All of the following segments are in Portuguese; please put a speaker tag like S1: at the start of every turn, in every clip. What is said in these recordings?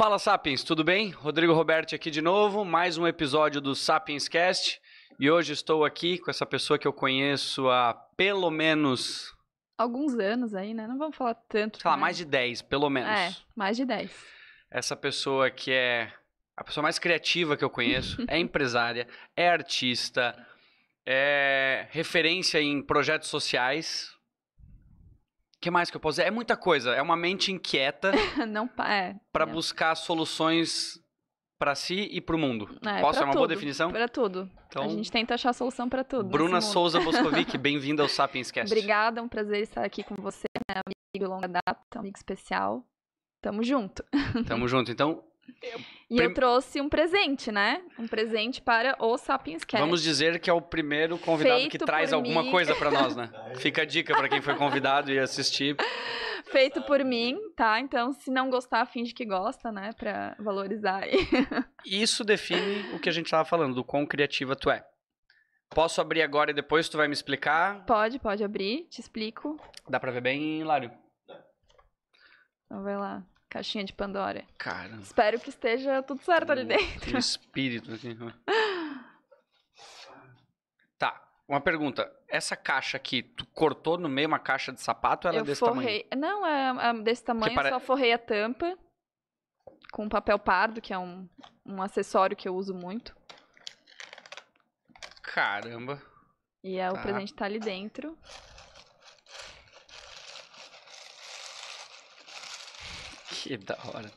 S1: Fala Sapiens, tudo bem? Rodrigo Roberto aqui de novo, mais um episódio do Sapiens Cast. E hoje estou aqui com essa pessoa que eu conheço há pelo menos
S2: alguns anos aí, né? Não vamos falar tanto. Falar né? mais
S1: de 10, pelo menos. É, mais de 10. Essa pessoa que é a pessoa mais criativa que eu conheço, é empresária, é artista, é referência em projetos sociais, que mais que eu posso dizer? É muita coisa. É uma mente inquieta.
S2: não é.
S1: Para é. buscar soluções para si e para o mundo. É, posso? É uma tudo, boa definição? Para
S2: tudo. Então, a gente tenta achar solução para tudo. Bruna Souza Boscovic,
S1: bem-vinda ao Sapiens Cast.
S2: Obrigada, é um prazer estar aqui com você, né, amigo longa data, amigo especial. Tamo junto.
S1: Tamo junto. Então,
S2: e eu trouxe um presente, né? Um presente para o Sapiens Cast. Vamos dizer
S1: que é o primeiro convidado Feito que traz alguma mim. coisa para nós, né? Fica a dica para quem foi convidado e assistir.
S2: Feito por mim, tá? Então, se não gostar, finge que gosta, né? Para valorizar.
S1: Isso define o que a gente estava falando, do quão criativa tu é. Posso abrir agora e depois tu vai me explicar?
S2: Pode, pode abrir, te explico.
S1: Dá para ver bem, Lário?
S2: Então vai lá caixinha de Pandora. Cara. Espero que esteja tudo certo ali dentro.
S1: Tem espírito aqui. Assim, né? tá, uma pergunta. Essa caixa aqui, tu cortou no meio uma caixa de sapato ou ela é eu é, é desse forrei...
S2: tamanho? Não, é, desse tamanho, pare... só forrei a tampa com papel pardo, que é um, um acessório que eu uso muito.
S1: Caramba. E é, tá. o presente
S2: tá ali dentro.
S1: Que da hora.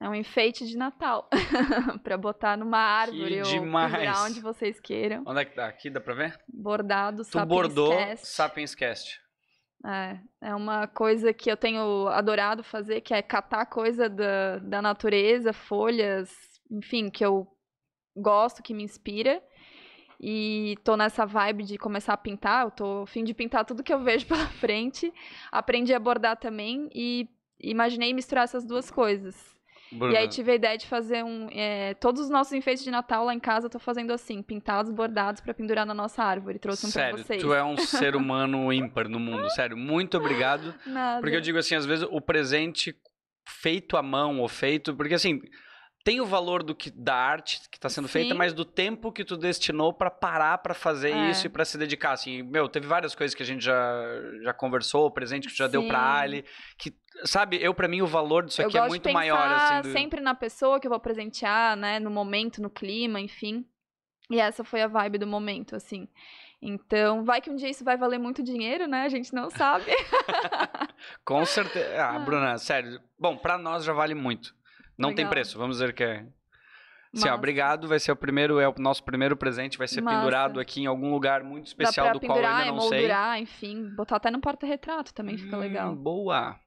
S2: É um enfeite de Natal. pra botar numa árvore que demais. ou onde vocês queiram.
S1: Onde é que tá? Aqui dá pra ver?
S2: Bordado, tu Sapiens bordou Cast.
S1: Sapiens Cast.
S2: É, é uma coisa que eu tenho adorado fazer, que é catar coisa da, da natureza, folhas, enfim, que eu gosto, que me inspira. E tô nessa vibe de começar a pintar, eu tô fim de pintar tudo que eu vejo pela frente. Aprendi a bordar também e imaginei misturar essas duas coisas. E aí tive a ideia de fazer um. É, todos os nossos enfeites de Natal lá em casa eu tô fazendo assim, pintados, bordados para pendurar na nossa árvore. Trouxe um Sério, pra vocês. Tu é um ser
S1: humano ímpar no mundo. Sério, muito obrigado. Nada. Porque eu digo assim, às vezes o presente feito à mão ou feito. Porque assim, tem o valor do que da arte que está sendo Sim. feita, mas do tempo que tu destinou para parar para fazer é. isso e para se dedicar. Assim, meu, teve várias coisas que a gente já, já conversou, o presente que tu já Sim. deu para Ali, que sabe, eu para mim o valor disso eu aqui é muito maior assim, do... sempre
S2: na pessoa que eu vou presentear, né, no momento, no clima, enfim. E essa foi a vibe do momento, assim. Então, vai que um dia isso vai valer muito dinheiro, né? A gente não sabe.
S1: Com certeza. Ah, é. Bruna, sério. Bom, para nós já vale muito. Não Legal. tem preço, vamos dizer que é. Assim, ó, obrigado, vai ser o primeiro, é o nosso primeiro presente, vai ser Massa. pendurado aqui em algum lugar muito especial do qual eu ainda não sei.
S2: enfim, botar até no porta-retrato também fica hum, legal.
S1: Boa.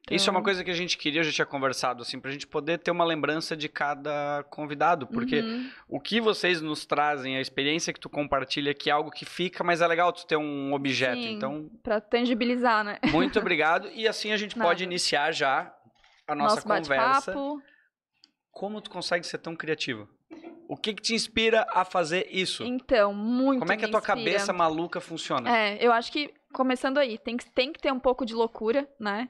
S2: Então... Isso é uma então coisa
S1: que a gente queria, já tinha conversado, assim, pra gente poder ter uma lembrança de cada convidado, porque uhum. o que vocês nos trazem, a experiência que tu compartilha, que é algo que fica, mas é legal tu ter um objeto, Sim, então...
S2: Para tangibilizar, né? Muito
S1: obrigado, e assim a gente pode iniciar já a nossa Nosso conversa. Como tu consegue ser tão criativo? O que, que te inspira a fazer isso?
S2: Então, muito. Como é que a tua inspira. cabeça
S1: maluca funciona? É,
S2: eu acho que começando aí, tem que, tem que ter um pouco de loucura, né?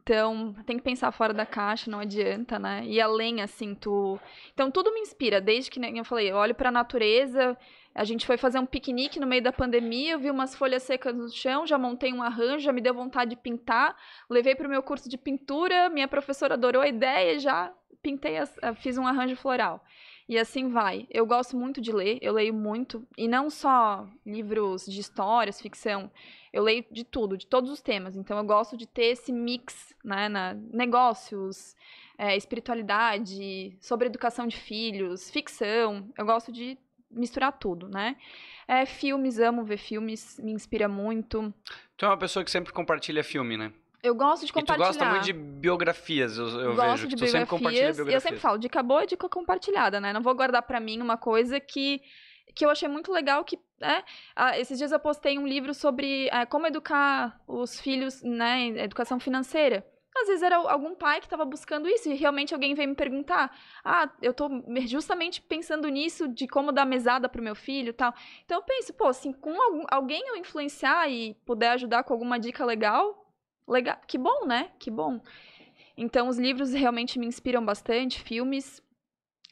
S2: Então, tem que pensar fora da caixa, não adianta, né? E além, assim, tu. Então, tudo me inspira, desde que, eu falei, eu olho pra natureza, a gente foi fazer um piquenique no meio da pandemia, eu vi umas folhas secas no chão, já montei um arranjo, já me deu vontade de pintar, levei para o meu curso de pintura, minha professora adorou a ideia, já pintei, eh, fiz um arranjo floral. E assim vai. Eu gosto muito de ler, eu leio muito, e não só livros de histórias, ficção. Eu leio de tudo, de todos os temas. Então eu gosto de ter esse mix, né, na negócios, é, espiritualidade, sobre educação de filhos, ficção. Eu gosto de misturar tudo, né? É, filmes, amo ver filmes, me inspira muito.
S1: Tu é uma pessoa que sempre compartilha filme, né?
S2: Eu gosto de compartilhar. E tu gosta muito de
S1: biografias, eu, eu gosto vejo. De tu sempre compartilha biografias. Eu sempre falo,
S2: dica boa é dica compartilhada, né? Não vou guardar para mim uma coisa que, que eu achei muito legal que né? Ah, esses dias eu postei um livro sobre é, como educar os filhos, né, educação financeira. Às vezes era algum pai que estava buscando isso e realmente alguém veio me perguntar: "Ah, eu tô justamente pensando nisso de como dar mesada pro meu filho, tal". Então eu penso, pô, assim, com algum, alguém eu influenciar e puder ajudar com alguma dica legal, legal, que bom, né? Que bom. Então os livros realmente me inspiram bastante, filmes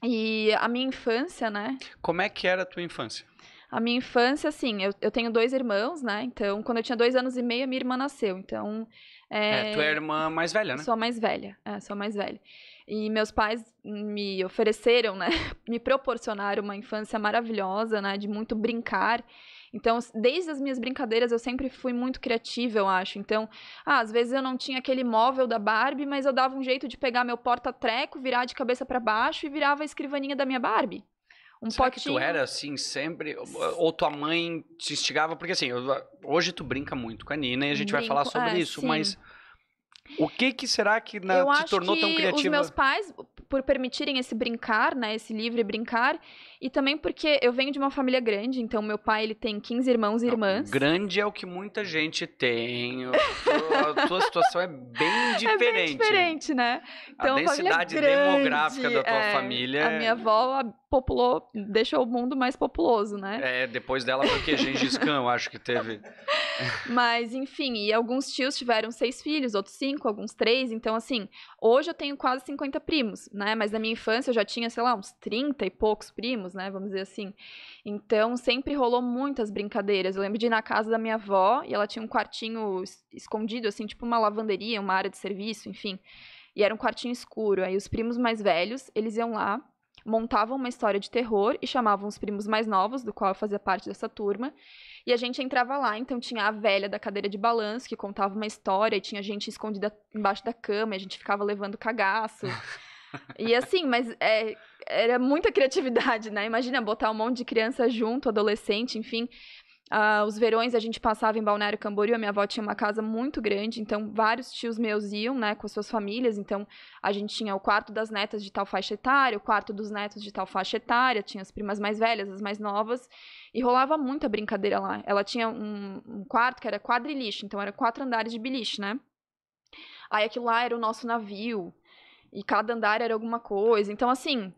S2: e a minha infância, né?
S1: Como é que era a tua infância?
S2: A minha infância, assim, eu, eu tenho dois irmãos, né? Então, quando eu tinha dois anos e meio, a minha irmã nasceu. Então, é, é, tu é a
S1: irmã mais velha, né? Sou a
S2: mais velha, é, sou a mais velha. E meus pais me ofereceram, né? Me proporcionaram uma infância maravilhosa, né? De muito brincar. Então, desde as minhas brincadeiras, eu sempre fui muito criativa, eu acho. Então, ah, às vezes eu não tinha aquele móvel da Barbie, mas eu dava um jeito de pegar meu porta-treco, virar de cabeça para baixo e virava a escrivaninha da minha Barbie. Um Será potinho... que tu era
S1: assim sempre? Ou tua mãe te instigava? Porque assim, hoje tu brinca muito com a Nina e a gente Brinco, vai falar sobre é, isso, sim. mas o que que será que na, Eu se tornou que tão criativa? Os meus
S2: pais, por permitirem esse brincar, né, esse livre brincar, e também porque eu venho de uma família grande, então meu pai ele tem 15 irmãos e irmãs.
S1: Não, grande é o que muita gente tem. A tua situação é bem diferente. É bem diferente,
S2: né? Então, a densidade grande, demográfica da tua é, família. A minha é avó populou, deixou o mundo mais populoso, né?
S1: É, depois dela foi que Gengis Khan, eu acho que teve.
S2: Mas, enfim, e alguns tios tiveram seis filhos, outros cinco, alguns três. Então, assim, hoje eu tenho quase 50 primos, né? Mas na minha infância eu já tinha, sei lá, uns 30 e poucos primos, né? Vamos dizer assim. Então, sempre rolou muitas brincadeiras. Eu lembro de ir na casa da minha avó e ela tinha um quartinho escondido, assim, tipo uma lavanderia, uma área de serviço, enfim. E era um quartinho escuro. Aí os primos mais velhos, eles iam lá montavam uma história de terror e chamavam os primos mais novos, do qual eu fazia parte dessa turma. E a gente entrava lá, então tinha a velha da cadeira de balanço que contava uma história e tinha gente escondida embaixo da cama e a gente ficava levando cagaço. E assim, mas é, era muita criatividade, né? Imagina botar um monte de criança junto, adolescente, enfim. Ah, os verões a gente passava em Balneário Camboriú, a minha avó tinha uma casa muito grande, então vários tios meus iam, né, com as suas famílias, então a gente tinha o quarto das netas de tal faixa etária, o quarto dos netos de tal faixa etária, tinha as primas mais velhas, as mais novas, e rolava muita brincadeira lá. Ela tinha um, um quarto que era quadrilixo, então era quatro andares de biliche, né? Aí aquilo lá era o nosso navio, e cada andar era alguma coisa, então assim,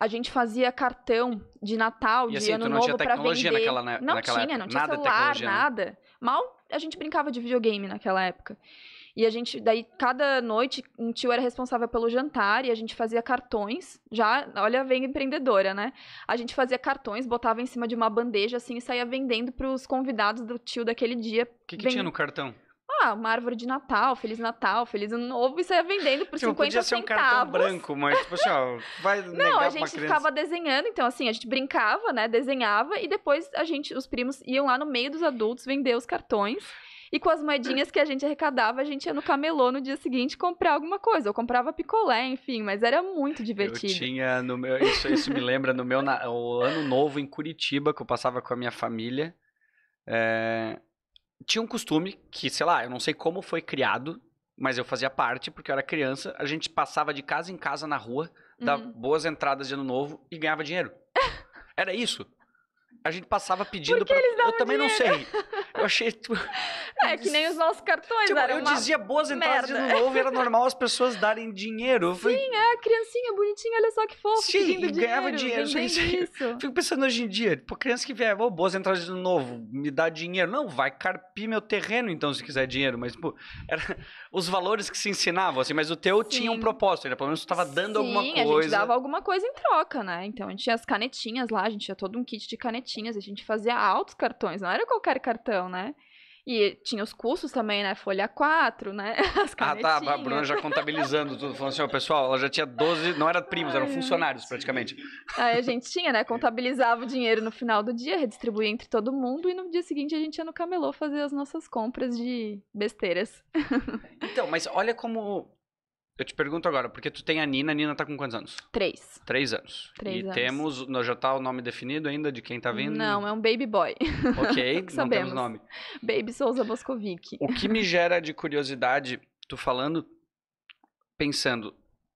S2: a gente fazia cartão de Natal, e, assim, de Ano Novo para vender. Naquela, na, não naquela tinha, não tinha nada celular, né? nada. Né? Mal a gente brincava de videogame naquela época. E a gente, daí, cada noite, um tio era responsável pelo jantar e a gente fazia cartões. Já, olha, vem empreendedora, né? A gente fazia cartões, botava em cima de uma bandeja assim e saía vendendo para os convidados do tio daquele dia. O que, que vend... tinha no cartão? lá, uma árvore de Natal, Feliz Natal, Feliz Ano Novo, e saia vendendo por tipo, 50 podia ser um cartão branco, mas, tipo assim, ó,
S1: vai Não, a gente ficava
S2: desenhando, então, assim, a gente brincava, né, desenhava, e depois a gente, os primos iam lá no meio dos adultos vender os cartões. E com as moedinhas que a gente arrecadava, a gente ia no camelô no dia seguinte comprar alguma coisa. Eu comprava picolé, enfim, mas era muito divertido. Eu
S1: tinha no meu. Isso, isso me lembra no meu o ano novo em Curitiba, que eu passava com a minha família. É, tinha um costume que, sei lá, eu não sei como foi criado, mas eu fazia parte, porque eu era criança, a gente passava de casa em casa na rua, dava uhum. boas entradas de ano novo e ganhava dinheiro. era isso. A gente passava pedindo pra... Eu também dinheiro? não sei. Eu achei. Tu...
S2: É que nem os nossos cartões, tipo, Eu dizia boas entradas merda. de novo, era normal
S1: as pessoas darem dinheiro. Falei...
S2: Sim, é, criancinha bonitinha, olha só que fofo. Sim, e ganhava dinheiro. dinheiro
S1: isso Fico pensando hoje em dia, tipo, criança que vier, oh, boas entradas de novo, me dá dinheiro. Não, vai carpir meu terreno então, se quiser dinheiro. Mas, tipo, era os valores que se ensinavam, assim, mas o teu Sim. tinha um propósito, né? pelo menos tu tava dando Sim, alguma coisa. Sim, a gente dava
S2: alguma coisa em troca, né? Então a gente tinha as canetinhas lá, a gente tinha todo um kit de canetinhas, a gente fazia altos cartões, não era qualquer cartão. Então, né? E tinha os cursos também, né? Folha 4, né? As canetinhas. Ah,
S1: tá. A Bruna já contabilizando tudo. Falando assim, ó, pessoal, ela já tinha 12, não era primos, eram funcionários praticamente.
S2: Aí a gente tinha, né? É. Contabilizava o dinheiro no final do dia, redistribuía entre todo mundo e no dia seguinte a gente ia no camelô fazer as nossas compras de besteiras.
S1: Então, mas olha como eu te pergunto agora, porque tu tem a Nina, a Nina tá com quantos anos? Três. Três anos. Três e anos. temos, nós já tá o nome definido ainda de quem tá vindo? Não,
S2: é um baby boy. Ok, não sabemos. temos nome. Baby Souza Boscovic. O que me
S1: gera de curiosidade, tu falando, pensando,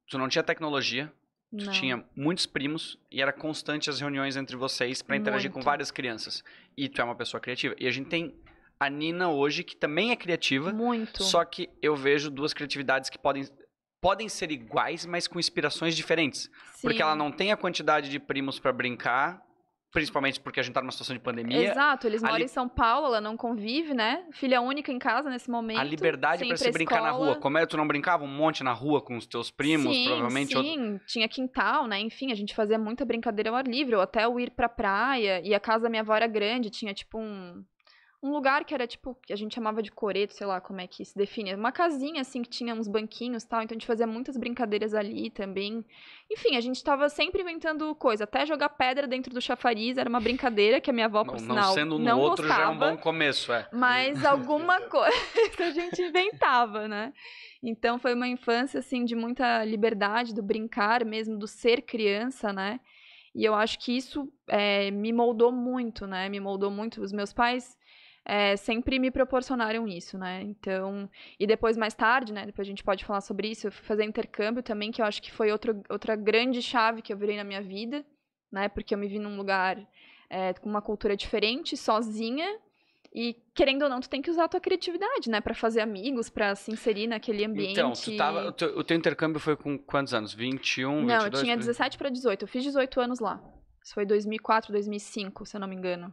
S1: tu não tinha tecnologia, tu não. tinha muitos primos e era constante as reuniões entre vocês para interagir Muito. com várias crianças. E tu é uma pessoa criativa. E a gente tem a Nina hoje, que também é criativa. Muito. Só que eu vejo duas criatividades que podem podem ser iguais, mas com inspirações diferentes. Sim. Porque ela não tem a quantidade de primos para brincar, principalmente porque a gente tá numa situação de pandemia. Exato, eles moram em São
S2: Paulo, ela não convive, né? Filha única em casa nesse momento. A liberdade para se brincar escola. na rua.
S1: Como é, tu não brincava um monte na rua com os teus primos, sim, provavelmente? Sim,
S2: outro... tinha quintal, né? Enfim, a gente fazia muita brincadeira ao ar livre, ou até o ir pra praia, e a casa da minha avó era grande, tinha tipo um um lugar que era tipo, que a gente chamava de coreto, sei lá como é que se define, uma casinha assim que tinha uns banquinhos tal, então a gente fazia muitas brincadeiras ali também. Enfim, a gente tava sempre inventando coisa, até jogar pedra dentro do chafariz era uma brincadeira que a minha avó, por não, sinal, não sendo no não outro gostava, já é um bom
S1: começo, é.
S2: Mas alguma coisa a gente inventava, né? Então foi uma infância assim de muita liberdade, do brincar mesmo, do ser criança, né? E eu acho que isso é, me moldou muito, né? Me moldou muito. Os meus pais é, sempre me proporcionaram isso, né? Então, e depois mais tarde, né? Depois a gente pode falar sobre isso. Eu fui fazer intercâmbio também, que eu acho que foi outro, outra grande chave que eu virei na minha vida, né? Porque eu me vi num lugar é, com uma cultura diferente, sozinha, e querendo ou não, tu tem que usar a tua criatividade, né? Pra fazer amigos, pra se inserir naquele ambiente. Então, tu tava, o,
S1: teu, o teu intercâmbio foi com quantos anos? 21, não, 22? Não, eu tinha 17
S2: para 18. Eu fiz 18 anos lá. Isso foi 2004, 2005, se eu não me engano.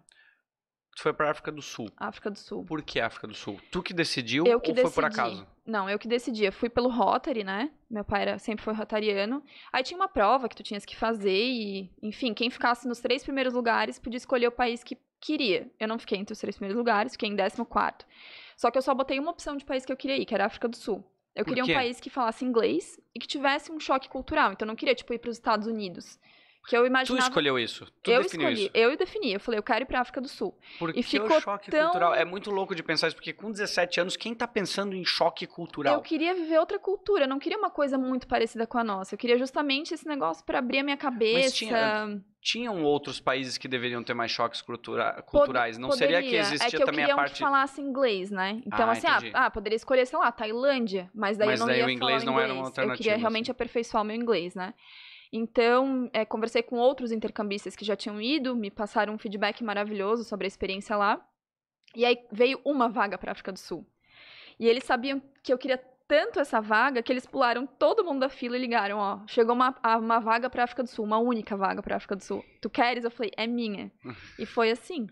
S1: Tu foi pra África do Sul.
S2: África do Sul.
S1: Por que África do Sul? Tu que decidiu eu que ou decidi. foi por acaso?
S2: Não, eu que decidi. Eu fui pelo Rotary, né? Meu pai era, sempre foi rotariano. Aí tinha uma prova que tu tinhas que fazer e, enfim, quem ficasse nos três primeiros lugares podia escolher o país que queria. Eu não fiquei entre os três primeiros lugares, fiquei em décimo quarto. Só que eu só botei uma opção de país que eu queria ir, que era África do Sul. Eu queria um país que falasse inglês e que tivesse um choque cultural. Então eu não queria, tipo, ir para os Estados Unidos que eu imaginava... Tu escolheu isso? Tu eu definiu escolhi, isso? Eu defini. Eu falei, eu quero ir pra África do Sul. Porque e ficou o choque tão... cultural...
S1: É muito louco de pensar isso, porque com 17 anos, quem tá pensando em choque cultural? Eu
S2: queria viver outra cultura. não queria uma coisa muito parecida com a nossa. Eu queria justamente esse negócio para abrir a minha cabeça. Mas tinha
S1: tinham outros países que deveriam ter mais choques cultura, culturais. Não poderia. seria que é existia é que eu também a parte.
S2: falasse inglês, né? Então, ah, assim, ah, ah, poderia escolher, sei lá, Tailândia, mas daí mas eu não daí ia o inglês, inglês não era uma alternativa. Eu queria assim. realmente aperfeiçoar o meu inglês, né? Então, é, conversei com outros intercambistas que já tinham ido, me passaram um feedback maravilhoso sobre a experiência lá. E aí veio uma vaga para África do Sul. E eles sabiam que eu queria tanto essa vaga que eles pularam todo mundo da fila e ligaram, ó, chegou uma, uma vaga para África do Sul, uma única vaga para África do Sul. Tu queres? Eu falei, é minha. e foi assim.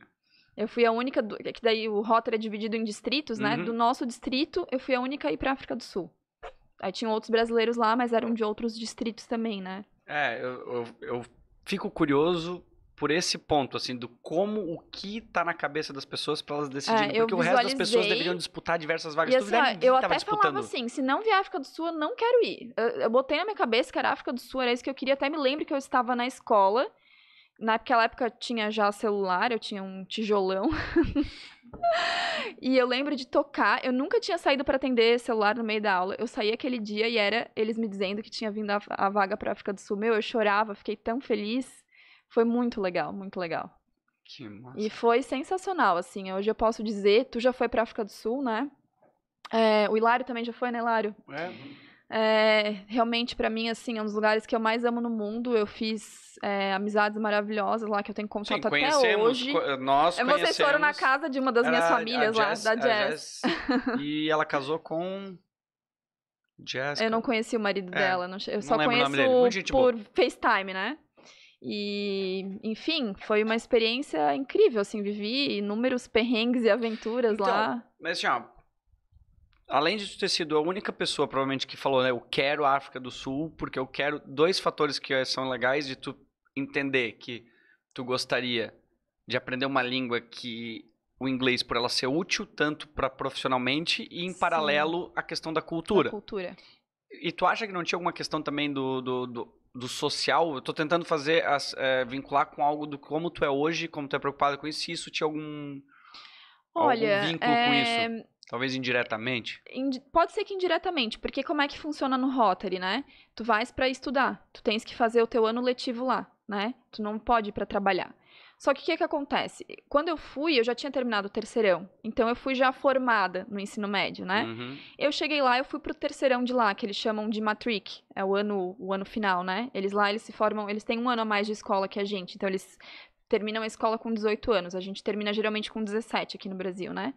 S2: Eu fui a única, do, é que daí o roteiro é dividido em distritos, né? Uhum. Do nosso distrito, eu fui a única a ir para África do Sul. Aí tinham outros brasileiros lá, mas eram de outros distritos também, né?
S1: É, eu, eu, eu fico curioso por esse ponto, assim, do como o que tá na cabeça das pessoas para elas decidirem. É, porque o resto das pessoas deveriam disputar diversas vagas. E assim, eu até falava assim:
S2: se não vier África do Sul, eu não quero ir. Eu, eu, botei na minha cabeça que era África do Sul, era isso que eu queria. Até me lembro que eu estava na escola. Naquela época tinha já celular, eu tinha um tijolão. E eu lembro de tocar, eu nunca tinha saído para atender celular no meio da aula. Eu saí aquele dia e era eles me dizendo que tinha vindo a, a vaga para África do Sul. Meu, eu chorava, fiquei tão feliz. Foi muito legal, muito legal.
S3: Que massa. E
S2: foi sensacional, assim. Hoje eu posso dizer, tu já foi para África do Sul, né? É, o Hilário também já foi, né, Hilário? É. É, realmente, para mim, assim, é um dos lugares que eu mais amo no mundo. Eu fiz é, amizades maravilhosas lá, que eu tenho contato Sim, até hoje. Co nós é, Vocês conhecemos... foram na casa de uma das minhas Era famílias Jess, lá, da Jazz.
S1: Jess. e ela casou com... Jessica. Eu não
S2: conheci o marido é, dela, não, eu só conheço por boa. FaceTime, né? E, enfim, foi uma experiência incrível, assim, vivi inúmeros perrengues e aventuras então, lá.
S1: Mas, assim, ó, além de ter sido a única pessoa, provavelmente, que falou, né, eu quero a África do Sul, porque eu quero dois fatores que são legais de tu entender que tu gostaria de aprender uma língua que o inglês por ela ser útil tanto para profissionalmente e em Sim. paralelo a questão da cultura. Da cultura. E tu acha que não tinha alguma questão também do, do, do, do social? Eu tô tentando fazer as, é, vincular com algo do como tu é hoje, como tu é preocupado com isso, se isso tinha algum
S2: Olha, algum vínculo é... com isso? Eh,
S1: Talvez indiretamente?
S2: Pode ser que indiretamente, porque como é que funciona no Rotary, né? Tu vais para estudar, tu tens que fazer o teu ano letivo lá, né? Tu não pode ir para trabalhar. Só que o que, que acontece? Quando eu fui, eu já tinha terminado o terceirão. Então eu fui já formada no ensino médio, né? Uhum. Eu cheguei lá, eu fui pro terceirão de lá, que eles chamam de matric, é o ano, o ano final, né? Eles lá eles se formam, eles têm um ano a mais de escola que a gente. Então eles terminam a escola com 18 anos. A gente termina geralmente com 17 aqui no Brasil, né?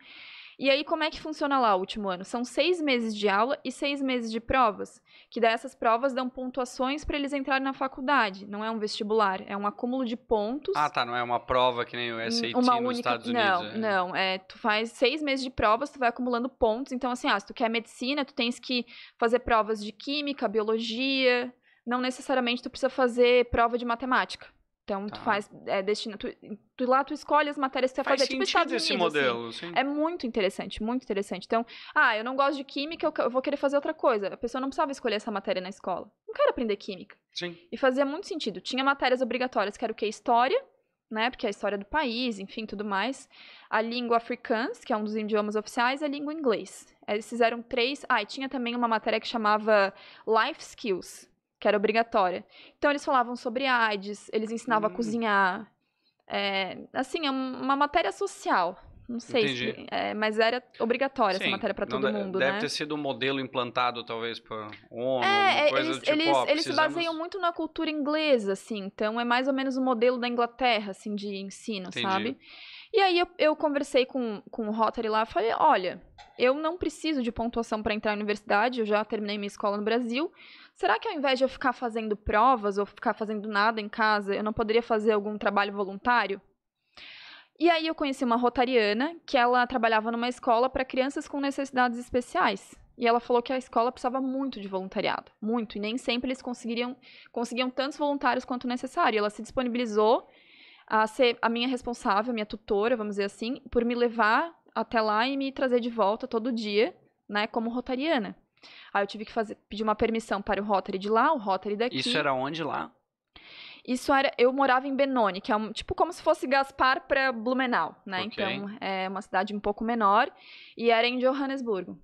S2: E aí, como é que funciona lá o último ano? São seis meses de aula e seis meses de provas, que dessas provas dão pontuações para eles entrarem na faculdade. Não é um vestibular, é um acúmulo de pontos. Ah,
S1: tá, não é uma prova que nem o SAT uma nos única... Estados Unidos. Não, é.
S2: não. É, tu faz seis meses de provas, tu vai acumulando pontos. Então, assim, ah, se tu quer medicina, tu tens que fazer provas de química, biologia. Não necessariamente tu precisa fazer prova de matemática. Então, tá. tu faz, é, destina, tu, tu, lá tu escolhe as matérias que tu vai faz fazer. Tipo Estados Unidos, esse assim. modelo, assim. Sim. É muito interessante, muito interessante. Então, ah, eu não gosto de química, eu, eu vou querer fazer outra coisa. A pessoa não precisava escolher essa matéria na escola. Não quero aprender química. Sim. E fazia muito sentido. Tinha matérias obrigatórias, que era o que? História, né? Porque é a história do país, enfim, tudo mais. A língua africana que é um dos idiomas oficiais, e é a língua inglês. Eles fizeram três. Ah, e tinha também uma matéria que chamava Life Skills que era obrigatória. Então eles falavam sobre AIDS, eles ensinavam hum. a cozinhar. É, assim, é uma matéria social. Não sei, se, é, mas era obrigatória Sim, essa matéria para todo mundo, deve né? Deve ter
S1: sido um modelo implantado, talvez, por ONU, é, é, coisa eles, do tipo. Eles, eles se baseiam
S2: muito na cultura inglesa, assim. Então, é mais ou menos o modelo da Inglaterra, assim, de ensino, Entendi. sabe? E aí eu, eu, conversei com, com o Rotary lá, falei, olha, eu não preciso de pontuação para entrar na universidade, eu já terminei minha escola no Brasil. Será que ao invés de eu ficar fazendo provas ou ficar fazendo nada em casa, eu não poderia fazer algum trabalho voluntário? E aí eu conheci uma rotariana que ela trabalhava numa escola para crianças com necessidades especiais. E ela falou que a escola precisava muito de voluntariado, muito, e nem sempre eles conseguiriam conseguiam tantos voluntários quanto necessário. E ela se disponibilizou a ser a minha responsável, a minha tutora, vamos dizer assim, por me levar até lá e me trazer de volta todo dia, né, como rotariana. Aí eu tive que fazer, pedir uma permissão para o Rotary de lá, o Rotary daqui. Isso era onde lá? Isso era, eu morava em Benoni, que é um, tipo como se fosse Gaspar para Blumenau, né? Okay. Então é uma cidade um pouco menor e era em Johannesburgo,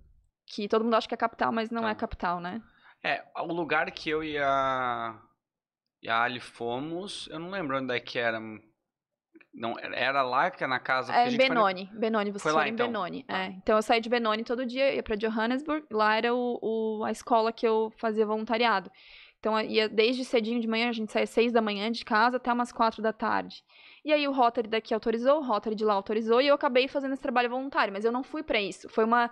S2: que todo mundo acha que é capital, mas não tá. é capital, né?
S1: É, o lugar que eu e a e a Ali fomos, eu não lembro onde é que era, não, era lá que é na casa é, gente Benoni, foi...
S2: Benoni, você foi lá, em então. Benoni. Tá. É. Então eu saí de Benoni todo dia, ia para Johannesburg, lá era o, o, a escola que eu fazia voluntariado. Então ia desde cedinho de manhã, a gente saía seis da manhã de casa até umas quatro da tarde. E aí o Rotary daqui autorizou, o Rotary de lá autorizou e eu acabei fazendo esse trabalho voluntário, mas eu não fui para isso. Foi uma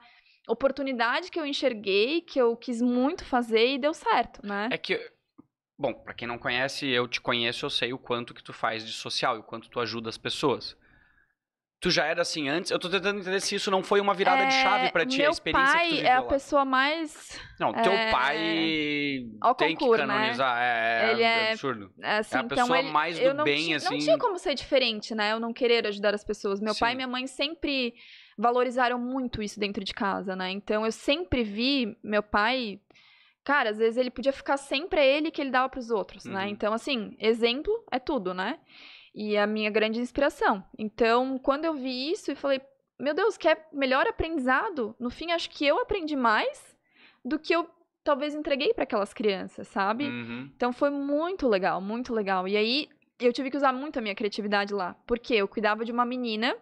S2: oportunidade que eu enxerguei, que eu quis muito fazer e deu certo, né? É que
S1: Bom, para quem não conhece, eu te conheço, eu sei o quanto que tu faz de social e o quanto tu ajuda as pessoas. Tu já era assim antes? Eu tô tentando entender se isso não foi uma virada é, de chave para ti, a é, experiência que tu viveu é a
S2: lá. pessoa mais... Não, teu é... pai
S1: Ao tem concurso, que né? canonizar, né? é, ele é absurdo. Assim, é a assim, então pessoa então ele... mais do eu não bem, assim... Não tinha como
S2: ser diferente, né? Eu não querer ajudar as pessoas. Meu Sim. pai e minha mãe sempre valorizaram muito isso dentro de casa, né? Então eu sempre vi meu pai cara, às vezes ele podia ficar sem pra ele que ele dava pros outros, né? uhum. né? Então, assim, exemplo é tudo, né? E a minha grande inspiração. Então, quando eu vi isso e falei, meu Deus, que é melhor aprendizado, no fim, acho que eu aprendi mais do que eu talvez entreguei para aquelas crianças, sabe? Uhum. Então foi muito legal, muito legal. E aí eu tive que usar muito a minha criatividade lá, porque eu cuidava de uma menina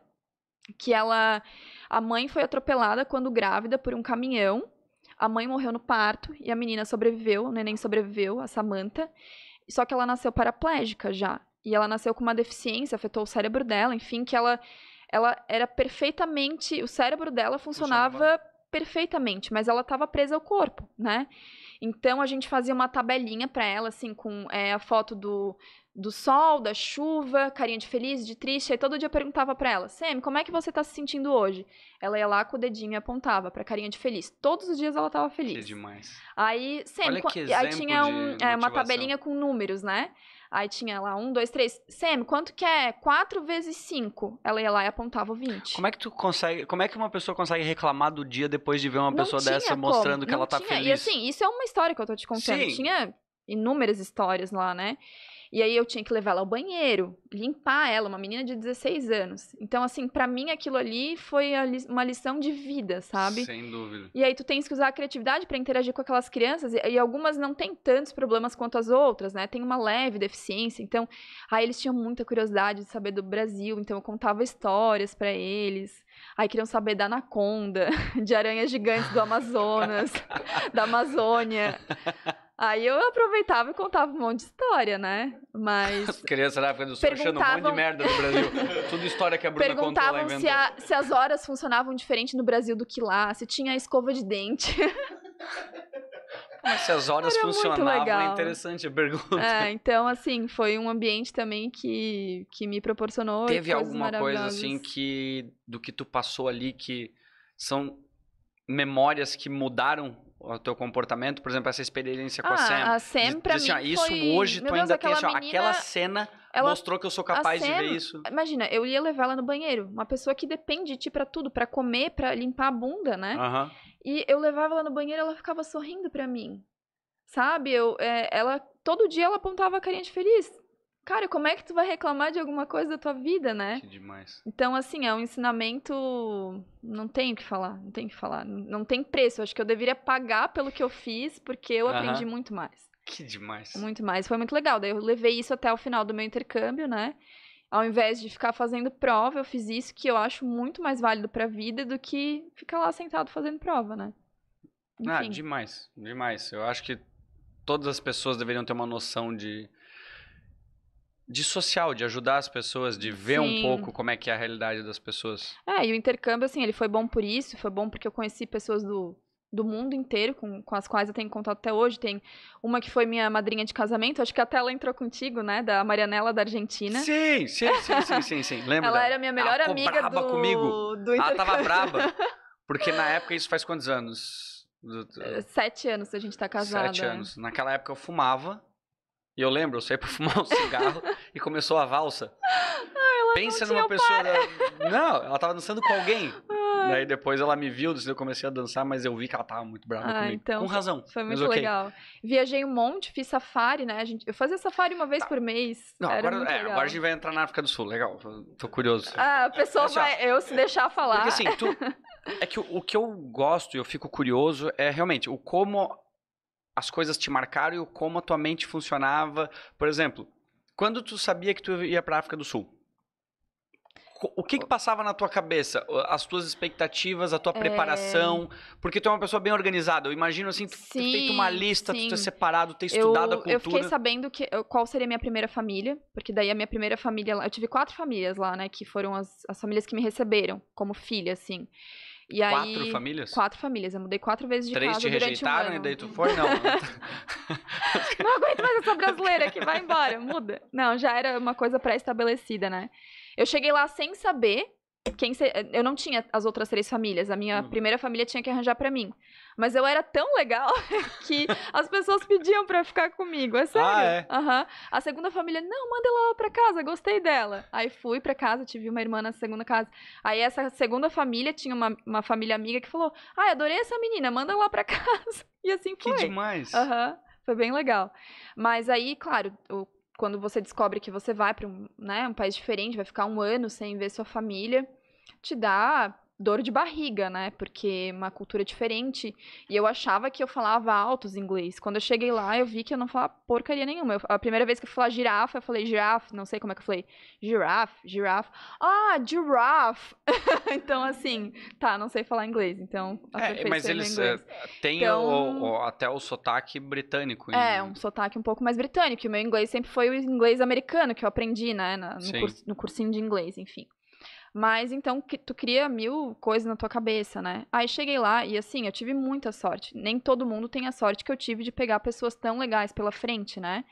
S2: que ela a mãe foi atropelada quando grávida por um caminhão a mãe morreu no parto e a menina sobreviveu, o neném sobreviveu, a Samantha. Só que ela nasceu paraplégica já. E ela nasceu com uma deficiência, afetou o cérebro dela, enfim, que ela ela era perfeitamente, o cérebro dela funcionava Funcionava. perfeitamente, mas ela estava presa ao corpo, né? Então a gente fazia uma tabelinha para ela, assim, com eh, a foto do do sol, da chuva, carinha de feliz, de triste. Aí todo dia eu perguntava para ela: Sam, como é que você tá se sentindo hoje? Ela ia lá com o dedinho e apontava pra carinha de feliz. Todos os dias ela tava feliz. Que demais. Aí, Sam, aí tinha um, é, uma tabelinha com números, né? Aí tinha lá um, dois, três. Sam, quanto que é? Quatro vezes cinco. Ela ia lá e apontava o 20.
S1: Como é que tu consegue. Como é que uma pessoa consegue reclamar do dia depois de ver uma não pessoa dessa como, mostrando que ela tá feliz? E assim,
S2: isso é uma história que eu tô te contando. Sim. Tinha inúmeras histórias lá, né? E aí eu tinha que levar ela ao banheiro, limpar ela, uma menina de 16 anos. Então, assim, para mim aquilo ali foi uma lição de vida, sabe? Sem dúvida. E aí tu tens que usar a criatividade para interagir com aquelas crianças, e algumas não têm tantos problemas quanto as outras, né? Tem uma leve deficiência. Então, aí eles tinham muita curiosidade de saber do Brasil, então eu contava histórias para eles. Aí queriam saber da anaconda, de aranhas gigantes do Amazonas, da Amazônia. Aí eu aproveitava e contava um monte de história, né? Mas. As
S1: crianças na época do sul achando um monte de merda do Brasil. Tudo história que a Bruna contou perguntavam Se,
S2: se as horas funcionavam diferente no Brasil do que lá, se tinha escova de dente.
S1: Mas se as horas Era funcionavam, é interessante a pergunta. É,
S2: então, assim, foi um ambiente também que, que me proporcionou. Teve alguma coisa, assim,
S1: que do que tu passou ali que são memórias que mudaram o teu comportamento, por exemplo, essa experiência ah, com a ah, Sam. A Sam pra assim, mim ah, isso foi... hoje Meu tu Deus, ainda aquela tem, assim, menina, aquela cena ela... mostrou que eu sou capaz Sam, de ver isso.
S2: Imagina, eu ia levar ela no banheiro, uma pessoa que depende de ti para tudo, para comer, para limpar a bunda, né? E eu levava ela no banheiro, ela ficava sorrindo para mim. Sabe? Eu é, ela todo dia ela apontava a carinha de feliz. Cara, como é que tu vai reclamar de alguma coisa da tua vida, né? Que demais. Então, assim, é um ensinamento. Não tem o que falar, não tem o que falar. Não tem preço. Eu acho que eu deveria pagar pelo que eu fiz, porque eu uh -huh. aprendi muito mais.
S1: Que demais.
S2: Muito mais. Foi muito legal. Daí eu levei isso até o final do meu intercâmbio, né? Ao invés de ficar fazendo prova, eu fiz isso que eu acho muito mais válido pra vida do que ficar lá sentado fazendo prova, né?
S1: Ah, Enfim. Ah, demais. Demais. Eu acho que todas as pessoas deveriam ter uma noção de de social, de ajudar as pessoas, de ver Sim. um pouco como é que é a realidade das pessoas.
S2: É, e o intercâmbio, assim, ele foi bom por isso, foi bom porque eu conheci pessoas do, do mundo inteiro com, com as quais eu tenho contato até hoje. Tem uma que foi minha madrinha de casamento, acho que até ela entrou contigo, né? Da Marianela da Argentina. Sim, sim, sim, sim, sim, sim. Lembra? Ela era minha melhor ela amiga braba do, comigo. do intercâmbio. Ela tava braba.
S1: Porque na época isso faz quantos anos?
S2: Sete anos a gente tá casado. Sete anos.
S1: Naquela época eu fumava. E eu lembro, eu saí pra fumar um cigarro e começou a valsa. Ai, Pensa numa pessoa. Da... Não, ela tava dançando com alguém. Ai. Daí depois ela me viu, eu comecei a dançar, mas eu vi que ela tava muito brava ah, comigo. Então, com razão. Foi muito okay. legal.
S2: Viajei um monte, fiz safari, né? gente, eu fazia safari uma vez tá. por mês. Não, agora, é, agora, a gente
S1: vai entrar na África do Sul, legal. Tô curioso.
S2: Ah, a pessoa é, assim, vai. Eu se deixar falar. Porque assim, tu.
S1: É que o, o que eu gosto e eu fico curioso é realmente o como as coisas te marcaram e como a tua mente funcionava. Por exemplo, quando tu sabia que tu ia para a África do Sul? O que, que, passava na tua cabeça? As tuas expectativas, a tua é... preparação? Porque tu é uma pessoa bem organizada. Eu imagino assim, tu sim, ter feito uma lista, sim. tu ter separado, ter estudado eu, a cultura. Eu fiquei
S2: sabendo que, qual seria a minha primeira família, porque daí a minha primeira família... Eu tive quatro famílias lá, né? Que foram as, as famílias que me receberam como filha, assim. E quatro aí, famílias? Quatro famílias. Eu mudei quatro vezes de Três casa te durante rejeitaram um ano. e daí tu foi? Não. não aguento mais essa brasileira que vai embora, muda. Não, já era uma coisa pré-estabelecida, né? Eu cheguei lá sem saber quem se... eu não tinha as outras três famílias. A minha hum. primeira família tinha que arranjar para mim. Mas eu era tão legal que as pessoas pediam para ficar comigo. É sério? Ah, é? Uhum. A segunda família, não, manda ela para casa, gostei dela. Aí fui para casa, tive uma irmã na segunda casa. Aí essa segunda família tinha uma, uma família amiga que falou: "Ah, adorei essa menina, manda ela para casa". E assim foi. Que demais. Uhum. Foi bem legal. Mas aí, claro, o quando você descobre que você vai para um, né, um país diferente, vai ficar um ano sem ver sua família te dá dor de barriga, né? Porque é uma cultura diferente. E eu achava que eu falava altos inglês. Quando eu cheguei lá, eu vi que eu não falava porcaria nenhuma. Eu, a primeira vez que eu falei girafa, eu falei girafa, não sei como é que eu falei. Girafa, girafa. Ah, giraffe. então, assim, tá, não sei falar inglês. Então, é, mas eles é,
S1: têm então, o, o, até o sotaque britânico. É, em... É, um
S2: sotaque um pouco mais britânico. E o meu inglês sempre foi o inglês americano que eu aprendi, né? Na, no, curso, no cursinho de inglês, enfim. Mas então tu cria mil coisas na tua cabeça, né? Aí cheguei lá e assim, eu tive muita sorte. Nem todo mundo tem a sorte que eu tive de pegar pessoas tão legais pela frente, né?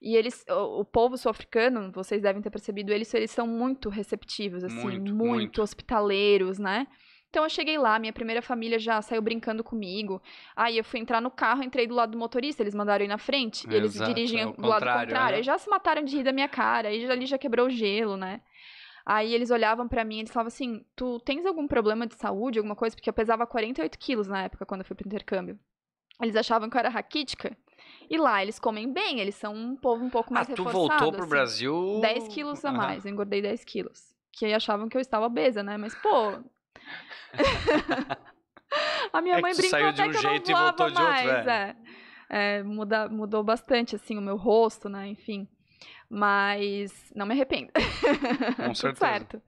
S2: E eles, o, povo sul-africano, vocês devem ter percebido eles, eles são muito receptivos, assim, muito, muito, muito. hospitaleiros, né? Então eu cheguei lá, minha primeira família já saiu brincando comigo. Aí eu fui entrar no carro, entrei do lado do motorista, eles mandaram ir na frente, é, e eles exato, dirigem é do lado contrário. Né? já se mataram de rir da minha cara, aí ali já quebrou o gelo, né? Aí eles olhavam para mim e falavam assim: Tu tens algum problema de saúde, alguma coisa? Porque eu pesava 48 quilos na época quando eu fui pro intercâmbio. Eles achavam que eu era raquítica. E lá eles comem bem, eles são um povo um pouco ah, mais ah, reforçado. tu voltou assim. pro Brasil... 10 quilos a ah. mais, uhum. engordei 10 quilos. Que aí achavam que eu estava obesa, né? Mas, pô... a minha é mãe brincou saiu até de um que eu não voava mais. Outro, é. é. É, muda, mudou bastante, assim, o meu rosto, né? Enfim. Mas não me arrependo.
S1: Com certeza. certo.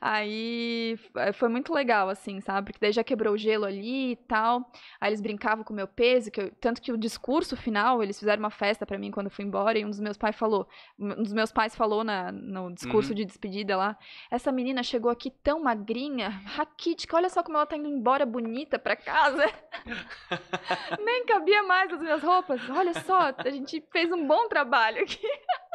S2: Aí eh, foi muito legal, assim, sabe? Porque daí já quebrou o gelo ali e tal. Aí eles brincavam com o meu peso, que eu... tanto que o discurso final, eles fizeram uma festa para mim quando eu fui embora, e um dos meus pais falou, um dos meus pais falou na, no discurso uhum. de despedida lá, essa menina chegou aqui tão magrinha, raquítica, olha só como ela tá indo embora bonita para casa. Nem cabia mais as minhas roupas. Olha só, a gente fez um bom trabalho aqui.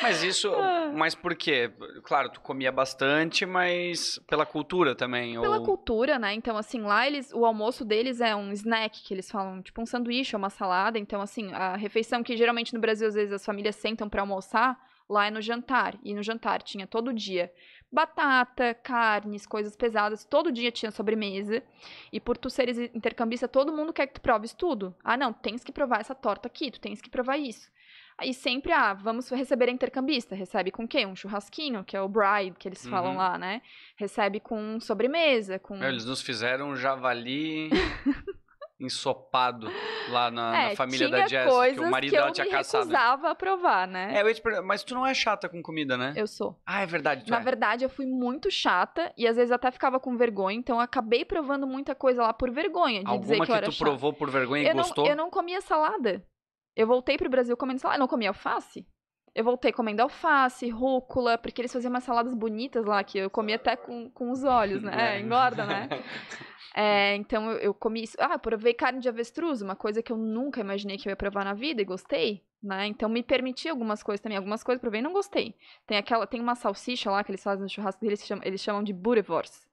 S1: Mas isso, ah. mas por quê? Claro, tu comia bastante, mas pela cultura também. Pela ou...
S2: cultura, né? Então, assim, lá eles, o almoço deles é um snack que eles falam, tipo um sanduíche, é uma salada. Então, assim, a refeição que geralmente no Brasil às vezes as famílias sentam para almoçar, lá é no jantar. E no jantar tinha todo dia batata, carnes, coisas pesadas. Todo dia tinha sobremesa. E por tu seres intercambista, todo mundo quer que tu proves tudo. Ah, não, tens que provar essa torta aqui, tu tens que provar isso. Aí sempre, ah, vamos receber a intercambista. Recebe com o quê? Um churrasquinho, que é o bride, que eles uhum. falam lá, né? Recebe com sobremesa, com... Meu, é, eles
S1: nos fizeram um javali... ensopado lá na, é, na família da Jess, que o marido que dela tinha caçado. Eu
S2: a provar, né? É,
S1: te... mas tu não é chata com comida, né? Eu sou. Ah, é verdade. na é.
S2: verdade, eu fui muito chata e às vezes até ficava com vergonha, então eu acabei provando muita coisa lá por vergonha de Alguma dizer que, que eu era que tu provou por
S1: vergonha eu e não, gostou? Eu não
S2: comia salada. Eu voltei pro Brasil comendo salada. Não comi alface? Eu voltei comendo alface, rúcula, porque eles faziam umas saladas bonitas lá, que eu comia até com, com os olhos, né? É, engorda, né? É, então eu, eu, comi isso. Ah, provei carne de avestruz, uma coisa que eu nunca imaginei que eu ia provar na vida e gostei, né? Então me permiti algumas coisas também. Algumas coisas provei e não gostei. Tem aquela, tem uma salsicha lá que eles fazem no churrasco deles, eles chamam, eles chamam de burevors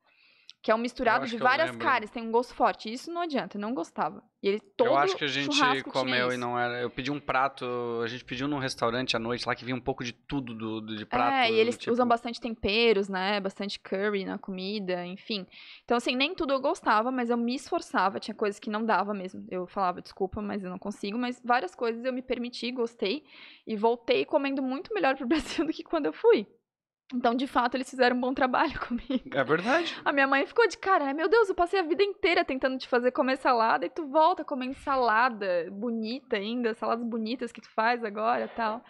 S2: que é um misturado de várias caras, tem um gosto forte. Isso não adianta, eu não gostava. E ele todo Eu acho que a gente comeu e não
S1: era. Eu pedi um prato, a gente pediu num restaurante à noite lá que vinha um pouco de tudo do, do de prato. É, e eles tipo... usam
S2: bastante temperos, né? Bastante curry na comida, enfim. Então, assim, nem tudo eu gostava, mas eu me esforçava. Tinha coisas que não dava mesmo. Eu falava, desculpa, mas eu não consigo. Mas várias coisas eu me permiti, gostei. E voltei comendo muito melhor pro Brasil do que quando eu fui. Então, de fato, eles fizeram um bom trabalho comigo.
S3: É
S1: verdade.
S2: A minha mãe ficou de cara, meu Deus, eu passei a vida inteira tentando te fazer comer salada e tu volta a comer bonita ainda, saladas bonitas que tu faz agora, tal.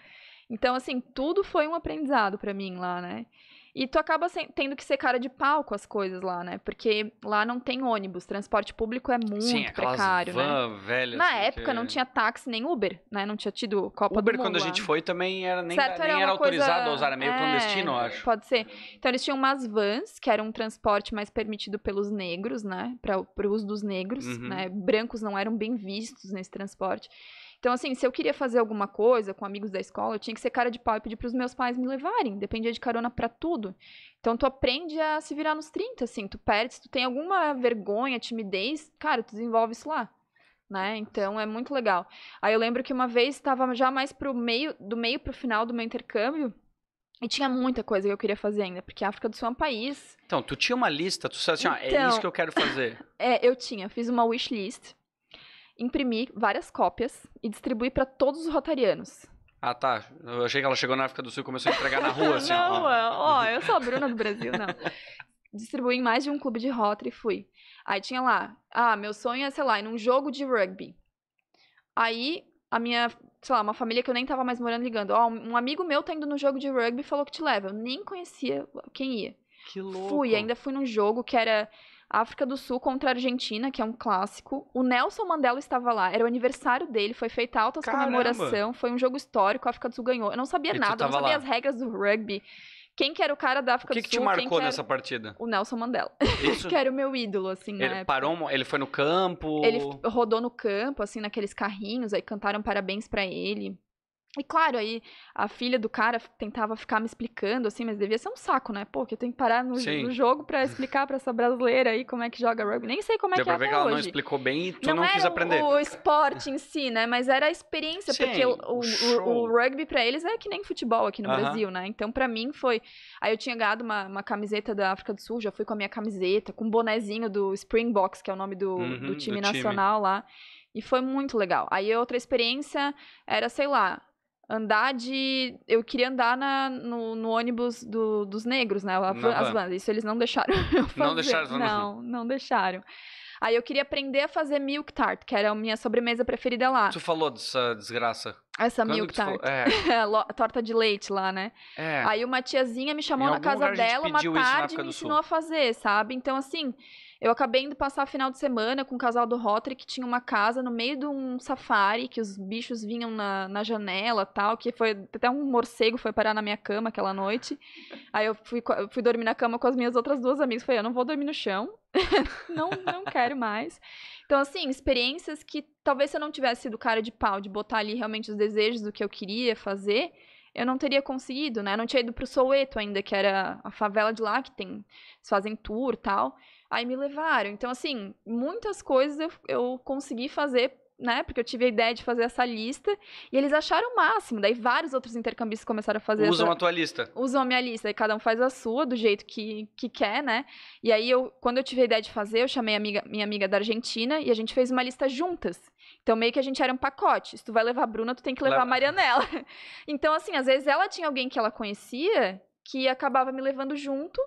S2: Então, assim, tudo foi um aprendizado para mim lá, né? E tu acaba tendo que ser cara de pau com as coisas lá, né? Porque lá não tem ônibus, transporte público é muito Sim, precário, né? van, né? Velhas, Na época que... não tinha táxi nem Uber, né? Não tinha tido Copa Uber, do Mundo. Uber quando a gente
S1: foi também era nem, certo, nem era, autorizado coisa... a usar, era meio é, clandestino, acho.
S2: Pode ser. Então eles tinham umas vans, que era um transporte mais permitido pelos negros, né? Para o uso dos negros, uhum. né? Brancos não eram bem vistos nesse transporte. Então, assim, se eu queria fazer alguma coisa com amigos da escola, eu tinha que ser cara de pau e pedir pros meus pais me levarem. Dependia de carona para tudo. Então, tu aprende a se virar nos 30, assim. Tu perde, se tu tem alguma vergonha, timidez, cara, tu desenvolve isso lá. Né? Então é muito legal. Aí eu lembro que uma vez estava já mais pro meio, do meio pro final do meu intercâmbio, e tinha muita coisa que eu queria fazer ainda, porque a África do Sul é um país.
S1: Então, tu tinha uma lista, tu sabe assim, então, ah, é isso então que eu quero fazer.
S2: é, eu tinha, fiz uma wish list imprimir várias cópias e distribuir para todos os rotarianos.
S1: Ah, tá. Eu achei que ela chegou na África do Sul e começou a entregar na rua, assim. não, ó.
S2: ó, eu sou a Bruna do Brasil, não. Distribuí em mais de um clube de Rotary e fui. Aí tinha lá, ah, meu sonho é, sei lá, ir num jogo de rugby. Aí, a minha, sei lá, uma família que eu nem tava mais morando ligando. Ó, um amigo meu tá indo no jogo de rugby e falou que te leva. Eu nem conhecia quem ia. Que louco. Fui, ainda fui num jogo que era África do Sul contra a Argentina, que é um clássico. O Nelson Mandela estava lá, era o aniversário dele, foi feita alta comemoração, foi um jogo histórico, a África do Sul ganhou. Eu não sabia e nada, eu não sabia lá. as regras do rugby. Quem que era o cara da África que do Sul? O que te marcou nessa partida? O Nelson Mandela. Isso... que era o meu ídolo, assim, ele época.
S1: Parou, ele foi no campo? Ele
S2: rodou no campo, assim, naqueles carrinhos, aí cantaram parabéns para ele. E claro, aí a filha do cara tentava ficar me explicando, assim, mas devia ser um saco, né? Pô, que eu tenho que parar no, no jogo para explicar para essa brasileira aí como é que joga rugby. Nem sei como é Deu é que é ver que ela não explicou
S1: bem e tu não, não quis é aprender. O, o
S2: esporte em si, né? Mas era a experiência, Sim, porque o, o, o rugby para eles é que nem futebol aqui no uh -huh. Brasil, né? Então para mim foi. Aí eu tinha ganhado uma, uma, camiseta da África do Sul, já fui com a minha camiseta, com um bonezinho do Springboks, que é o nome do, uhum, do time do nacional time. lá. E foi muito legal. Aí outra experiência era, sei lá, andar de. Eu queria andar na, no, no ônibus do, dos negros, né? As, as bandas. Isso eles não deixaram. Não deixaram. Não, não deixaram. Aí eu queria aprender a fazer milk tart, que era a minha sobremesa preferida lá. Tu
S1: falou dessa desgraça. Essa Quando milk tart. É.
S2: torta de leite lá, né? É. Aí uma tiazinha me chamou em na casa dela uma tarde e me ensinou a fazer, sabe? Então, assim, eu acabei indo passar final de semana com um casal do Rotary que tinha uma casa no meio de um safari, que os bichos vinham na, na janela tal, que foi até um morcego foi parar na minha cama aquela noite. Aí eu fui, fui dormir na cama com as minhas outras duas amigas. Falei, eu ah, não vou dormir no chão, não, não quero mais. Então, assim, experiências que talvez se eu não tivesse sido cara de pau, de botar ali realmente os desejos do que eu queria fazer, eu não teria conseguido, né? Eu não tinha ido pro Soweto ainda, que era a favela de lá, que tem, eles fazem tour e tal. Aí me levaram. Então, assim, muitas coisas eu, eu consegui fazer né? Porque eu tive a ideia de fazer essa lista e eles acharam o máximo. Daí vários outros intercambistas começaram a fazer. Usam essa... a tua lista. Usam a minha lista. Aí cada um faz a sua do jeito que, que quer, né? E aí eu, quando eu tive a ideia de fazer, eu chamei a amiga, minha amiga da Argentina e a gente fez uma lista juntas. Então meio que a gente era um pacote. Se tu vai levar a Bruna, tu tem que levar a Marianela. então assim, às vezes ela tinha alguém que ela conhecia que acabava me levando junto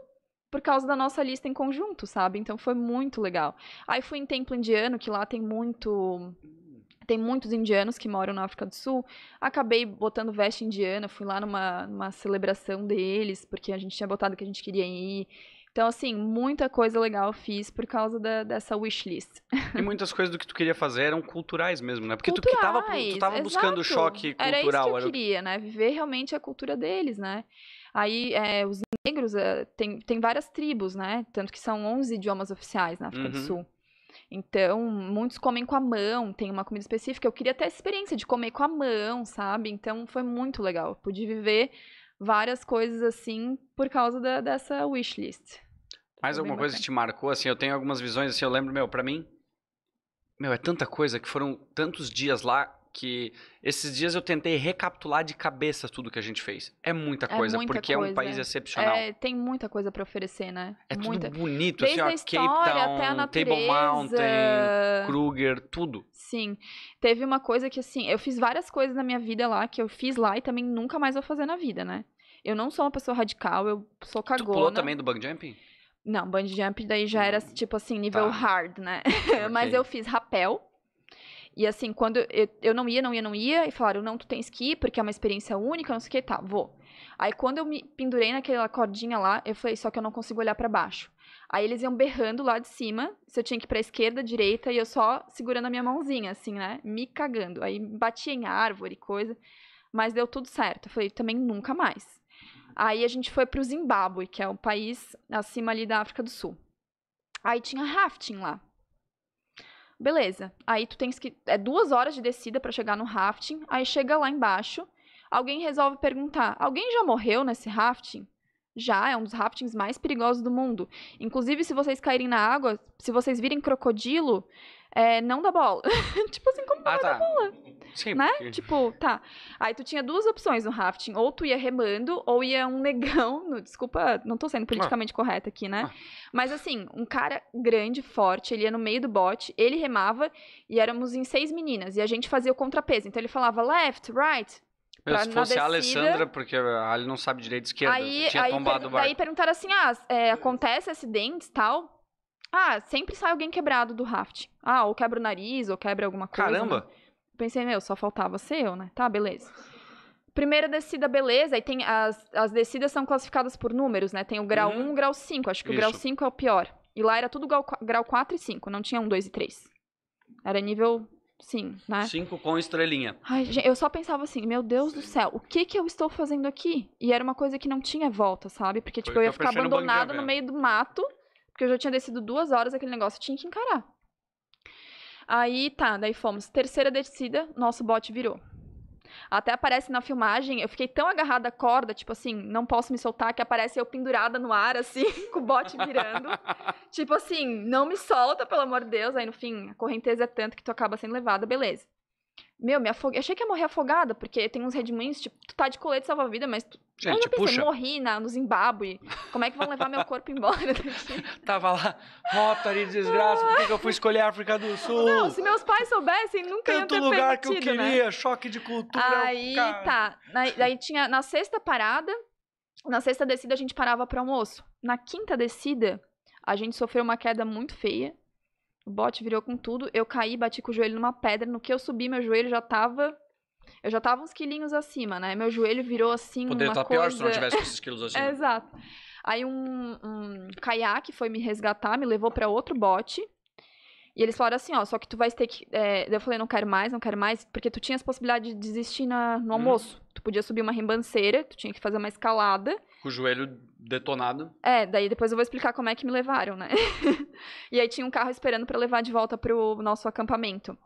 S2: por causa da nossa lista em conjunto, sabe? Então foi muito legal. Aí fui em templo indiano, que lá tem muito tem muitos indianos que moram na África do Sul. Acabei botando veste indiana, fui lá numa, numa celebração deles, porque a gente tinha botado que a gente queria ir. Então, assim, muita coisa legal fiz por causa da, dessa wishlist.
S1: E muitas coisas do que tu queria fazer eram culturais mesmo, né? Porque culturais, tu que tava, tu tava buscando o choque cultural. Era isso que eu queria,
S2: né? Viver realmente a cultura deles, né? Aí, é, os negros, eh, tem, tem várias tribos, né? Tanto que são 11 idiomas oficiais na África uhum. do Sul. Então, muitos comem com a mão, tem uma comida específica. Eu queria ter essa experiência de comer com a mão, sabe? Então, foi muito legal. Eu pude viver várias coisas assim por causa da, dessa wishlist.
S1: Mais alguma coisa que te marcou? Assim, eu tenho algumas visões, assim, eu lembro, meu, para mim, meu, é tanta coisa que foram tantos dias lá que esses dias eu tentei recapitular de cabeça tudo que a gente fez. É muita é coisa, é muita porque coisa. é um país excepcional. É,
S2: tem muita coisa para oferecer, né? É muita.
S1: tudo bonito, assim, Desde assim, ó, história, Cape Town, até a Table Mountain, Kruger, tudo.
S2: Sim. Teve uma coisa que, assim, eu fiz várias coisas na minha vida lá, que eu fiz lá e também nunca mais vou fazer na vida, né? Eu não sou uma pessoa radical, eu sou cagona. Tu pulou também
S1: do bug jumping?
S2: Não, bungee jump daí já era, hum, tipo assim, tá. nível tá. hard, né? Okay. Mas eu fiz rapel e assim, quando eu, eu não ia, não ia, não ia, e falaram, não, tu tens que ir, porque é uma experiência única, não sei o que, tá, vou. Aí quando eu me pendurei naquela cordinha lá, eu falei, só que eu não consigo olhar para baixo. Aí eles iam berrando lá de cima, se eu tinha que ir pra esquerda, direita, e eu só segurando a minha mãozinha, assim, né? Me cagando. Aí batia em árvore, coisa. Mas deu tudo certo. Eu falei, também nunca mais. Aí a gente foi pro Zimbábue, que é um país acima ali da África do Sul. Aí tinha rafting lá. Beleza. Aí tu tens que. É duas horas de descida para chegar no rafting. Aí chega lá embaixo. Alguém resolve perguntar: alguém já morreu nesse rafting? Já é um dos raftings mais perigosos do mundo. Inclusive, se vocês caírem na água, se vocês virem crocodilo, é, não dá bola. tipo assim, como ah, tá. dá bola? Sim, né? Porque... Tipo, tá. Aí tu tinha duas opções no rafting. Ou tu ia remando, ou ia um negão. No, desculpa, não tô sendo politicamente ah. correta aqui, né? Ah. Mas assim, um cara grande, forte, ele ia no meio do bote, ele remava e éramos em seis meninas. E a gente fazia o contrapeso. Então ele falava left, right, meu, pra, se fosse a Alessandra,
S1: porque a Ali não sabe direito de esquerda, aí, tinha aí, tombado o barco. Aí
S2: perguntaram assim, ah, é, acontece acidentes e tal? Ah, sempre sai alguém quebrado do raft. Ah, ou quebra o nariz, ou quebra alguma coisa. Né? Caramba! Né? Pensei, meu, só faltava ser eu, né? Tá, beleza. Primeira descida, beleza. Aí tem as, as descidas são classificadas por números, né? Tem o grau uhum. 1 o grau 5. Acho que Isso. o grau 5 é o pior. E lá era tudo grau, grau 4 e 5, não tinha 1, 2 e 3. Era nível Sim, né?
S1: Cinco com estrelinha.
S2: Ai, gente, eu só pensava assim, meu Deus do céu, o que que eu estou fazendo aqui? E era uma coisa que não tinha volta, sabe? Porque, tipo, Foi eu ia ficar abandonada no meio do mato, porque eu já tinha descido duas horas aquele negócio, tinha que encarar. Aí tá, daí fomos. Terceira descida, nosso bote virou. Até aparece na filmagem, eu fiquei tão agarrada à corda, tipo assim, não posso me soltar, que aparece eu pendurada no ar, assim, com o bote virando. tipo assim, não me solta, pelo amor de Deus. Aí no fim, a correnteza é tanto que tu acaba sendo levada, beleza. Meu, me afoguei. Eu achei que ia morrer afogada, porque tem uns redemoinhos, tipo, tu tá de colete salva-vida, mas tu... Gente, eu já pensei, puxa. morri na, no Zimbábue. Como é que vão levar meu corpo embora daqui?
S1: Tava lá, Rotary, desgraça, por que eu fui escolher a África do Sul? Não, se
S2: meus pais soubessem, nunca Tanto iam ter lugar que eu né? queria, né?
S1: choque de cultura. Aí, cara...
S2: tá. Aí, aí tinha, na sexta parada, na sexta descida a gente parava para almoço. Na quinta descida, a gente sofreu uma queda muito feia o bot virou com tudo. Eu caí, bati com o joelho numa pedra. No que eu subi, meu joelho já tava. Eu já tava uns quilinhos acima, né? Meu joelho virou assim. Poderia estar coisa... pior se não tivesse esses quilos acima. exato. Aí um, um caiaque foi me resgatar, me levou para outro bote. E eles falaram assim, ó, só que tu vai ter que. É... Eu falei, não quero mais, não quero mais, porque tu tinha as possibilidades de desistir na... no uhum. almoço. Hum. Tu podia subir uma ribanceira, tu tinha que fazer uma escalada.
S1: Com o joelho detonado.
S2: É, daí depois eu vou explicar como é que me levaram, né? e aí tinha um carro esperando para levar de volta pro nosso acampamento.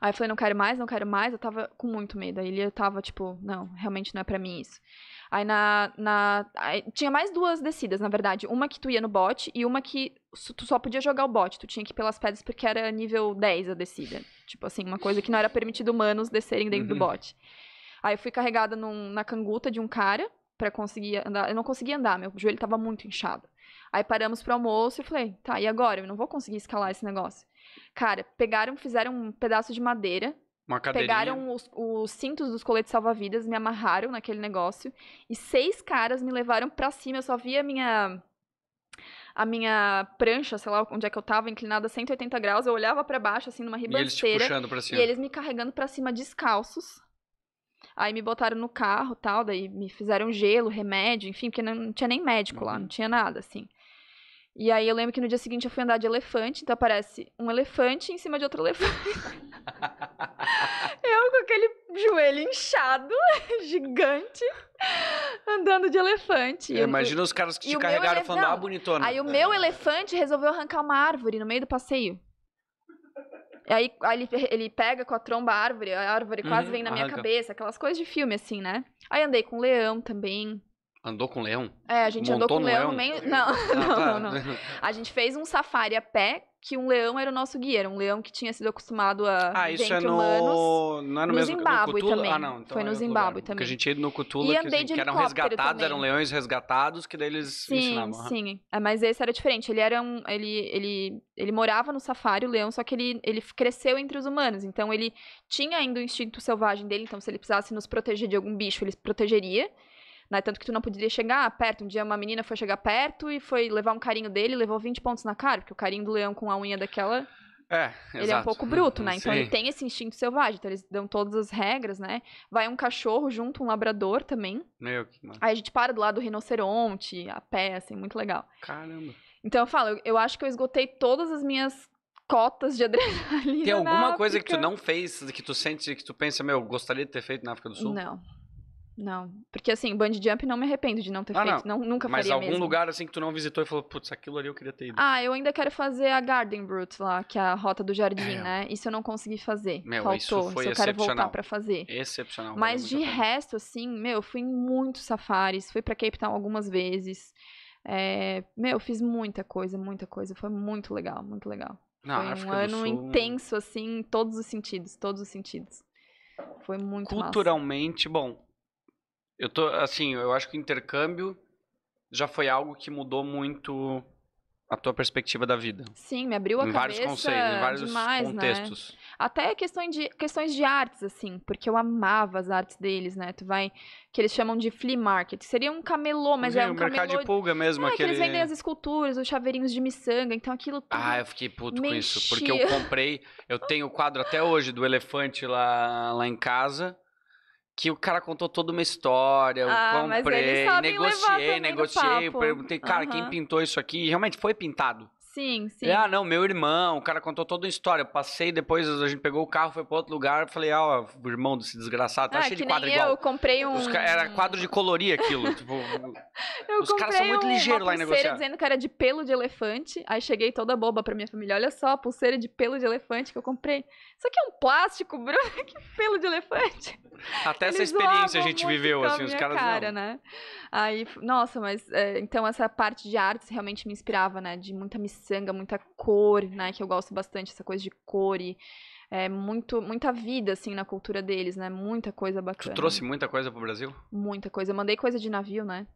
S2: Aí eu falei, não quero mais, não quero mais. Eu tava com muito medo. Aí ele tava, tipo, não, realmente não é para mim isso. Aí na. na aí tinha mais duas descidas, na verdade. Uma que tu ia no bote e uma que tu só podia jogar o bot, tu tinha que ir pelas pedras porque era nível 10 a descida. Tipo assim, uma coisa que não era permitido humanos descerem dentro uhum. do bot. Aí eu fui carregada num, na canguta de um cara para conseguir andar. Eu não conseguia andar, meu joelho tava muito inchado. Aí paramos pro almoço e falei, tá, e agora? Eu não vou conseguir escalar esse negócio. Cara, pegaram, fizeram um pedaço de madeira Pegaram os, os, cintos dos coletes salva-vidas, me amarraram naquele negócio. E seis caras me levaram para cima. Eu só via minha a minha prancha, sei lá, onde é que eu tava, inclinada 180 graus, eu olhava para baixo, assim, numa ribanceira. E eles te puxando pra cima. E eles me carregando para cima descalços. Aí me botaram no carro tal, daí me fizeram gelo, remédio, enfim, porque não, não tinha nem médico uhum. lá, não tinha nada, assim. E aí eu lembro que no dia seguinte eu fui andar de elefante, então aparece um elefante em cima de outro elefante. eu com aquele joelho inchado, gigante, andando de elefante. Eu, imagina os caras que te carregaram falando, ah, bonitona. Aí o é. meu elefante resolveu arrancar uma árvore no meio do passeio. Aí, aí, ele, ele pega com a tromba a árvore, a árvore quase uhum, vem na minha cabeça, aquelas coisas de filme, assim, né? Aí andei com o leão também.
S1: Andou com leão? É, a gente Montou andou com um leão, leão? meio.
S2: Não, ah, não, tá. não, não. A gente fez um safari a pé que um leão era o nosso guia, era um leão que tinha sido acostumado a ah, isso é no... humanos. Não é no, no mesmo Zimbábue no também. Ah, não, então Foi no Zimbábue também. Porque a
S1: gente ia no Cthulhu, e que, assim, de que eram resgatados, também. eram leões resgatados, que daí eles sim, ensinavam. Sim,
S2: ah, mas esse era diferente. Ele era um, ele, ele, ele morava no safari, o leão, só que ele, ele cresceu entre os humanos. Então ele tinha ainda o instinto selvagem dele, então se ele precisasse nos proteger de algum bicho, ele se protegeria né? Tanto que tu não poderia chegar perto. Um dia uma menina foi chegar perto e foi levar um carinho dele, levou 20 pontos na cara, porque o carinho do leão com a unha daquela.
S1: É, ele exato. é um pouco bruto, né? Então Sim. ele tem esse
S2: instinto selvagem, então eles dão todas as regras, né? Vai um cachorro junto, um labrador também.
S1: Meu, que massa. Aí a
S2: gente para do lado do rinoceronte, a pé, assim, muito legal. Caramba. Então eu falo, eu, eu acho que eu esgotei todas as minhas cotas de adrenalina. Tem alguma
S1: coisa que tu não fez, que tu sente, que tu pensa, meu, gostaria de ter feito na África do Sul? Não.
S2: Não. Porque assim, band jump não me arrependo de não ter ah, feito. Não. não. nunca Mas faria Mas algum mesmo.
S1: lugar assim que tu não visitou e falou, putz, aquilo ali eu queria ter ido.
S2: Ah, eu ainda quero fazer a Garden Route lá, que é a rota do jardim, é. né? Isso eu não consegui fazer. Meu, Faltou. isso foi isso eu quero voltar pra fazer. Excepcional. Mas de resto, assim, meu, eu fui em muitos safaris, fui pra Cape Town algumas vezes. É, meu, fiz muita coisa, muita coisa. Foi muito legal, muito legal. Na Foi África um ano Sul... intenso, assim, em todos os sentidos, todos os sentidos. Foi muito
S1: Culturalmente, massa. bom, eu tô, assim, eu acho que o intercâmbio já foi algo que mudou muito a tua perspectiva da vida.
S2: Sim, me abriu a em cabeça. Em vários conceitos, em vários demais, né? contextos. Né? Até questões de, questões de artes, assim, porque eu amava as artes deles, né? Tu vai. Que eles chamam de flea market. Seria um camelô, mas é Sim, é um mercado de pulga mesmo. É, aquele... eles vendem as esculturas, os chaveirinhos de miçanga, então aquilo tudo.
S1: Ah, eu fiquei puto mexia. com isso, porque eu comprei. Eu tenho o quadro até hoje do elefante lá, lá em casa que o cara contou toda uma história, ah, eu comprei, negociei, negociei, perguntei, cara, uhum. quem pintou isso aqui? Realmente foi pintado.
S2: Sim, sim. E, ah,
S1: não, meu irmão, o cara contou toda a história. Eu passei depois, a gente pegou o carro, foi para outro lugar, falei, ah, o irmão desse desgraçado, tá ah, cheio de quadro igual. Eu
S2: comprei um. Era
S1: quadro de colorir aquilo. tipo,
S2: eu os caras são muito um, ligeiros lá em negociar. dizendo que era de pelo de elefante. Aí cheguei toda boba pra minha família. Olha só, pulseira de pelo de elefante que eu comprei. Isso aqui é um plástico, bro que pelo de elefante.
S1: Até Eles essa experiência a gente viveu, assim, os caras. Cara, não. né?
S2: Aí, nossa, mas é, então essa parte de artes realmente me inspirava, né? De muita missão miçanga, é muita cor, né? Que eu gosto bastante, essa coisa de cor e é, muito, muita vida, assim, na cultura deles, né? Muita coisa bacana. Tu trouxe
S1: muita coisa pro Brasil?
S2: Muita coisa. Eu mandei coisa de navio, né?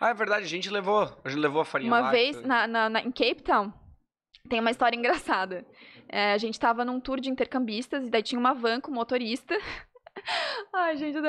S1: Ah, é verdade, a gente levou. A gente levou a farinha Uma lá, vez,
S2: na, na, na, em Cape Town, tem uma história engraçada. É, a gente tava num tour de intercambistas e daí tinha uma van com motorista Ai, gente, eu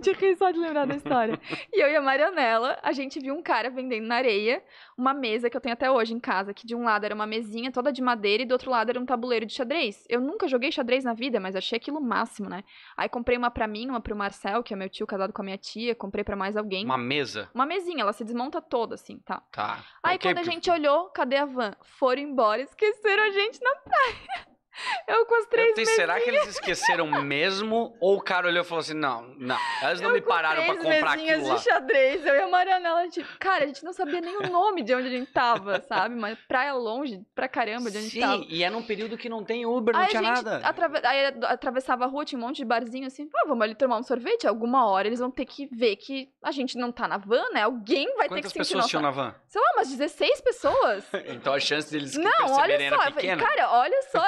S2: tinha que rir só de lembrar da história. E eu e a Marianela, a gente viu um cara vendendo na areia uma mesa que eu tenho até hoje em casa, que de um lado era uma mesinha toda de madeira e do outro lado era um tabuleiro de xadrez. Eu nunca joguei xadrez na vida, mas achei aquilo máximo, né? Aí comprei uma pra mim, uma pro Marcel, que é meu tio casado com a minha tia, comprei para mais alguém. Uma
S1: mesa? Uma
S2: mesinha, ela se desmonta toda, assim, tá?
S1: Tá. Aí okay. quando a gente
S2: olhou, cadê a van? Foram embora, esqueceram a gente na praia. Eu com as três Será que eles
S1: esqueceram mesmo? Ou o cara olhou e falou assim, não, não. Elas não eu me pararam pra comprar aquilo lá. de
S2: xadrez, eu e a Marianela, tipo, cara, a gente não sabia nem o nome de onde a gente tava, sabe? Mas praia longe pra caramba de onde Sim, a gente tava.
S1: e era um período que não tem Uber, aí não tinha nada.
S2: Aí atravessava a rua, tinha um monte de barzinho assim, ah, vamos ali tomar um sorvete? Alguma hora eles vão ter que ver que a gente não tá na van, né? Alguém vai Quantas ter que sentir Quantas pessoas tinham na van? Sei lá, umas 16 pessoas.
S1: então a chance deles não, olha só, pequena. cara,
S2: olha só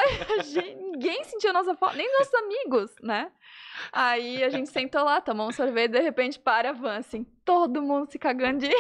S2: ninguém sentiu a nossa falta, nem nossos amigos, né? Aí a gente sentou lá, tomou um sorvete, de repente para a van, assim, todo mundo se cagando de.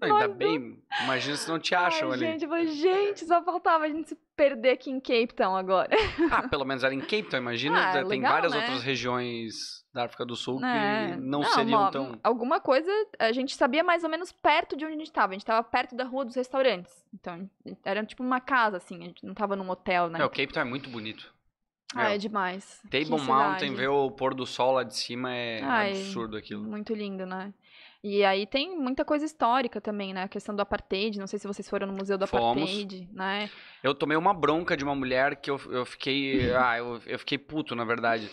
S2: Não, ainda bem,
S1: imagina se não te acham Ai, ali. Gente,
S2: falei, gente, só faltava a gente se perder aqui em Cape Town agora.
S1: Ah, pelo menos era em Cape Town, imagina. Ah, tem legal, várias né? outras regiões da África do Sul que é. não, não seriam uma, tão.
S2: Alguma coisa, a gente sabia mais ou menos perto de onde a gente estava. A gente estava perto da rua dos restaurantes. Então, era tipo uma casa, assim, a gente não estava num hotel, né? É, o
S1: Cape Town é muito bonito.
S2: Ah, é, é demais. Table Mountain, ver
S1: o pôr do sol lá de cima é Ai, absurdo aquilo. Muito
S2: lindo, né? E aí tem muita coisa histórica também, né? A questão do apartheid, não sei se vocês foram no museu do Fomos. apartheid, né?
S1: Eu tomei uma bronca de uma mulher que eu, eu fiquei, ah, eu, eu fiquei puto, na verdade.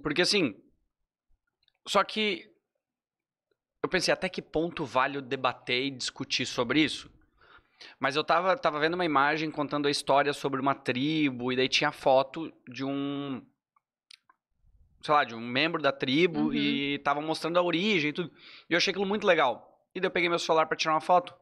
S1: Porque assim, só que eu pensei até que ponto vale debater e discutir sobre isso. Mas eu tava, tava vendo uma imagem contando a história sobre uma tribo, e daí tinha foto de um. Sei lá, de um membro da tribo, uhum. e tava mostrando a origem e tudo. E eu achei aquilo muito legal. E daí eu peguei meu celular para tirar uma foto.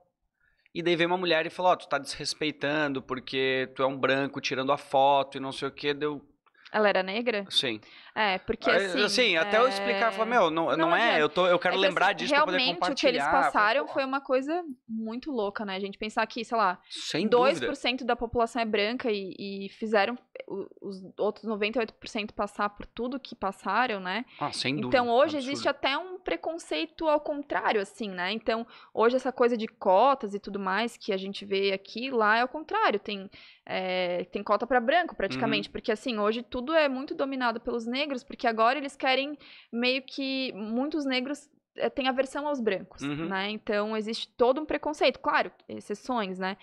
S1: E daí veio uma mulher e falou: Ó, oh, tu tá desrespeitando porque tu é um branco tirando a foto e não sei o que. Deu.
S2: Ela era negra? Sim. É, porque ah, assim. Assim, até é... eu explicar, falar, é, meu, não, não, não é, eu, tô, eu quero é que, lembrar assim, disso pra poder compartilhar. Realmente, o que eles passaram foi uma coisa muito louca, né? A gente pensar que, sei lá, Sem 2% dúvida. da população é branca e, e fizeram os outros 98% passar por tudo que passaram, né?
S1: Ah, sem dúvida. Então
S2: hoje absurdo. existe até um preconceito ao contrário, assim, né? Então hoje essa coisa de cotas e tudo mais que a gente vê aqui, lá é o contrário. Tem, é, tem cota para branco praticamente, uhum. porque assim, hoje tudo é muito dominado pelos negros negros, porque agora eles querem meio que muitos negros eh, têm aversão aos brancos, uhum. né? Então existe todo um preconceito, claro, exceções, né?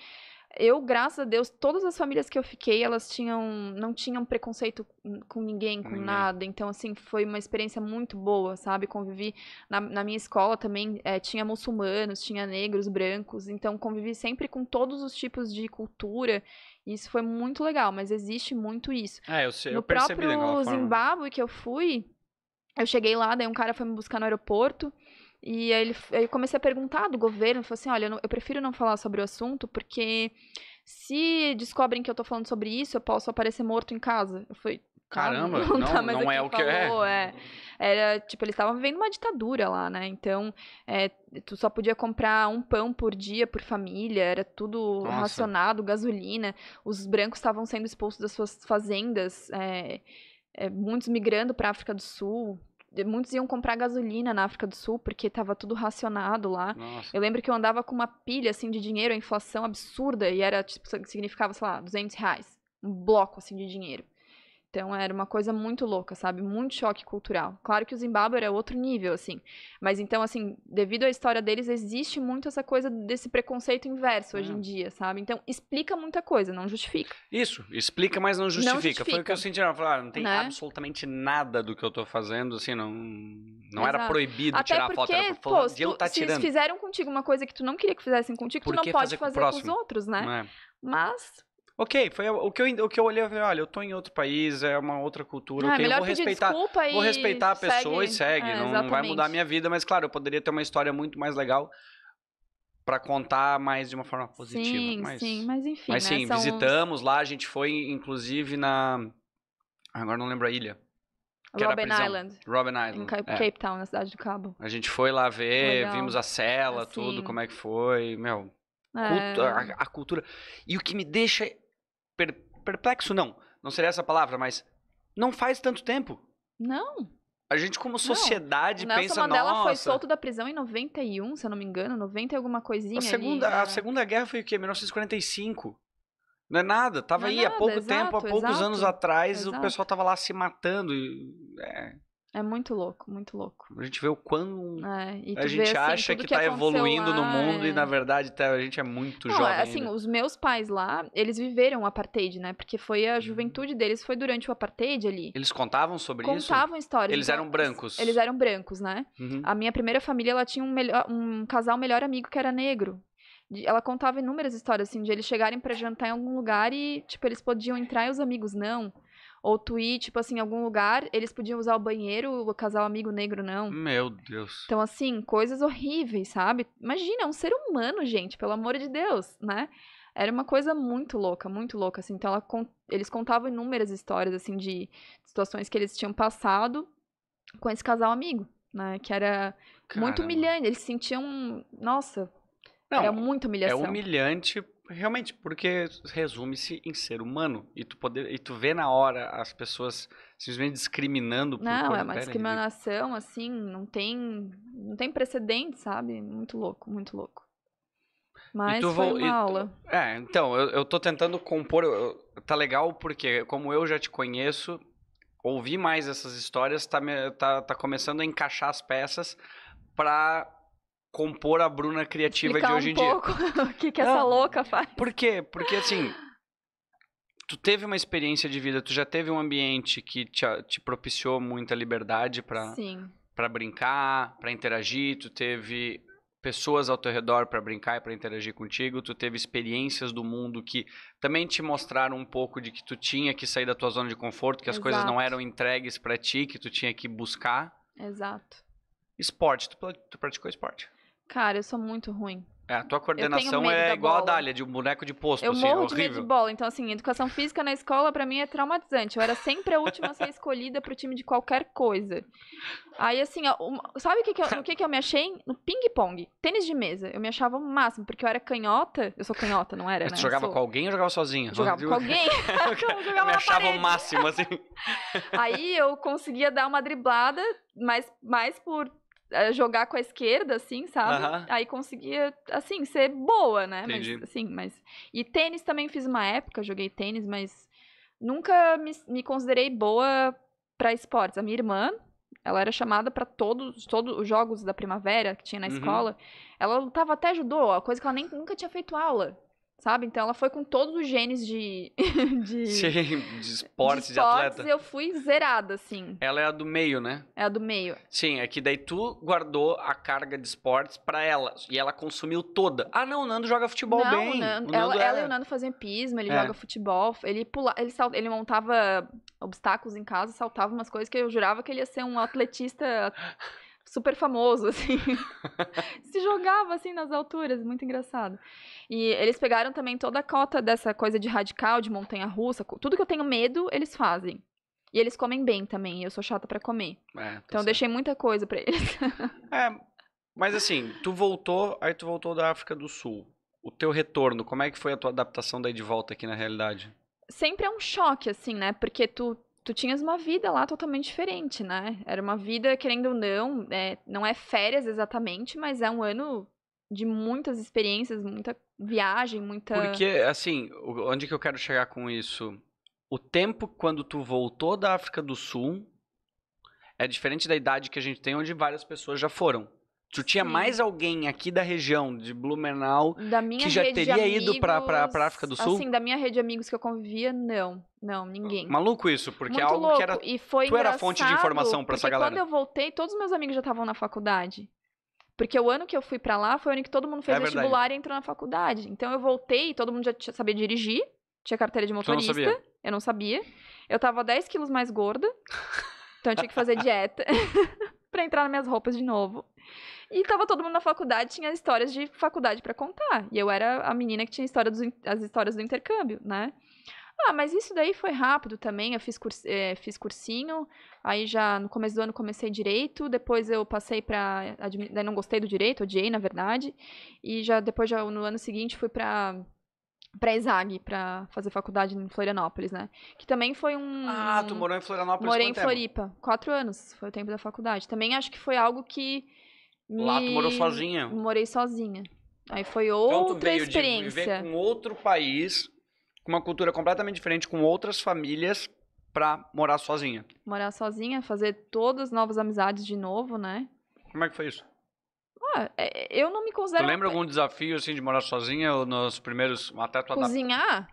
S2: Eu, graças a Deus, todas as famílias que eu fiquei, elas tinham não tinham preconceito com ninguém, com nada. Então, assim, foi uma experiência muito boa, sabe? Convivi na, na minha escola também, é, tinha muçulmanos, tinha negros, brancos. Então, convivi sempre com todos os tipos de cultura isso foi muito legal, mas existe muito isso. É, eu, sei, no eu percebi. No próprio Zimbábue que eu fui, eu cheguei lá, daí um cara foi me buscar no aeroporto, e aí, ele, aí eu comecei a perguntar do governo, falou assim, olha, eu, não, eu prefiro não falar sobre o assunto, porque se descobrem que eu tô falando sobre isso, eu posso aparecer morto em casa. Eu falei, tá caramba, não, não, tá, não é, é o que é. é era, tipo, eles estavam vivendo uma ditadura lá, né? Então, é, tu só podia comprar um pão por dia por família, era tudo Nossa. racionado, gasolina. Os brancos estavam sendo expulsos das suas fazendas, é, é, muitos migrando para a África do Sul. Muitos iam comprar gasolina na África do Sul porque estava tudo racionado lá. Nossa. Eu lembro que eu andava com uma pilha assim de dinheiro, a inflação absurda, e era tipo, significava, sei lá, 200 reais. Um bloco assim de dinheiro. Então era uma coisa muito louca, sabe? Muito choque cultural. Claro que o Zimbábue era outro nível, assim. Mas então, assim, devido à história deles, existe muito essa coisa desse preconceito inverso hoje em uhum. dia, sabe? Então explica muita coisa, não justifica.
S1: Isso, explica, mas não justifica. Não justifica. Foi o que eu senti. Eu né? falar. Ah, não tem né? absolutamente nada do que eu tô fazendo, assim, não, não Exato. era proibido Até tirar porque, a foto. Pô, se tá se eles fizeram
S2: contigo uma coisa que tu não queria que fizessem contigo, Por tu não pode fazer com, com os outros, né? É. Mas
S1: Ok, foi o que eu, o que eu olhei e falei, olha, eu tô em outro país, é uma outra cultura, ah, ok, eu vou respeitar, vou respeitar a pessoa segue, e segue, é, não, não, vai mudar a minha vida, mas claro, eu poderia ter uma história muito mais legal para contar mais de uma forma positiva. Sim, mas, sim,
S2: mas enfim. Mas né, sim, né, visitamos
S1: uns... lá, a gente foi inclusive na, agora não lembro a ilha.
S2: Robin Island.
S1: Robin Island. Em Cape, é. Cape
S2: Town, na cidade do Cabo.
S1: A gente foi lá ver, legal. vimos a cela, assim. tudo, como é que foi, meu...
S2: É. a,
S1: a cultura. E o que me deixa per, perplexo não, não seria essa palavra, mas não faz tanto tempo. Não. A gente como sociedade não. pensa, nossa... Nelson Mandela foi solto
S2: da prisão em 91, se eu não me engano, 90 e alguma coisinha a segunda, ali, A né?
S1: Segunda Guerra foi o quê? 1945. Não é nada, tava é aí nada, há pouco exato, tempo, há poucos exato, anos atrás, exato. o pessoal tava lá se matando. E, é,
S2: é muito louco, muito louco.
S1: A gente vê o quão
S2: é, a gente vê, assim, acha que, que tá evoluindo lá, no mundo é... e na
S1: verdade tá, a gente é muito Não, jovem. Assim, ainda.
S2: os meus pais lá, eles viveram o apartheid, né? Porque foi a juventude hum. deles, foi durante o apartheid ali.
S1: Eles contavam sobre contavam isso? Contavam histórias. Eles eram brancos. Eles eram
S2: brancos, né? Uhum. A minha primeira família, ela tinha um, melhor, um casal melhor amigo que era negro ela contava inúmeras histórias, assim, de eles chegarem para jantar em algum lugar e, tipo, eles podiam entrar e os amigos não ou tweet, tipo assim, em algum lugar, eles podiam usar o banheiro, o casal amigo negro não. Meu Deus. Então, assim, coisas horríveis, sabe? Imagina, um ser humano, gente, pelo amor de Deus, né? Era uma coisa muito louca, muito louca, assim. Então, ela, eles contavam inúmeras histórias, assim, de situações que eles tinham passado com esse casal amigo, né? Que era Caramba. muito humilhante. Eles se sentiam, nossa, não, era muito é humilhação. É
S1: humilhante realmente, porque resume-se em ser humano. E tu, poder, e tu vê na hora as pessoas simplesmente discriminando por Não, é uma é
S2: discriminação, assim, não tem, não tem precedente, sabe? Muito louco, muito louco. Mas foi vou, uma tu,
S1: É, então, eu, eu tô tentando compor. Eu, tá legal porque, como eu já te conheço, ouvir mais essas histórias tá, me, tá, tá começando a encaixar as peças para compor a Bruna criativa Explicar de hoje um em pouco
S2: dia. o que, que essa louca faz.
S1: Por quê? Porque assim, tu teve uma experiência de vida, tu já teve um ambiente que te, te propiciou muita liberdade para para brincar, para interagir, tu teve pessoas ao teu redor para brincar e para interagir contigo, tu teve experiências do mundo que também te mostraram um pouco de que tu tinha que sair da tua zona de conforto, que as Exato. coisas não eram entregues para ti, que tu tinha que buscar. Exato. Esporte, tu, tu praticou esporte?
S2: Cara, eu sou muito ruim.
S1: É, a tua coordenação é igual a Dália, de um boneco de posto, eu assim, morro é horrível. de medo de bola.
S2: Então, assim, educação física na escola, para mim, é traumatizante. Eu era sempre a última a ser escolhida pro time de qualquer coisa. Aí, assim, sabe o que que eu, o que que eu me achei? No ping-pong, tênis de mesa. Eu me achava o máximo, porque eu era canhota. Eu sou canhota, não era, né? Você jogava sou... com
S1: alguém ou jogava sozinha? Jogava com alguém. eu jogava eu me achava o máximo, assim.
S2: Aí, eu conseguia dar uma driblada, mas mais por jogar com a esquerda, assim, sabe? Aí conseguia, assim, ser boa, né? Entendi. Mas, assim, mas... E tênis também fiz uma época, joguei tênis, mas nunca me, me considerei boa para esportes. A minha irmã, ela era chamada para todos, todos os jogos da primavera que tinha na uhum. escola. Ela lutava até judô, coisa que ela nem, nunca tinha feito aula sabe? Então ela foi com todos os genes de. de, Sim,
S1: de esportes, de, esportes, de atleta. Eu
S2: fui zerada, assim.
S1: Ela é a do meio, né? É a do meio. Sim, é que daí tu guardou a carga de esportes para ela. E ela consumiu toda. Ah, não, o Nando joga futebol não, bem. Nando, ela, Nando ela é... e o Nando
S2: faziam pismo, ele é. joga futebol. Ele pula, ele, sal, ele montava obstáculos em casa, saltava umas coisas que eu jurava que ele ia ser um atletista super famoso, assim. Se jogava, assim, nas alturas, muito engraçado. E eles pegaram também toda a cota dessa coisa de radical, de montanha-russa, tudo que eu tenho medo, eles fazem. E eles comem bem também, e eu sou chata para comer. É, tá então certo. deixei muita coisa para eles.
S1: é, mas assim, tu voltou, aí tu voltou da África do Sul. O teu retorno, como é que foi a tua adaptação daí de volta aqui na realidade?
S2: Sempre é um choque, assim, né? Porque tu tu tinhas uma vida lá totalmente diferente, né? Era uma vida, querendo ou não, é, não é férias exatamente, mas é um ano de muitas experiências, muita viagem, muita. Porque,
S1: assim, onde que eu quero chegar com isso? O tempo quando tu voltou da África do Sul é diferente da idade que a gente tem, onde várias pessoas já foram. Tu tinha Sim. mais alguém aqui da região de Blumenau
S2: que já teria amigos, ido pra, pra, pra África do Sul? Assim, da minha rede de amigos que eu convivia, não. Não, ninguém.
S1: Maluco isso, porque Muito é algo louco. que era. E foi tu era fonte de informação pra essa galera. Quando eu
S2: voltei, todos os meus amigos já estavam na faculdade. Porque o ano que eu fui para lá foi o ano que todo mundo fez é vestibular verdade. e entrou na faculdade. Então eu voltei, todo mundo já tinha, sabia dirigir, tinha carteira de motorista. não sabia. Eu não sabia. Eu tava 10 quilos mais gorda. Então eu tinha que fazer dieta pra entrar nas minhas roupas de novo. E tava todo mundo na faculdade, tinha histórias de faculdade para contar. E eu era a menina que tinha história dos, as histórias do intercâmbio, né? Ah, mas isso daí foi rápido também. Eu fiz, cursinho, eh, é, fiz cursinho, aí já no começo do ano comecei direito, depois eu passei para daí não gostei do direito, odiei na verdade, e já depois já no ano seguinte fui para para ESAG, para fazer faculdade em Florianópolis, né? Que também foi um Ah, tu morou em Florianópolis? Morei em Floripa, quatro anos, foi o tempo da faculdade. Também acho que foi algo que Lá tu morou sozinha? Morei sozinha. Aí foi então, outra então, experiência. De viver com
S1: outro país, com uma cultura completamente diferente, com outras famílias, pra morar sozinha.
S2: Morar sozinha, fazer todas as novas amizades de novo, né? Como é que foi isso? Ah, é, eu não me considero. Tu lembra algum
S1: desafio assim de morar sozinha ou nos primeiros até tua Cozinhar?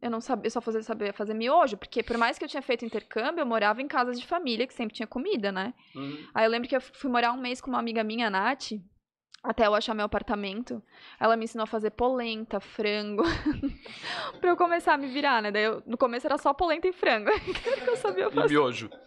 S2: Eu não sabia, eu só fazia, sabia fazer miojo, porque por mais que eu tinha feito intercâmbio, eu morava em casas de família, que sempre tinha comida, né? Uhum. Aí eu lembro que eu fui morar um mês com uma amiga minha, a Nath, até eu achar meu apartamento. Ela me ensinou a fazer polenta, frango, pra eu começar a me virar, né? Daí eu, no começo era só polenta e frango, que
S3: eu
S1: sabia fazer. E miojo.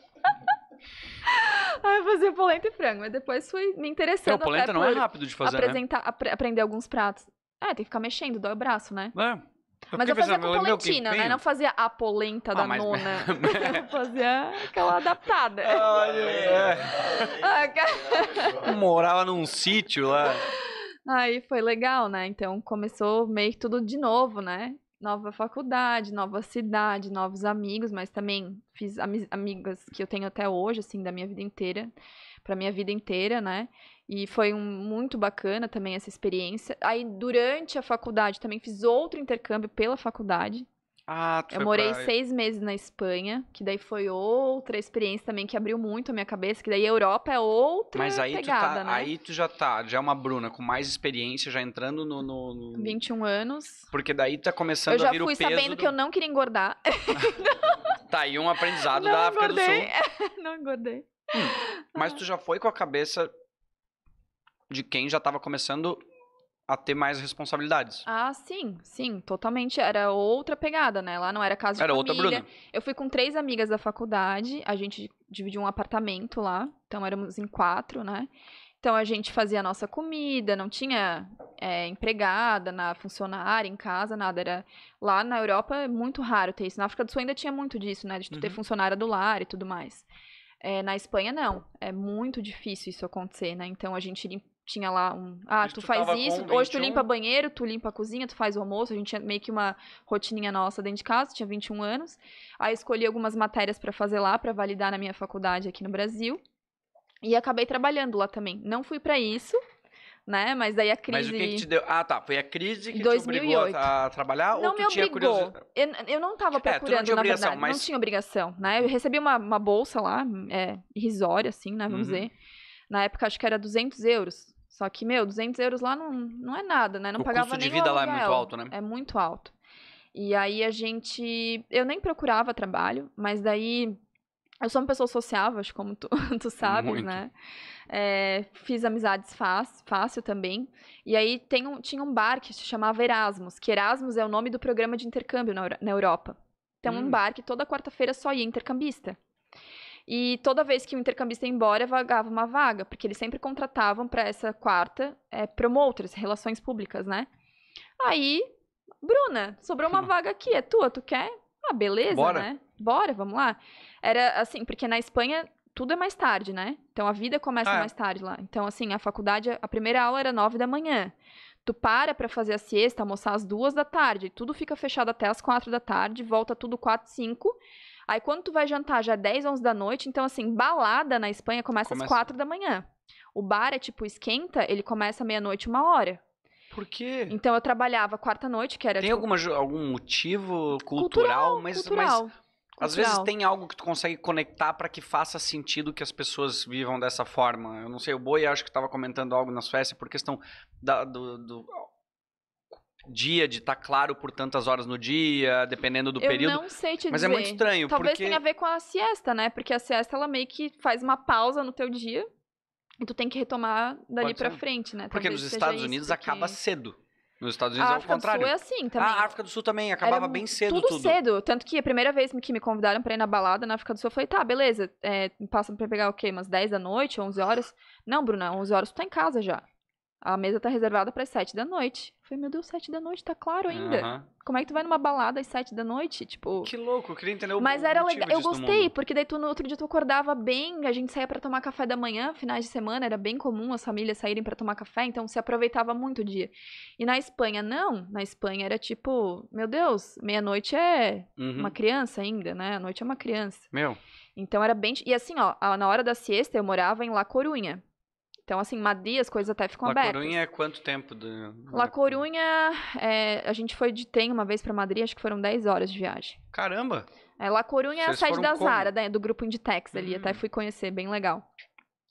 S2: Aí eu fazia polenta e frango, mas depois fui me interessando então, polenta não é rápido de fazer, né? apresentar, né? aprender alguns pratos. É, tem que ficar mexendo, dói o braço, né? É. Mas eu fazia com polentina, né? Não fazia a polenta ah, da mas... nona. eu fazia aquela adaptada. Olha, é. ah,
S1: Morava num sítio lá.
S2: Aí foi legal, né? Então começou meio que tudo de novo, né? Nova faculdade, nova cidade, novos amigos, mas também fiz am amigas que eu tenho até hoje, assim, da minha vida inteira, pra minha vida inteira, né? E foi um, muito bacana também essa experiência. Aí, durante a faculdade, também fiz outro intercâmbio pela faculdade.
S1: Ah, tu Eu morei pra... seis
S2: meses na Espanha, que daí foi outra experiência também que abriu muito a minha cabeça, que daí a Europa é outra Mas aí pegada, tu tá, né? aí
S1: tu já tá, já é uma Bruna com mais experiência, já entrando no... no, no...
S2: 21 anos.
S1: Porque daí tá começando a vir o peso... Eu já fui sabendo do... que eu
S2: não queria engordar.
S1: tá aí um aprendizado não da África do
S2: Sul. não engordei.
S1: Hum, mas tu já foi com a cabeça de quem já estava começando a ter mais responsabilidades.
S2: Ah, sim, sim, totalmente. Era outra pegada, né? Lá não era casa de era família. Outra Bruna. Eu fui com três amigas da faculdade, a gente dividiu um apartamento lá, então éramos em quatro, né? Então a gente fazia a nossa comida, não tinha é, empregada, na funcionária em casa, nada. Era lá na Europa é muito raro ter isso. Na África do Sul ainda tinha muito disso, né? De tu uhum. ter funcionária do lar e tudo mais. É, na Espanha não, é muito difícil isso acontecer, né? Então a gente tinha lá um. Ah, tu faz isso, hoje tu limpa banheiro, tu limpa a cozinha, tu faz o almoço. A gente tinha meio que uma rotininha nossa dentro de casa, tinha 21 anos. Aí escolhi algumas matérias para fazer lá, para validar na minha faculdade aqui no Brasil. E acabei trabalhando lá também. Não fui para isso, né? Mas daí a crise. Mas o que, que, te
S1: deu? Ah, tá. Foi a crise que 2008. te obrigou a, trabalhar não ou tu me tinha obrigou. curiosidade?
S2: Eu, eu não tava é, procurando, é, não na verdade. Mas... Não tinha obrigação, né? Eu recebi uma, uma bolsa lá, é, irrisória, assim, né? Vamos uhum. dizer. Na época, acho que era 200 euros só que, meu, 200 euros lá não, não é nada, né? Não o pagava custo de vida lá é muito alto, né? É muito alto. E aí a gente. Eu nem procurava trabalho, mas daí. Eu sou uma pessoa sociável, acho como tu, tu sabes, muito. né? É, fiz amizades fácil fácil também. E aí tem um, tinha um bar que se chamava Erasmus, que Erasmus é o nome do programa de intercâmbio na, na Europa. Então, é hum. um bar que toda quarta-feira só ia intercambista. E toda vez que o intercambista ia embora, vagava uma vaga, porque eles sempre contratavam para essa quarta é, eh, promotores, relações públicas, né? Aí, Bruna, sobrou uma vaga aqui, é tua, tu quer? Ah, beleza, Bora. né? Bora, vamos lá. Era assim, porque na Espanha tudo é mais tarde, né? Então a vida começa ah. mais tarde lá. Então, assim, a faculdade, a primeira aula era nove da manhã. Tu para pra fazer a siesta, almoçar às duas da tarde. Tudo fica fechado até às quatro da tarde, volta tudo quatro, cinco. Aí quando tu vai jantar já é 10, 11 da noite, então assim, balada na Espanha começa, começa... às 4 da manhã. O bar é tipo esquenta, ele começa meia-noite, uma hora. Por quê? Então eu trabalhava quarta-noite, que era. Tem tipo... alguma,
S1: algum motivo cultural, cultural mas, cultural. mas às vezes tem algo que tu consegue conectar para que faça sentido que as pessoas vivam dessa forma. Eu não sei, o Boi acho que estava comentando algo nas festas por questão da, do, do, dia de estar tá claro por tantas horas no dia, dependendo do eu período. Eu não sei te mas dizer. é muito estranho. Talvez porque... tenha a ver
S2: com a siesta, né? Porque a siesta, ela meio que faz uma pausa no teu dia e tu tem que retomar dali para frente, né? Porque Talvez nos Estados Unidos porque... acaba
S1: cedo. Nos Estados Unidos a é o contrário. A África do Sul é assim
S2: ah, também. A África do Sul também, acabava Era bem cedo tudo. Tudo cedo, tanto que a primeira vez que me convidaram pra ir na balada na África do Sul, eu falei, tá, beleza, é, passa pra pegar o quê, umas 10 da noite, 11 horas? Não, Bruna, 11 horas tu tá em casa já. A mesa tá reservada para as sete da noite. Eu falei, meu Deus, sete da noite, tá claro ainda. Uhum. Como é que tu vai numa balada às sete da noite? Tipo. Que louco,
S1: eu queria entender o Mas era legal. Eu gostei,
S2: porque daí tu, no outro dia tu acordava bem, a gente saía para tomar café da manhã, finais de semana, era bem comum as famílias saírem para tomar café, então se aproveitava muito o dia. E na Espanha, não. Na Espanha era tipo, meu Deus, meia-noite é uhum. uma criança ainda, né? A noite é uma criança. Meu. Então era bem. E assim, ó, na hora da siesta eu morava em La Corunha. Então, assim, Madrid as coisas até ficam La abertas. La Corunha é
S1: quanto tempo? De... La
S2: Corunha, é, a gente foi de trem uma vez para Madrid, acho que foram 10 horas de viagem. Caramba! É, La Corunha Vocês é a sede da como? Zara, né, do grupo Inditex ali, uhum. até hum. fui conhecer, bem legal.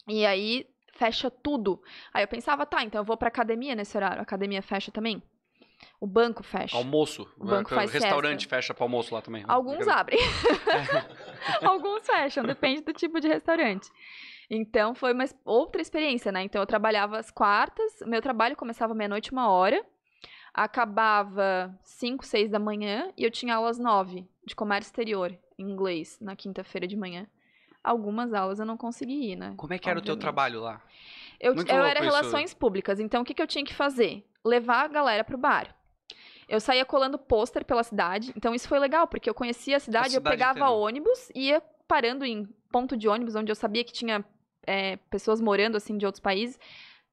S2: E aí, fecha tudo. Aí eu pensava, tá, então eu vou pra academia nesse horário, a academia fecha também? O banco fecha. Almoço. O banco é, faz restaurante festa.
S1: fecha para almoço lá também. Né? Alguns abrem.
S2: Alguns fecham, depende do tipo de restaurante. Então foi uma outra experiência, né? Então eu trabalhava às quartas, meu trabalho começava meia-noite, uma hora, acabava cinco seis da manhã e eu tinha aulas nove de comércio exterior em inglês na quinta-feira de manhã. Algumas aulas eu não consegui ir, né? Como é que era Obviamente. o teu trabalho lá? Eu, eu era isso. relações públicas, então o que, que eu tinha que fazer? Levar a galera pro bar. Eu saía colando pôster pela cidade, então isso foi legal, porque eu conhecia a cidade, a cidade eu pegava inteira. ônibus, ia parando em ponto de ônibus onde eu sabia que tinha é, pessoas morando assim de outros países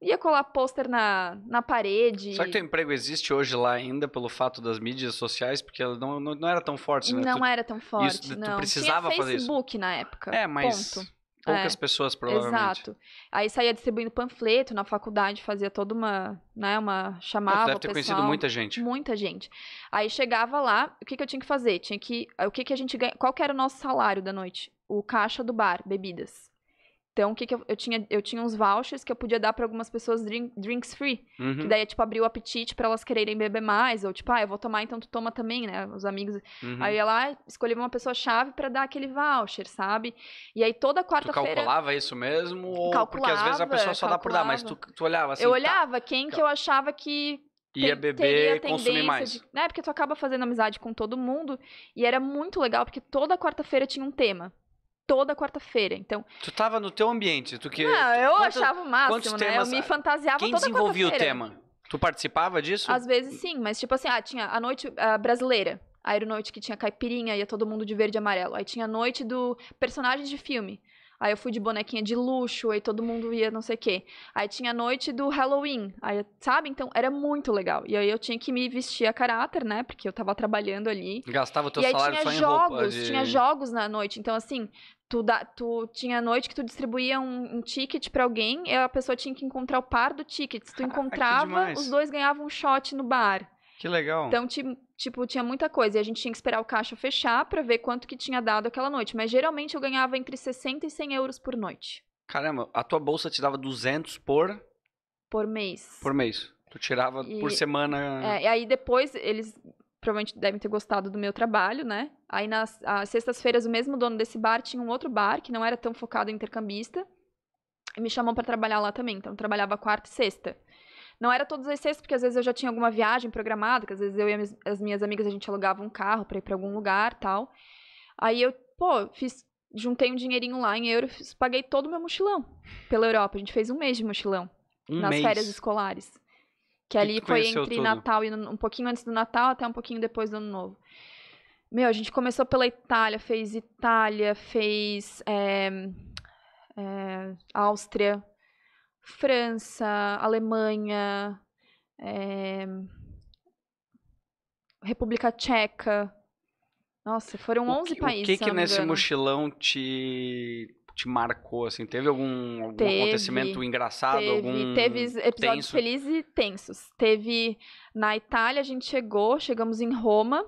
S2: ia colar pôster na, na parede. Será que teu
S1: emprego existe hoje lá ainda pelo fato das mídias sociais? Porque ela não, não, não era tão forte, né? Não tu, era tão forte, isso, não. Tu precisava Tinha fazer Facebook
S2: isso. na época. É, mas ponto. poucas é,
S1: pessoas provavelmente. Exato.
S2: Aí saía distribuindo panfleto na faculdade, fazia toda uma, né, uma ah, chamava deve ter pessoal, conhecido muita gente. Muita gente. Aí chegava lá, o que, que eu tinha que fazer? Tinha que, o que, que a gente ganha, qual que era o nosso salário da noite? O caixa do bar, bebidas. Então, o que, que eu, eu, tinha? Eu tinha uns vouchers que eu podia dar para algumas pessoas drink, drinks free. Uhum. Que daí é, tipo, abrir o apetite para elas quererem beber mais. Ou, tipo, ah, eu vou tomar, então tu toma também, né? Os amigos. Uhum. Aí lá, ah, escolhia uma pessoa-chave para dar aquele voucher, sabe? E aí toda quarta-feira. Tu calculava
S1: isso mesmo? Ou calculava, porque às vezes a pessoa só calculava. dá por dar, mas tu, tu olhava assim. Eu tá. olhava
S2: tá. quem que eu achava que
S1: ia beber e consumir mais. De,
S2: né? Porque tu acaba fazendo amizade com todo mundo. E era muito legal, porque toda quarta-feira tinha um tema toda quarta-feira. Então.
S1: Tu estava no teu ambiente, tu que. Não, eu achava o máximo, né? Temas, eu me
S2: fantasiava quem toda desenvolvia o tema?
S1: Tu participava disso? Às vezes
S2: sim, mas tipo assim, ah, tinha a noite ah, brasileira. Aí era noite que tinha caipirinha, ia todo mundo de verde e amarelo. Aí tinha a noite do personagens de filme. Aí eu fui de bonequinha de luxo, aí todo mundo ia não sei o quê. Aí tinha a noite do Halloween, aí, sabe? Então era muito legal. E aí eu tinha que me vestir a caráter, né? Porque eu tava trabalhando ali.
S1: Gastava o teu e salário tinha só jogos, em roupa de... tinha jogos
S2: na noite. Então, assim, tu, da, tu tinha noite que tu distribuía um, um ticket para alguém e a pessoa tinha que encontrar o par do ticket. Se tu ah, encontrava, os dois ganhavam um shot no bar.
S1: Que legal. Então,
S2: tipo, tinha muita coisa. E a gente tinha que esperar o caixa fechar para ver quanto que tinha dado aquela noite. Mas geralmente eu ganhava entre 60 e 100 euros por noite.
S1: Caramba, a tua bolsa te dava 200 por...
S2: Por mês.
S1: Por mês. Tu tirava e, por semana... É, e
S2: aí depois eles provavelmente devem ter gostado do meu trabalho, né? Aí nas sextas-feiras o mesmo dono desse bar tinha um outro bar que não era tão focado em intercambista. E me chamou para trabalhar lá também. Então eu trabalhava quarta e sexta. Não era todas as sextas, porque às vezes eu já tinha alguma viagem programada, que às vezes eu e as minhas amigas a gente alugava um carro para ir para algum lugar tal. Aí eu, pô, fiz, juntei um dinheirinho lá em euro, fiz, paguei todo o meu mochilão pela Europa. A gente fez um mês de mochilão um nas mês. férias escolares. Que ali foi entre Natal e um pouquinho antes do Natal até um pouquinho depois do Ano Novo. Meu, a gente começou pela Itália, fez Itália, fez é, é, Áustria, França, Alemanha, é... República Tcheca. Nossa, foram 11 o que, países. O que, que nesse engano.
S1: mochilão te, te marcou? Assim? Teve algum, algum teve, acontecimento engraçado? Teve, algum teve episódios tenso?
S2: felizes e tensos. Teve na Itália, a gente chegou, chegamos em Roma.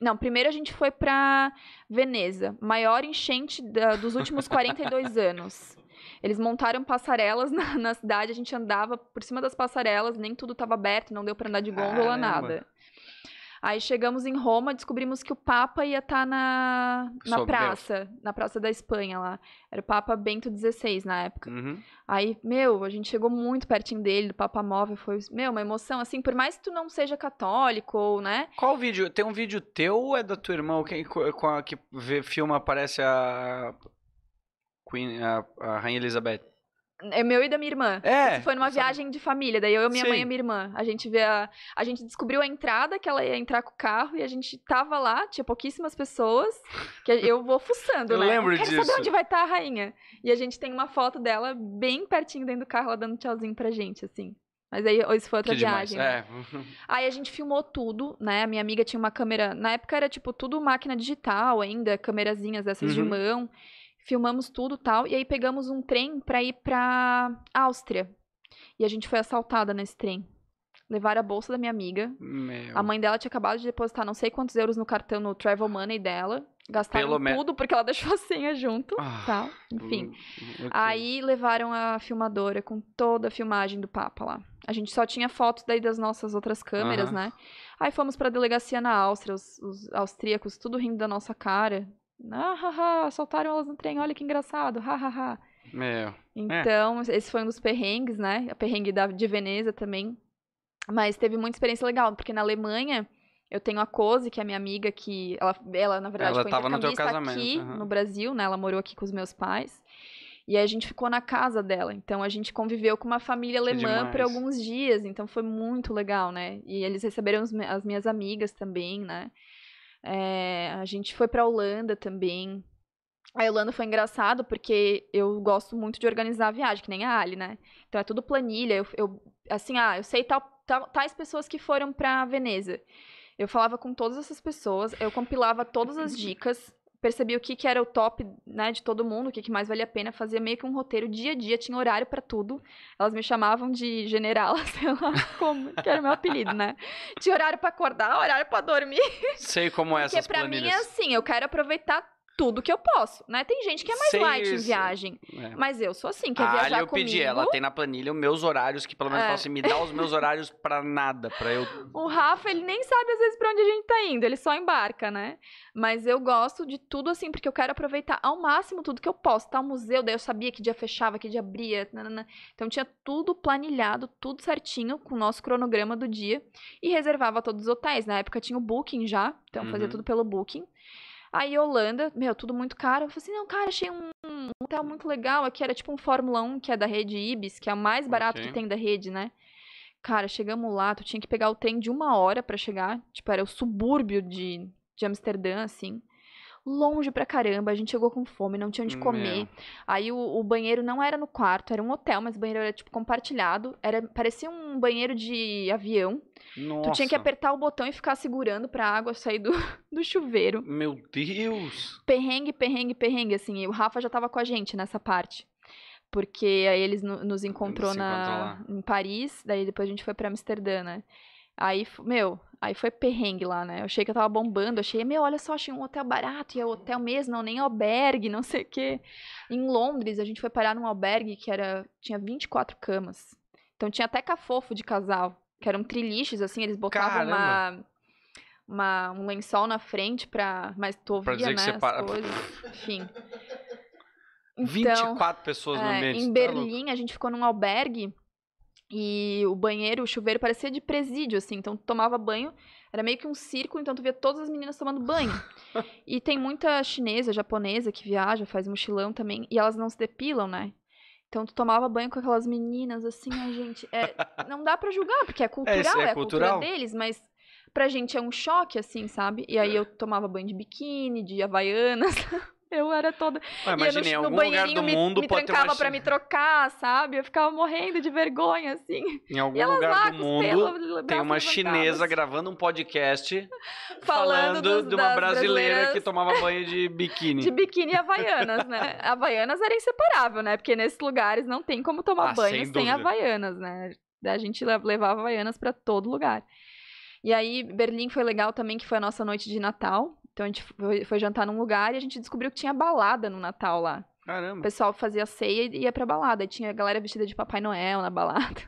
S2: Não, primeiro a gente foi para Veneza, maior enchente da, dos últimos 42 anos. Eles montaram passarelas na, na cidade, a gente andava por cima das passarelas, nem tudo estava aberto, não deu para andar de gôndola, Caramba. nada. Aí chegamos em Roma, descobrimos que o Papa ia estar tá na, na praça, Deus. na Praça da Espanha lá. Era o Papa Bento XVI na época. Uhum. Aí, meu, a gente chegou muito pertinho dele, do Papa Móvel, foi, meu, uma emoção, assim, por mais que tu não seja católico ou, né?
S1: Qual vídeo? Tem um vídeo teu ou é da tua irmã? Quem, que, que filma aparece a Queen, a, a Rainha Elizabeth.
S2: É meu e da minha irmã. É. Isso foi numa sabe. viagem de família. Daí eu, minha Sim. mãe e minha irmã. A gente vê a. A gente descobriu a entrada que ela ia entrar com o carro e a gente tava lá, tinha pouquíssimas pessoas. Que eu vou fuçando, eu né? Lembro eu quero disso. saber onde vai estar tá a rainha. E a gente tem uma foto dela bem pertinho dentro do carro, ela dando tchauzinho pra gente, assim. Mas aí isso foi outra que viagem. né?
S3: é.
S2: Aí a gente filmou tudo, né? A minha amiga tinha uma câmera. Na época era tipo tudo máquina digital ainda, câmerazinhas dessas uhum. de mão filmamos tudo tal. E aí pegamos um trem para ir pra Áustria. E a gente foi assaltada nesse trem. Levaram a bolsa da minha amiga. Meu. A mãe dela tinha acabado de depositar não sei quantos euros no cartão, no travel money dela. Gastaram tudo porque ela deixou a senha junto, ah, tá? Enfim. Okay. Aí levaram a filmadora com toda a filmagem do Papa lá. A gente só tinha fotos daí das nossas outras câmeras, né? Aí fomos pra delegacia na Áustria, os, os austríacos tudo rindo da nossa cara. Ah, haha, soltaram elas no trem, olha que engraçado, hahaha.
S3: Meu. É. Então,
S2: é. esse foi um dos perrengues, né? A perrengue da, de Veneza também. Mas teve muita experiência legal, porque na Alemanha eu tenho a Cose, que é minha amiga, que ela, ela na verdade, ela foi tava no teu casamento. aqui uhum. no Brasil, né? Ela morou aqui com os meus pais. E a gente ficou na casa dela. Então a gente conviveu com uma família alemã por alguns dias. Então foi muito legal, né? E eles receberam as minhas amigas também, né? É, a gente foi pra Holanda também. A Holanda foi engraçado porque eu gosto muito de organizar a viagem, que nem a Ali, né? Então é tudo planilha. Eu, eu assim, ah, eu sei tal, tal, tais pessoas que foram pra Veneza. Eu falava com todas essas pessoas, eu compilava todas as dicas percebi o que, que era o top né, de todo mundo, o que, que mais valia a pena, fazia meio que um roteiro dia a dia, tinha horário para tudo. Elas me chamavam de general, sei lá como, que era o meu apelido, né? Tinha horário para acordar, horário para dormir. Sei
S1: como é essas Porque pra mim é assim,
S2: eu quero aproveitar tudo que eu posso, né? Tem gente que é mais Sei light isso. em viagem. É. Mas eu sou assim, quer a ah, viajar Ali eu comigo... pedi, ela tem na
S1: planilha os meus horários, que pelo menos é. assim, me dá os meus horários pra nada, para eu...
S2: O Rafa, ele nem sabe às vezes pra onde a gente tá indo, ele só embarca, né? Mas eu gosto de tudo assim, porque eu quero aproveitar ao máximo tudo que eu posso. Tá o museu, daí eu sabia que dia fechava, que dia abria, nanana. Então tinha tudo planilhado, tudo certinho, com o nosso cronograma do dia. E reservava todos os hotéis. Na época tinha o Booking já, então uhum. fazia tudo pelo Booking. Aí Holanda, meu, tudo muito caro. Eu falei assim, não, cara, achei um, um hotel muito legal aqui, era tipo um Fórmula 1, que é da rede Ibis, que é o mais barato okay. que tem da rede, né? Cara, chegamos lá, tu tinha que pegar o trem de uma hora para chegar, tipo, era o subúrbio de, de Amsterdã, assim longe pra caramba, a gente chegou com fome, não tinha onde comer. Aí o, o, banheiro não era no quarto, era um hotel, mas o banheiro era tipo compartilhado, era parecia um banheiro de avião. Nossa. Tu tinha que apertar o botão e ficar segurando pra água sair do, do chuveiro.
S1: Meu Deus!
S2: Perrengue, perrengue, perrengue, assim. E o Rafa já tava com a gente nessa parte porque aí eles nos encontrou na, em Paris, daí depois a gente foi para Amsterdã, né? Aí, meu, Aí foi perrengue lá, né? Eu achei que eu tava bombando, achei, meu, olha só, achei um hotel barato, e é hotel mesmo, não é nem albergue, não sei o quê. Em Londres, a gente foi parar num albergue que era tinha 24 camas. Então tinha até cafofo de casal, que eram triliches, assim, eles botavam uma... Uma, um lençol na frente pra. Mas tu ouvia, pra dizer né? Que você para... coisas. Enfim.
S1: Então, 24 pessoas no é, ambiente. Em tá Berlim,
S2: a gente ficou num albergue e o banheiro, o chuveiro parecia de presídio, assim. Então, tu tomava banho, era meio que um circo, então tu via todas as meninas tomando banho. e tem muita chinesa, japonesa que viaja, faz mochilão também, e elas não se depilam, né? Então, tu tomava banho com aquelas meninas, assim, a gente. É, não dá para julgar, porque é, é cultural, é, é, é cultural. cultura deles, mas pra gente é um choque, assim, sabe? E aí eu tomava banho de biquíni, de havaianas. Eu era toda. Ué, imagina, eu no, no banheirinho me, me trancava uma... pra me trocar, sabe? Eu ficava morrendo de vergonha, assim. Em algum lugar lá, do mundo tem uma chinesa
S1: gravando um podcast
S2: falando, falando dos, de uma brasileira que tomava banho
S1: de biquíni. de
S2: biquíni e havaianas, né? Havaianas era inseparável, né? Porque nesses lugares não tem como tomar ah, banho sem, sem havaianas, né? A gente levava havaianas para todo lugar. E aí, Berlim foi legal também, que foi a nossa noite de Natal. Então a gente foi, foi jantar num lugar e a gente descobriu que tinha balada no Natal lá. Caramba. O pessoal fazia ceia e ia pra balada. E tinha galera vestida de Papai Noel na balada.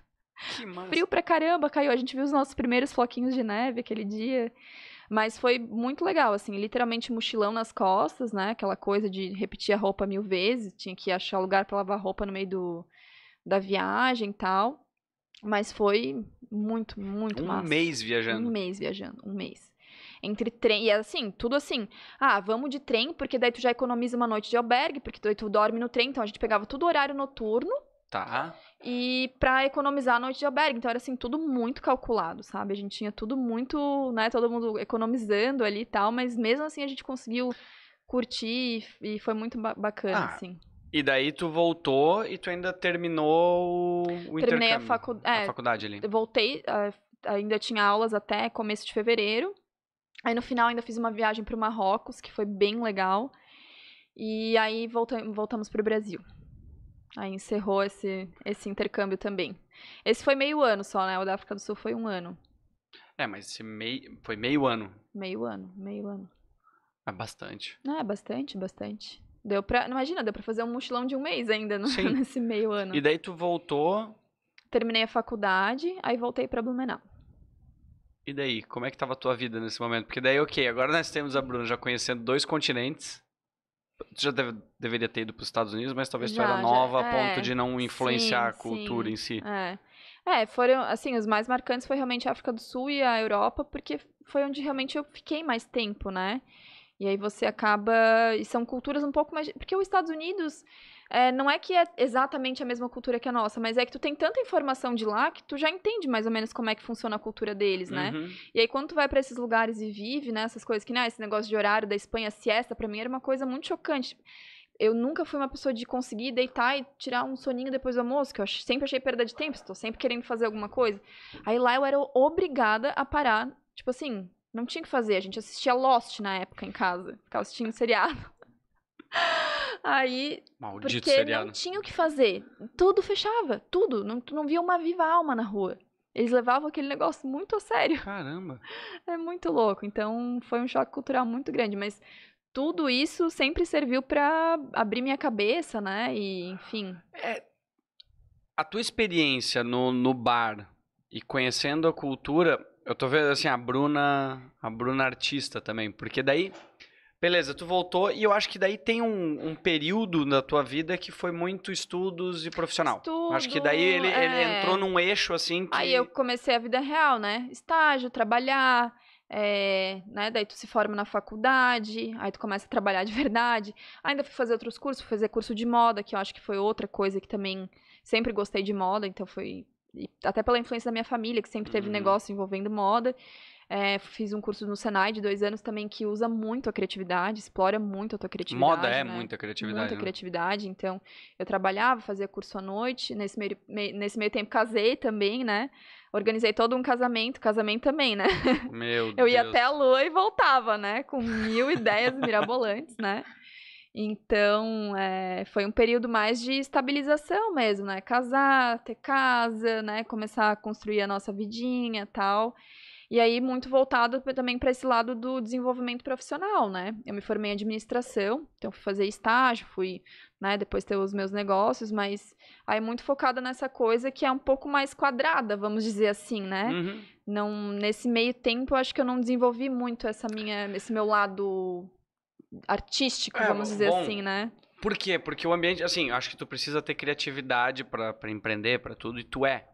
S2: Que massa. Frio pra caramba, caiu. A gente viu os nossos primeiros floquinhos de neve aquele dia. Mas foi muito legal, assim, literalmente mochilão nas costas, né? Aquela coisa de repetir a roupa mil vezes, tinha que achar lugar para lavar roupa no meio do, da viagem e tal. Mas foi muito, muito um massa. Um mês viajando. Um mês viajando, um mês. Entre trem. E assim, tudo assim. Ah, vamos de trem, porque daí tu já economiza uma noite de albergue, porque daí tu dorme no trem. Então a gente pegava tudo horário noturno. Tá. E pra economizar a noite de albergue. Então era assim, tudo muito calculado, sabe? A gente tinha tudo muito, né? Todo mundo economizando ali e tal, mas mesmo assim a gente conseguiu curtir e foi muito bacana, ah. assim.
S1: E daí tu voltou e tu ainda terminou o Terminei intercâmbio, a, facu... é, a faculdade ali.
S2: Voltei, ainda tinha aulas até começo de fevereiro. Aí no final ainda fiz uma viagem para o Marrocos, que foi bem legal. E aí voltamos, voltamos para o Brasil. Aí encerrou esse, esse intercâmbio também. Esse foi meio ano só, né? O da África do Sul foi um ano.
S1: É, mas esse meio, foi meio ano.
S2: Meio ano, meio ano.
S1: É bastante.
S2: Ah, é, bastante, bastante. Deu pra. Imagina, deu pra fazer um mochilão de um mês ainda no, nesse meio ano. E
S1: daí tu voltou.
S2: Terminei a faculdade, aí voltei pra Blumenau.
S1: E daí, como é que tava a tua vida nesse momento? Porque daí, ok, agora nós temos a Bruna já conhecendo dois continentes. Tu já deve, deveria ter ido para os Estados Unidos, mas talvez já, tu era nova já, a é. ponto é, de não influenciar sim, a cultura sim, em si.
S2: É. é, foram, assim, os mais marcantes foi realmente a África do Sul e a Europa, porque foi onde realmente eu fiquei mais tempo, né? E aí você acaba. E são culturas um pouco mais. Porque os Estados Unidos é, não é que é exatamente a mesma cultura que a nossa, mas é que tu tem tanta informação de lá que tu já entende mais ou menos como é que funciona a cultura deles, né? Uhum. E aí quando tu vai para esses lugares e vive, né, essas coisas que, né, esse negócio de horário da Espanha, siesta, pra mim era uma coisa muito chocante. Eu nunca fui uma pessoa de conseguir deitar e tirar um soninho depois do almoço, que eu sempre achei perda de tempo, estou sempre querendo fazer alguma coisa. Aí lá eu era obrigada a parar, tipo assim, não tinha que fazer, a gente assistia Lost na época em casa, ficava assistindo seriado. Aí. Maldito porque seriado. não tinha o que fazer. Tudo fechava, tudo. Não, tu não via uma viva alma na rua. Eles levavam aquele negócio muito a sério. Caramba! É muito louco. Então foi um choque cultural muito grande, mas tudo isso sempre serviu para abrir minha cabeça, né? E enfim. É,
S1: a tua experiência no, no bar e conhecendo a cultura, eu tô vendo assim a Bruna, a Bruna artista também, porque daí Beleza, tu voltou e eu acho que daí tem um, um período na tua vida que foi muito estudos e profissional. Estudo, acho que daí ele, é... ele entrou num eixo assim que... Aí eu
S2: comecei a vida real, né? Estágio, trabalhar, é, né? Daí tu se forma na faculdade, aí tu começa a trabalhar de verdade. Ainda fui fazer outros cursos, fui fazer curso de moda, que eu acho que foi outra coisa que também sempre gostei de moda, então foi... Até pela influência da minha família, que sempre teve uhum. negócio envolvendo moda. É, fiz um curso no Senai de dois anos também que usa muito a criatividade, explora muito a tua criatividade. Moda é né? muita criatividade. Muita né? criatividade. Então, eu trabalhava, fazia curso à noite. Nesse meio, nesse meio tempo, casei também, né? Organizei todo um casamento, casamento também, né?
S3: Meu Deus! Eu ia até a
S2: lua e voltava, né? Com mil ideias mirabolantes, né? Então, é, foi um período mais de estabilização mesmo, né? Casar, ter casa, né? Começar a construir a nossa vidinha tal. E aí, muito voltado também para esse lado do desenvolvimento profissional, né? Eu me formei em administração, então fui fazer estágio, fui, né, depois ter os meus negócios, mas aí muito focada nessa coisa que é um pouco mais quadrada, vamos dizer assim, né? Uhum. Não, nesse meio tempo, eu acho que eu não desenvolvi muito essa minha, esse meu lado artístico, é, vamos dizer bom, assim, né?
S1: Por quê? Porque o ambiente, assim, acho que tu precisa ter criatividade para empreender, para tudo, e tu é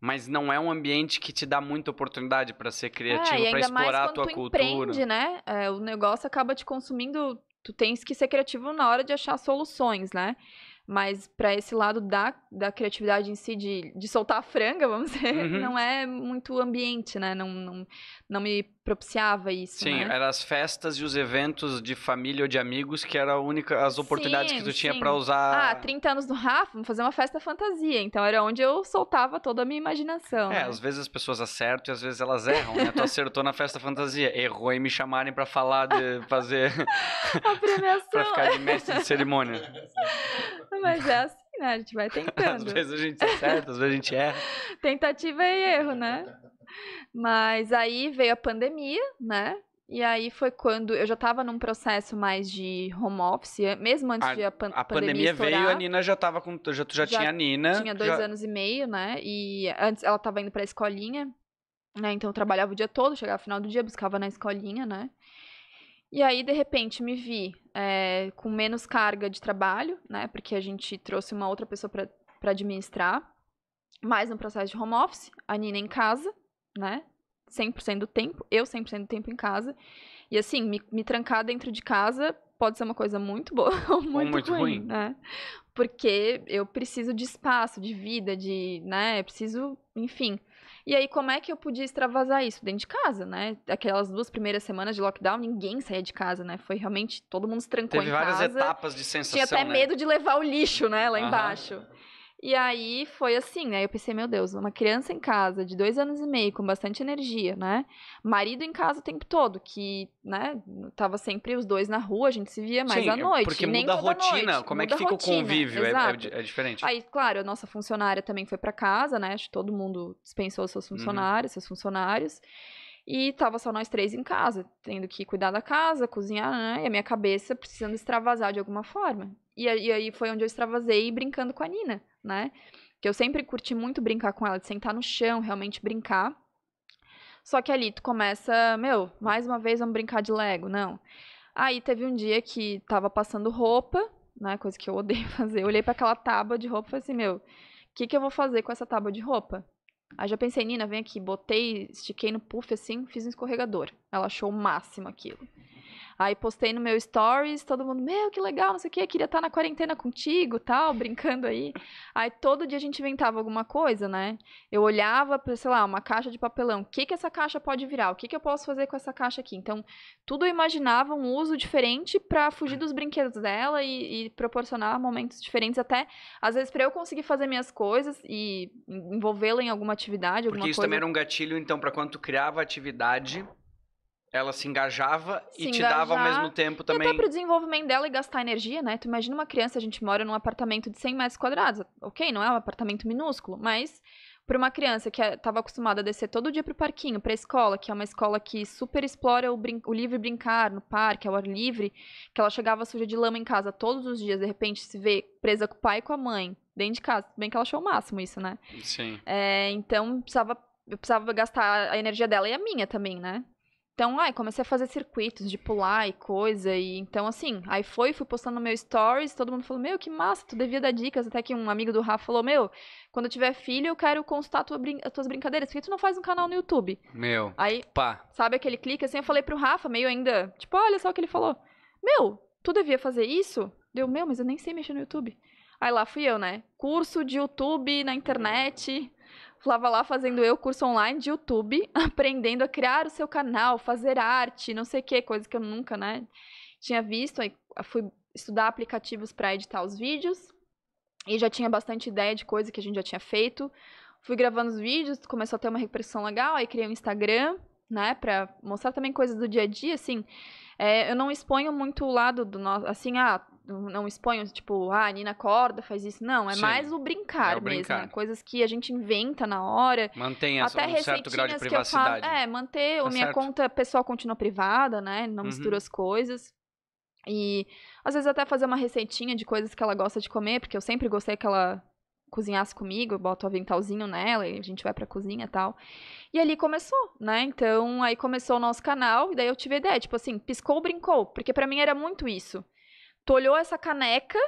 S1: mas não é um ambiente que te dá muita oportunidade para ser criativo, é, para explorar a tua tu cultura. Empreende,
S2: né? É, o negócio acaba te consumindo, tu tens que ser criativo na hora de achar soluções, né? Mas para esse lado da, da criatividade em si, de, de soltar a franga, vamos dizer, uhum. não é muito ambiente, né? Não, não, não me propiciava isso. Sim, né?
S1: eram as festas e os eventos de família ou de amigos que eram única, as oportunidades sim, que tu tinha para usar. Ah,
S2: 30 anos do Rafa, vamos fazer uma festa fantasia. Então era onde eu soltava toda a minha imaginação. É, né? às
S1: vezes as pessoas acertam e às vezes elas erram, né? Tu acertou na festa fantasia, errou em me chamarem para falar de fazer. a
S2: premiação. pra ficar de mestre de cerimônia. Mas é assim, né? A gente vai tentando. Às vezes
S1: a gente acerta, às vezes a gente erra.
S2: Tentativa e erro, né? Mas aí veio a pandemia, né? E aí foi quando eu já estava num processo mais de home office, mesmo antes a, de a, pan a pandemia, pandemia estourar, veio, a
S1: Nina já tava com já, já, já tinha a Nina. Tinha dois já... anos
S2: e meio, né? E antes ela estava indo para a escolinha, né? Então eu trabalhava o dia todo, chegava no final do dia, buscava na escolinha, né? E aí, de repente, me vi é, com menos carga de trabalho, né? Porque a gente trouxe uma outra pessoa para administrar, mais no processo de home office, a Nina em casa, né? 100% do tempo, eu 100% do tempo em casa. E assim, me, me trancar dentro de casa pode ser uma coisa muito boa ou muito, ou muito ruim, ruim, né? Porque eu preciso de espaço, de vida, de, né, preciso, enfim. E aí como é que eu podia extravasar isso dentro de casa, né? Aquelas duas primeiras semanas de lockdown, ninguém saía de casa, né? Foi realmente todo mundo se trancou Teve em casa. Teve várias etapas
S1: de sensação, Tinha até né? medo
S2: de levar o lixo, né, lá uhum. embaixo. E aí foi assim, né? Eu pensei, meu Deus, uma criança em casa de dois anos e meio, com bastante energia, né? Marido em casa o tempo todo, que, né, tava sempre os dois na rua, a gente se via mais Sim, à é, noite. Porque nem muda a rotina, noite, como é que fica rotina, o convívio? É, é, é, diferente. Aí, claro, a nossa funcionária também foi para casa, né? Acho que todo mundo dispensou seus uhum. funcionários, uhum. seus funcionários. E tava só nós três em casa, tendo que cuidar da casa, cozinhar, né? E a minha cabeça precisando extravasar de alguma forma. E, e aí foi onde eu extravasei brincando com a Nina né? Que eu sempre curti muito brincar com ela, de sentar no chão, realmente brincar. Só que ali tu começa, meu, mais uma vez vamos brincar de Lego, não. Aí teve um dia que tava passando roupa, né? Coisa que eu odeio fazer. Eu olhei para aquela tábua de roupa e falei assim, meu, o que, que eu vou fazer com essa tábua de roupa? Aí já pensei, Nina, vem aqui, botei, estiquei no puff assim, fiz um escorregador. Ela achou o máximo aquilo. Aí postei no meu stories, todo mundo, meu, que legal, não sei o que, queria estar tá na quarentena contigo, tal, brincando aí. Aí todo dia a gente inventava alguma coisa, né? Eu olhava para, sei lá, uma caixa de papelão, o que que essa caixa pode virar? O que que eu posso fazer com essa caixa aqui? Então, tudo eu imaginava um uso diferente para fugir dos brinquedos dela e, e proporcionar momentos diferentes até às vezes para eu conseguir fazer minhas coisas e envolvê-la em alguma atividade, alguma Porque isso coisa. também era um
S1: gatilho então para quando tu criava atividade, ela se engajava se e te dava ao mesmo tempo também. E até pro
S2: desenvolvimento dela e gastar energia, né? Tu imagina uma criança, a gente mora num apartamento de 100 metros quadrados. Ok, não é um apartamento minúsculo, mas para uma criança que estava é, acostumada a descer todo dia pro parquinho, pra escola, que é uma escola que super explora o, brin o livre brincar no parque, ao ar livre, que ela chegava suja de lama em casa todos os dias, de repente se vê presa com o pai e com a mãe, dentro de casa. Bem que ela achou o máximo isso, né? Sim. É, então precisava eu precisava gastar a energia dela e a minha também, né? Então, ai, comecei a fazer circuitos de pular e coisa. E então, assim, aí foi, fui postando no meu stories, todo mundo falou, meu, que massa, tu devia dar dicas. Até que um amigo do Rafa falou, meu, quando eu tiver filho, eu quero consultar tua brin as tuas brincadeiras. Por que tu não faz um canal no YouTube? Meu. Aí, pá. Sabe aquele clique? Assim, eu falei pro Rafa, meio ainda, tipo, olha só o que ele falou. Meu, tu devia fazer isso? Deu, meu, mas eu nem sei mexer no YouTube. Aí lá fui eu, né? Curso de YouTube na internet. Flava lá fazendo eu curso online de YouTube, aprendendo a criar o seu canal, fazer arte, não sei o que, coisa que eu nunca, né, tinha visto. Aí fui estudar aplicativos para editar os vídeos e já tinha bastante ideia de coisa que a gente já tinha feito. Fui gravando os vídeos, começou a ter uma repercussão legal, aí criei um Instagram, né, para mostrar também coisas do dia a dia, assim. É, eu não exponho muito o lado do nosso, assim, ah, não exponham tipo, ah, a Nina acorda, faz isso. Não, é Sim. mais o brincar é o mesmo. Né? Brincar. Né? Coisas que a gente inventa na hora. Mantém até um certo grau de privacidade. Falo, é, manter. Tá minha certo. conta pessoal continua privada, né? Não uhum. as coisas. E às vezes até fazer uma receitinha de coisas que ela gosta de comer, porque eu sempre gostei que ela cozinhasse comigo, eu boto o aventalzinho nela e a gente vai pra cozinha e tal. E ali começou, né? Então, aí começou o nosso canal e daí eu tive a ideia, tipo assim, piscou, brincou, porque para mim era muito isso. Tu olhou essa caneca.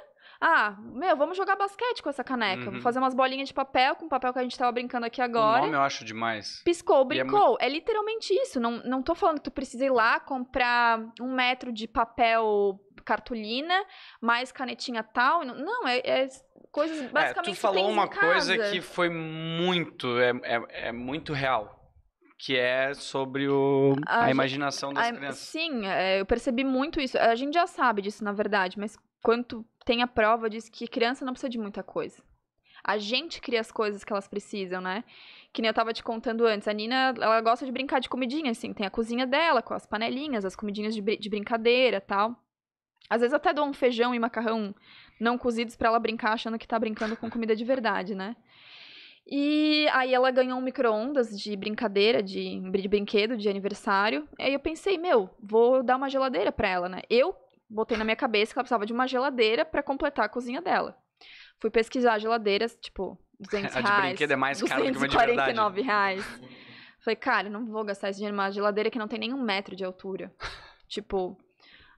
S2: Ah, meu, vamos jogar basquete com essa caneca. Uhum. Vou fazer umas bolinhas de papel com o papel que a gente tava brincando aqui agora. O nome
S1: eu acho demais. Piscou, brincou. É,
S2: muito... é, literalmente isso. Não, não tô falando que tu precisa ir lá comprar um metro de papel cartolina, mais canetinha tal. Não, é, é coisas basicamente. É, tu falou uma coisa que
S1: foi muito, é, é, é muito real que é sobre o, a, a gente, imaginação das a, crianças.
S2: Sim, é, eu percebi muito isso. A gente já sabe disso, na verdade, mas quanto tem a prova diz que criança não precisa de muita coisa. A gente cria as coisas que elas precisam, né? Que nem eu tava te contando antes. A Nina, ela gosta de brincar de comidinha, assim. Tem a cozinha dela, com as panelinhas, as comidinhas de, br de brincadeira tal. Às vezes até dou um feijão e macarrão não cozidos para ela brincar achando que tá brincando com comida de verdade, né? E aí ela ganhou um micro-ondas de brincadeira, de, de brinquedo, de aniversário. Aí eu pensei, meu, vou dar uma geladeira pra ela, né? Eu botei na minha cabeça que ela precisava de uma geladeira para completar a cozinha dela. Fui pesquisar geladeiras, tipo, 200 reais. A de brinquedo é mais caro do que uma de verdade. reais. Falei, cara, não vou gastar esse dinheiro numa geladeira que não tem nenhum metro de altura. tipo,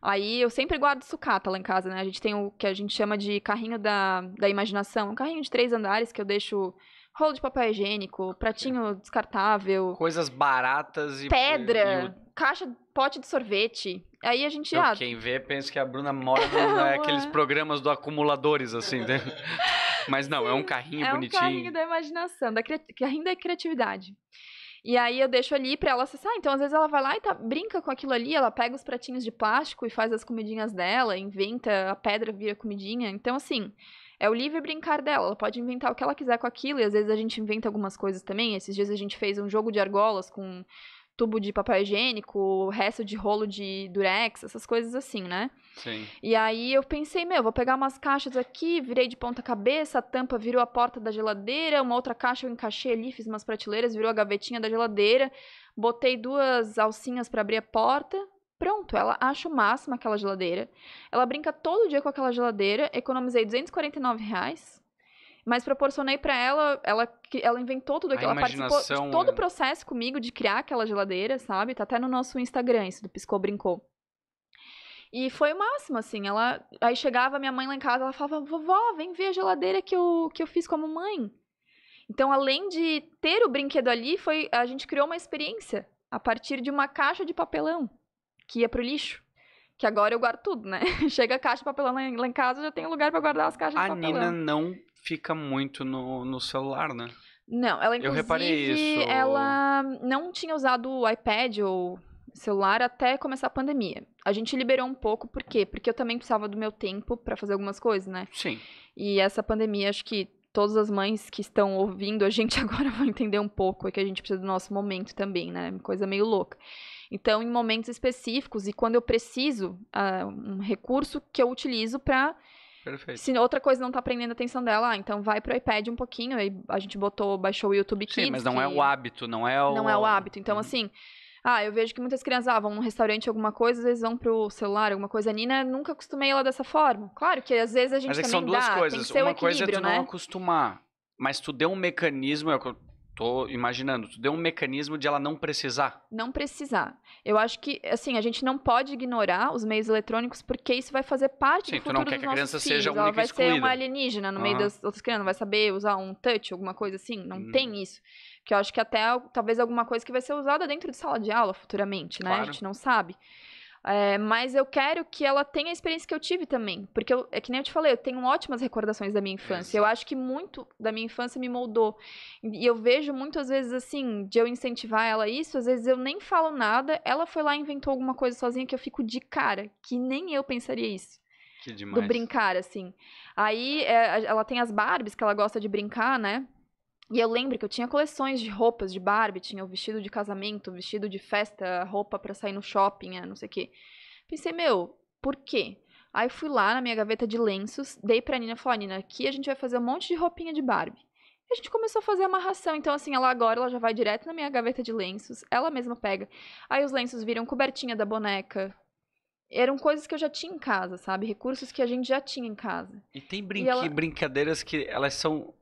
S2: Aí eu sempre guardo sucata lá em casa, né? A gente tem o que a gente chama de carrinho da, da imaginação. Um carrinho de três andares que eu deixo rolo de papel higiênico, pratinho descartável.
S1: Coisas baratas e. Pedra, e o...
S2: caixa, pote de sorvete. Aí a gente. Eu, ah, quem
S1: vê pensa que a Bruna mora naqueles né, programas do acumuladores, assim, né? Mas não, Sim, é um carrinho é bonitinho. É um carrinho da
S2: imaginação, da cri... carrinho da é criatividade. E aí eu deixo ali para ela acessar. Então, às vezes ela vai lá e tá, brinca com aquilo ali, ela pega os pratinhos de plástico e faz as comidinhas dela, inventa a pedra vira comidinha. Então, assim, é o livre brincar dela. Ela pode inventar o que ela quiser com aquilo, e às vezes a gente inventa algumas coisas também. Esses dias a gente fez um jogo de argolas com tubo de papel higiênico, resto de rolo de durex, essas coisas assim, né? Sim. E aí eu pensei, meu, vou pegar umas caixas aqui, virei de ponta cabeça, a tampa virou a porta da geladeira, uma outra caixa eu encaixei ali, fiz umas prateleiras, virou a gavetinha da geladeira, botei duas alcinhas para abrir a porta, Pronto, ela acha o máximo aquela geladeira. Ela brinca todo dia com aquela geladeira, economizei 249 reais, mas proporcionei para ela, ela, ela inventou tudo aquilo, ela participou de todo o é processo comigo de criar aquela geladeira, sabe? Tá até no nosso Instagram, isso do Piscou Brincou. E foi o máximo, assim, ela... Aí chegava minha mãe lá em casa, ela falava, vovó, vem ver a geladeira que eu, que eu fiz como mãe Então, além de ter o brinquedo ali, foi a gente criou uma experiência a partir de uma caixa de papelão que ia pro lixo. Que agora eu guardo tudo, né? Chega a caixa de papelão lá em casa, já tem lugar para guardar as caixas a de papelão. A Nina
S1: não fica muito no, no celular, né?
S2: Não, ela inclusive, eu reparei isso. ela não tinha usado o iPad ou celular até começar a pandemia. A gente liberou um pouco, por quê? Porque eu também precisava do meu tempo para fazer algumas coisas, né? Sim. E essa pandemia, acho que todas as mães que estão ouvindo a gente agora vão entender um pouco, é que a gente precisa do nosso momento também, né? Coisa meio louca. Então, em momentos específicos e quando eu preciso, uh, um recurso que eu utilizo para Perfeito. Se outra coisa não está prendendo a atenção dela, ah, então vai pro iPad um pouquinho, aí a gente botou, baixou o YouTube Kids. Sim, mas não que... é o
S1: hábito, não é o... Não é o hábito.
S2: Então, uhum. assim, ah, eu vejo que muitas crianças ah, vão num restaurante alguma coisa, às vezes vão pro celular, alguma coisa. A Nina, nunca acostumei ela dessa forma. Claro que às vezes a gente mas é também que são duas dá, coisas. Uma coisa é tu né? não
S1: acostumar, mas tu deu um mecanismo, é tô imaginando, tu deu um mecanismo de ela não precisar.
S2: Não precisar. Eu acho que, assim, a gente não pode ignorar os meios eletrônicos porque isso vai fazer parte Sim, do futuro tu não quer que a criança filhos. seja única vai excluída. ser uma alienígena no uhum. meio das outras crianças, não vai saber usar um touch, alguma coisa assim. Não hum. tem isso. Que eu acho que até talvez alguma coisa que vai ser usada dentro de sala de aula futuramente, né? Claro. A gente não sabe. É, mas eu quero que ela tenha a experiência que eu tive também. Porque, eu, é que nem eu te falei, eu tenho ótimas recordações da minha infância. eu acho que muito da minha infância me moldou. E eu vejo muitas vezes, assim, de eu incentivar ela isso, às vezes eu nem falo nada, ela foi lá e inventou alguma coisa sozinha que eu fico de cara, que nem eu pensaria isso. Que demais. Do brincar, assim. Aí é, ela tem as Barbies que ela gosta de brincar, né? E eu lembro que eu tinha coleções de roupas de Barbie, tinha o vestido de casamento, o vestido de festa, roupa para sair no shopping, é, não sei o quê. Pensei, meu, por quê? Aí fui lá na minha gaveta de lenços, dei pra Nina e falei, Nina, aqui a gente vai fazer um monte de roupinha de Barbie. E a gente começou a fazer amarração, então assim, ela agora ela já vai direto na minha gaveta de lenços, ela mesma pega. Aí os lenços viram cobertinha da boneca, eram coisas que eu já tinha em casa, sabe? Recursos que a gente já tinha em casa.
S1: E tem brinque, e ela... brincadeiras que elas são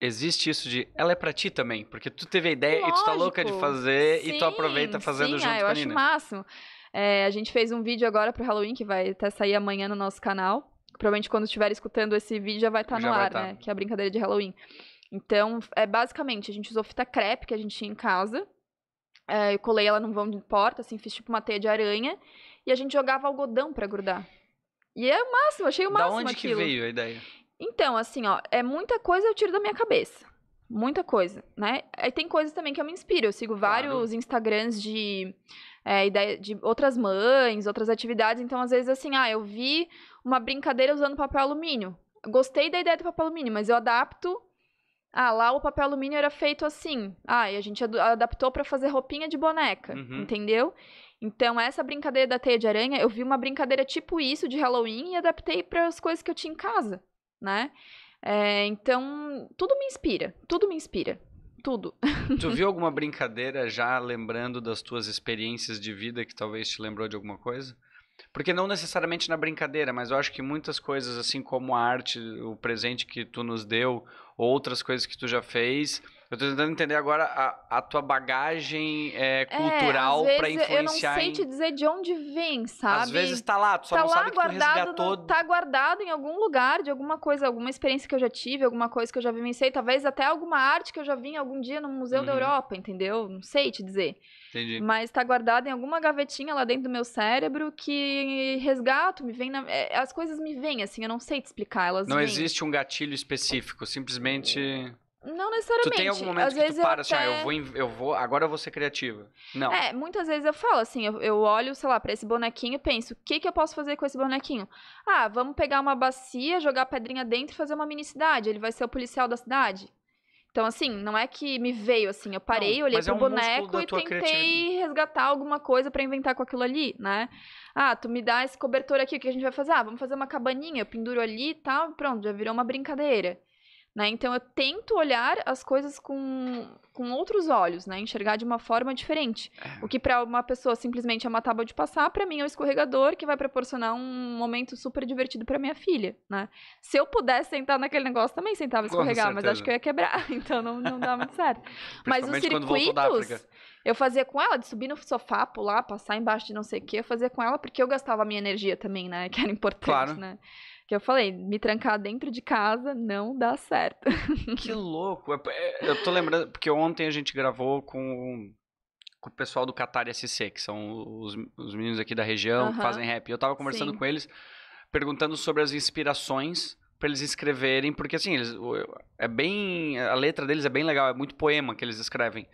S1: Existe isso de ela é pra ti também, porque tu teve a ideia Lógico, e tu tá louca de fazer sim, e tu aproveita fazendo sim, junto ah, com a acho Nina.
S2: máximo. É, a gente fez um vídeo agora pro Halloween que vai até sair amanhã no nosso canal. Provavelmente quando estiver escutando esse vídeo já vai estar tá no ar, tá. né? Que é a brincadeira de Halloween. Então, é basicamente, a gente usou fita crepe que a gente tinha em casa. É, eu colei ela num vão de porta, assim, fiz tipo uma teia de aranha. E a gente jogava algodão para grudar. E é o máximo, achei o máximo. Da onde aquilo. que veio a ideia? Então, assim, ó, é muita coisa eu tiro da minha cabeça. Muita coisa, né? Aí tem coisas também que eu me inspiro. Eu sigo vários claro. Instagrams de, é, ideia de outras mães, outras atividades. Então, às vezes, assim, ah, eu vi uma brincadeira usando papel alumínio. Gostei da ideia do papel alumínio, mas eu adapto. Ah, lá o papel alumínio era feito assim. Ah, e a gente adaptou para fazer roupinha de boneca, uhum. entendeu? Então, essa brincadeira da teia de aranha, eu vi uma brincadeira tipo isso de Halloween e adaptei para as coisas que eu tinha em casa né? É, então, tudo me inspira, tudo me inspira, tudo.
S1: Tu viu alguma brincadeira já lembrando das tuas experiências de vida que talvez te lembrou de alguma coisa? Porque não necessariamente na brincadeira, mas eu acho que muitas coisas, assim como a arte, o presente que tu nos deu, outras coisas que tu já fez. Eu tô tentando entender agora a, a tua bagagem é, é cultural é, para influenciar. Eu não sei em... te
S2: dizer de onde vem, sabe? Às vezes tá lá, tu só tá não lá sabe guardado, que tu resgatou. No, tá guardado em algum lugar de alguma coisa, alguma experiência que eu já tive, alguma coisa que eu já vivenciei, talvez até alguma arte que eu já vi algum dia no Museu uhum. da Europa, entendeu? Não sei te dizer. Entendi. Mas tá guardado em alguma gavetinha lá dentro do meu cérebro que resgato, me vem na... É, as coisas me vêm, assim, eu não sei te explicar. Elas não vêm. existe
S1: um gatilho específico, simplesmente.
S2: Não necessariamente. Tu tem algum momento Às que tu para assim, até... assim, ah, eu
S1: vou, eu vou, agora eu vou ser criativa. Não. É,
S2: muitas vezes eu falo assim, eu, eu olho, sei lá, para esse bonequinho e penso, o que que eu posso fazer com esse bonequinho? Ah, vamos pegar uma bacia, jogar pedrinha dentro e fazer uma mini cidade, ele vai ser o policial da cidade. Então, assim, não é que me veio assim, eu parei, não, olhei é pro é um boneco e tentei resgatar alguma coisa para inventar com aquilo ali, né? Ah, tu me dá esse cobertor aqui, o que a gente vai fazer? Ah, vamos fazer uma cabaninha, eu penduro ali e tal, pronto, já virou uma brincadeira. Né? Então eu tento olhar as coisas com, com outros olhos, né? Enxergar de uma forma diferente. É. O que para uma pessoa simplesmente é uma tábua de passar, para mim é um escorregador que vai proporcionar um momento super divertido para minha filha, né? Se eu pudesse sentar naquele negócio também sentava escorregar, mas acho que eu ia quebrar, então não, não dá muito certo. mas os circuitos eu fazia com ela, de subir no sofá, pular, passar embaixo de não sei o que, eu fazia com ela porque eu gastava a minha energia também, né? Que era importante, claro. né? que eu falei, me trancar dentro de casa não dá certo. Que
S1: louco. É, é, eu tô lembrando, porque ontem a gente gravou com, com o pessoal do Qatar SC, que são os, os meninos aqui da região que fazem rap. Eu tava conversando Sim. com eles, perguntando sobre as inspirações para eles escreverem, porque assim, eles, é bem. A letra deles é bem legal, é muito poema que eles escrevem.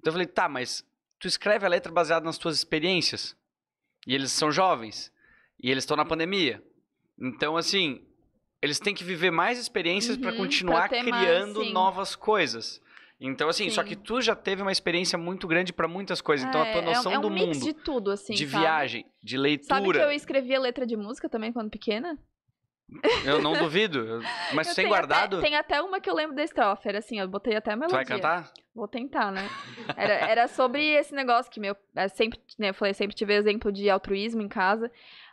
S1: Então eu falei, tá, mas tu escreve a letra baseada nas tuas experiências? E eles são jovens? E eles estão na uhum. pandemia? Então, assim, eles têm que viver mais experiências uhum, para continuar criando mais, novas coisas. Então, assim, sim. só que tu já teve uma experiência muito grande para muitas coisas. É, então, a é, tua é noção é, é um do mundo. de tudo,
S2: assim. De sabe? viagem,
S1: de leitura. Sabe que eu
S2: escrevia letra de música também quando pequena?
S1: Eu não duvido. Mas eu tem guardado? Até, tem
S2: até uma que eu lembro da estrofe. Era assim, eu botei até a melodia. Tu vai cantar? Vou tentar, né? Era, era sobre esse negócio que meu... É, sempre, né, eu falei, sempre tive exemplo de altruísmo em casa.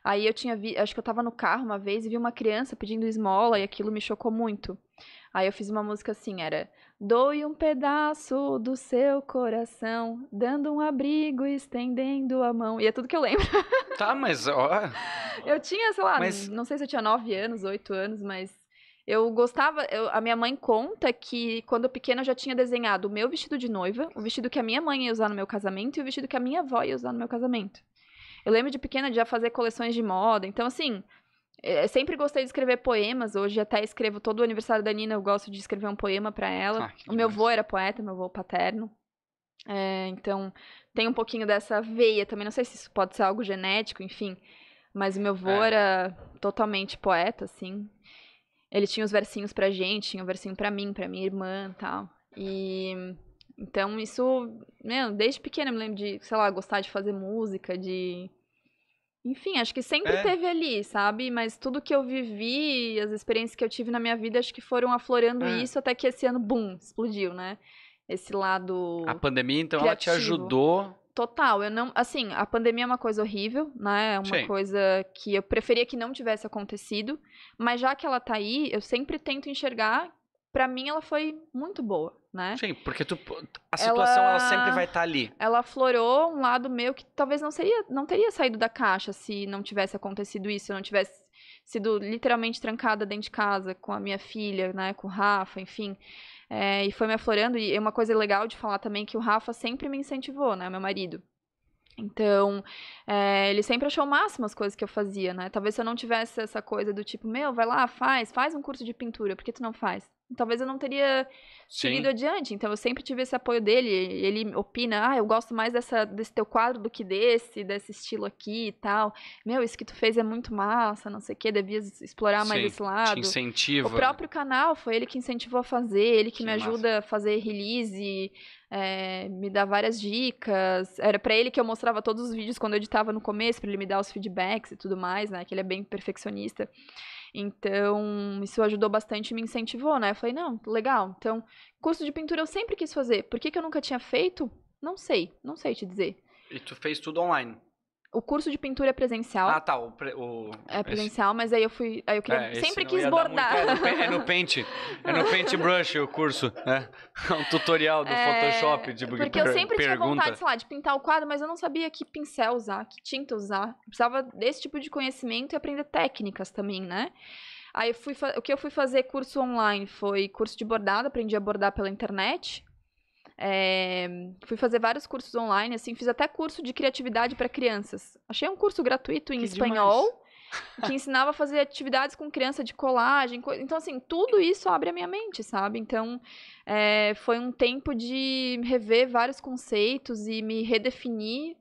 S2: Aí eu tinha vi, acho que eu tava no carro uma vez e vi uma criança pedindo esmola e aquilo me chocou muito. Aí eu fiz uma música assim, era Doe um pedaço do seu coração, dando um abrigo, estendendo a mão. E é tudo que eu lembro.
S1: Tá, mas ó.
S2: Eu tinha, sei lá, mas... não sei se eu tinha nove anos, oito anos, mas eu gostava. Eu, a minha mãe conta que quando pequena eu já tinha desenhado o meu vestido de noiva, o vestido que a minha mãe ia usar no meu casamento e o vestido que a minha avó ia usar no meu casamento. Eu lembro de pequena de já fazer coleções de moda. Então, assim, é, é, sempre gostei de escrever poemas. Hoje até escrevo todo o aniversário da Nina, eu gosto de escrever um poema para ela. Ah, o meu avô era poeta, meu avô paterno. É, então, tem um pouquinho dessa veia também. Não sei se isso pode ser algo genético, enfim. Mas o meu avô é. era totalmente poeta, assim. Ele tinha os versinhos pra gente, tinha um versinho pra mim, pra minha irmã e tal. E então, isso, meu, desde pequena eu me lembro de, sei lá, gostar de fazer música, de. Enfim, acho que sempre é. teve ali, sabe? Mas tudo que eu vivi, as experiências que eu tive na minha vida, acho que foram aflorando é. isso até que esse ano, bum, explodiu, né? Esse lado. A
S1: pandemia, então, criativo. ela te ajudou.
S2: Total, eu não. Assim, a pandemia é uma coisa horrível, né? É uma Sim. coisa que eu preferia que não tivesse acontecido. Mas já que ela tá aí, eu sempre tento enxergar. para mim, ela foi muito boa né?
S1: Sim, porque tu,
S2: a situação ela, ela sempre vai estar tá ali. Ela aflorou um lado meu que talvez não seria, não teria saído da caixa se não tivesse acontecido isso, se eu não tivesse sido literalmente trancada dentro de casa com a minha filha, né, com o Rafa, enfim. É, e foi me aflorando, e é uma coisa legal de falar também que o Rafa sempre me incentivou, né, meu marido. Então, é, ele sempre achou o máximo as coisas que eu fazia, né? Talvez se eu não tivesse essa coisa do tipo, meu, vai lá, faz, faz um curso de pintura, por que tu não faz? talvez eu não teria seguido adiante. Então eu sempre tive esse apoio dele. Ele opina, ah, eu gosto mais dessa, desse teu quadro do que desse, desse estilo aqui e tal. Meu, isso que tu fez é muito massa, não sei o quê, devias explorar Sim. mais esse lado. Te incentiva. O né? próprio canal foi ele que incentivou a fazer, ele que, que me ajuda a fazer release. É, me dá várias dicas. Era para ele que eu mostrava todos os vídeos quando eu editava no começo, para ele me dar os feedbacks e tudo mais, né? Que ele é bem perfeccionista. Então, isso ajudou bastante e me incentivou, né? Eu falei, não, legal. Então, curso de pintura eu sempre quis fazer. Por que, que eu nunca tinha feito? Não sei, não sei te dizer. E tu fez tudo online? O curso de pintura é presencial. Ah, tá.
S1: O, pre, o... É presencial, esse...
S2: mas aí eu fui. Aí eu queria. É, sempre quis bordar. Muito... É, é no
S1: Paint. É no Paintbrush o curso, é um tutorial do é... Photoshop de tipo, Porque eu sempre pergunta. tinha vontade, sei lá,
S2: de pintar o quadro, mas eu não sabia que pincel usar, que tinta usar. Eu precisava desse tipo de conhecimento e aprender técnicas também, né? Aí fui o que eu fui fazer curso online foi curso de bordado, aprendi a bordar pela internet. É, fui fazer vários cursos online, assim, fiz até curso de criatividade para crianças. Achei um curso gratuito em que espanhol demais. que ensinava a fazer atividades com criança de colagem. Co... Então, assim, tudo isso abre a minha mente, sabe? Então, é, foi um tempo de rever vários conceitos e me redefinir.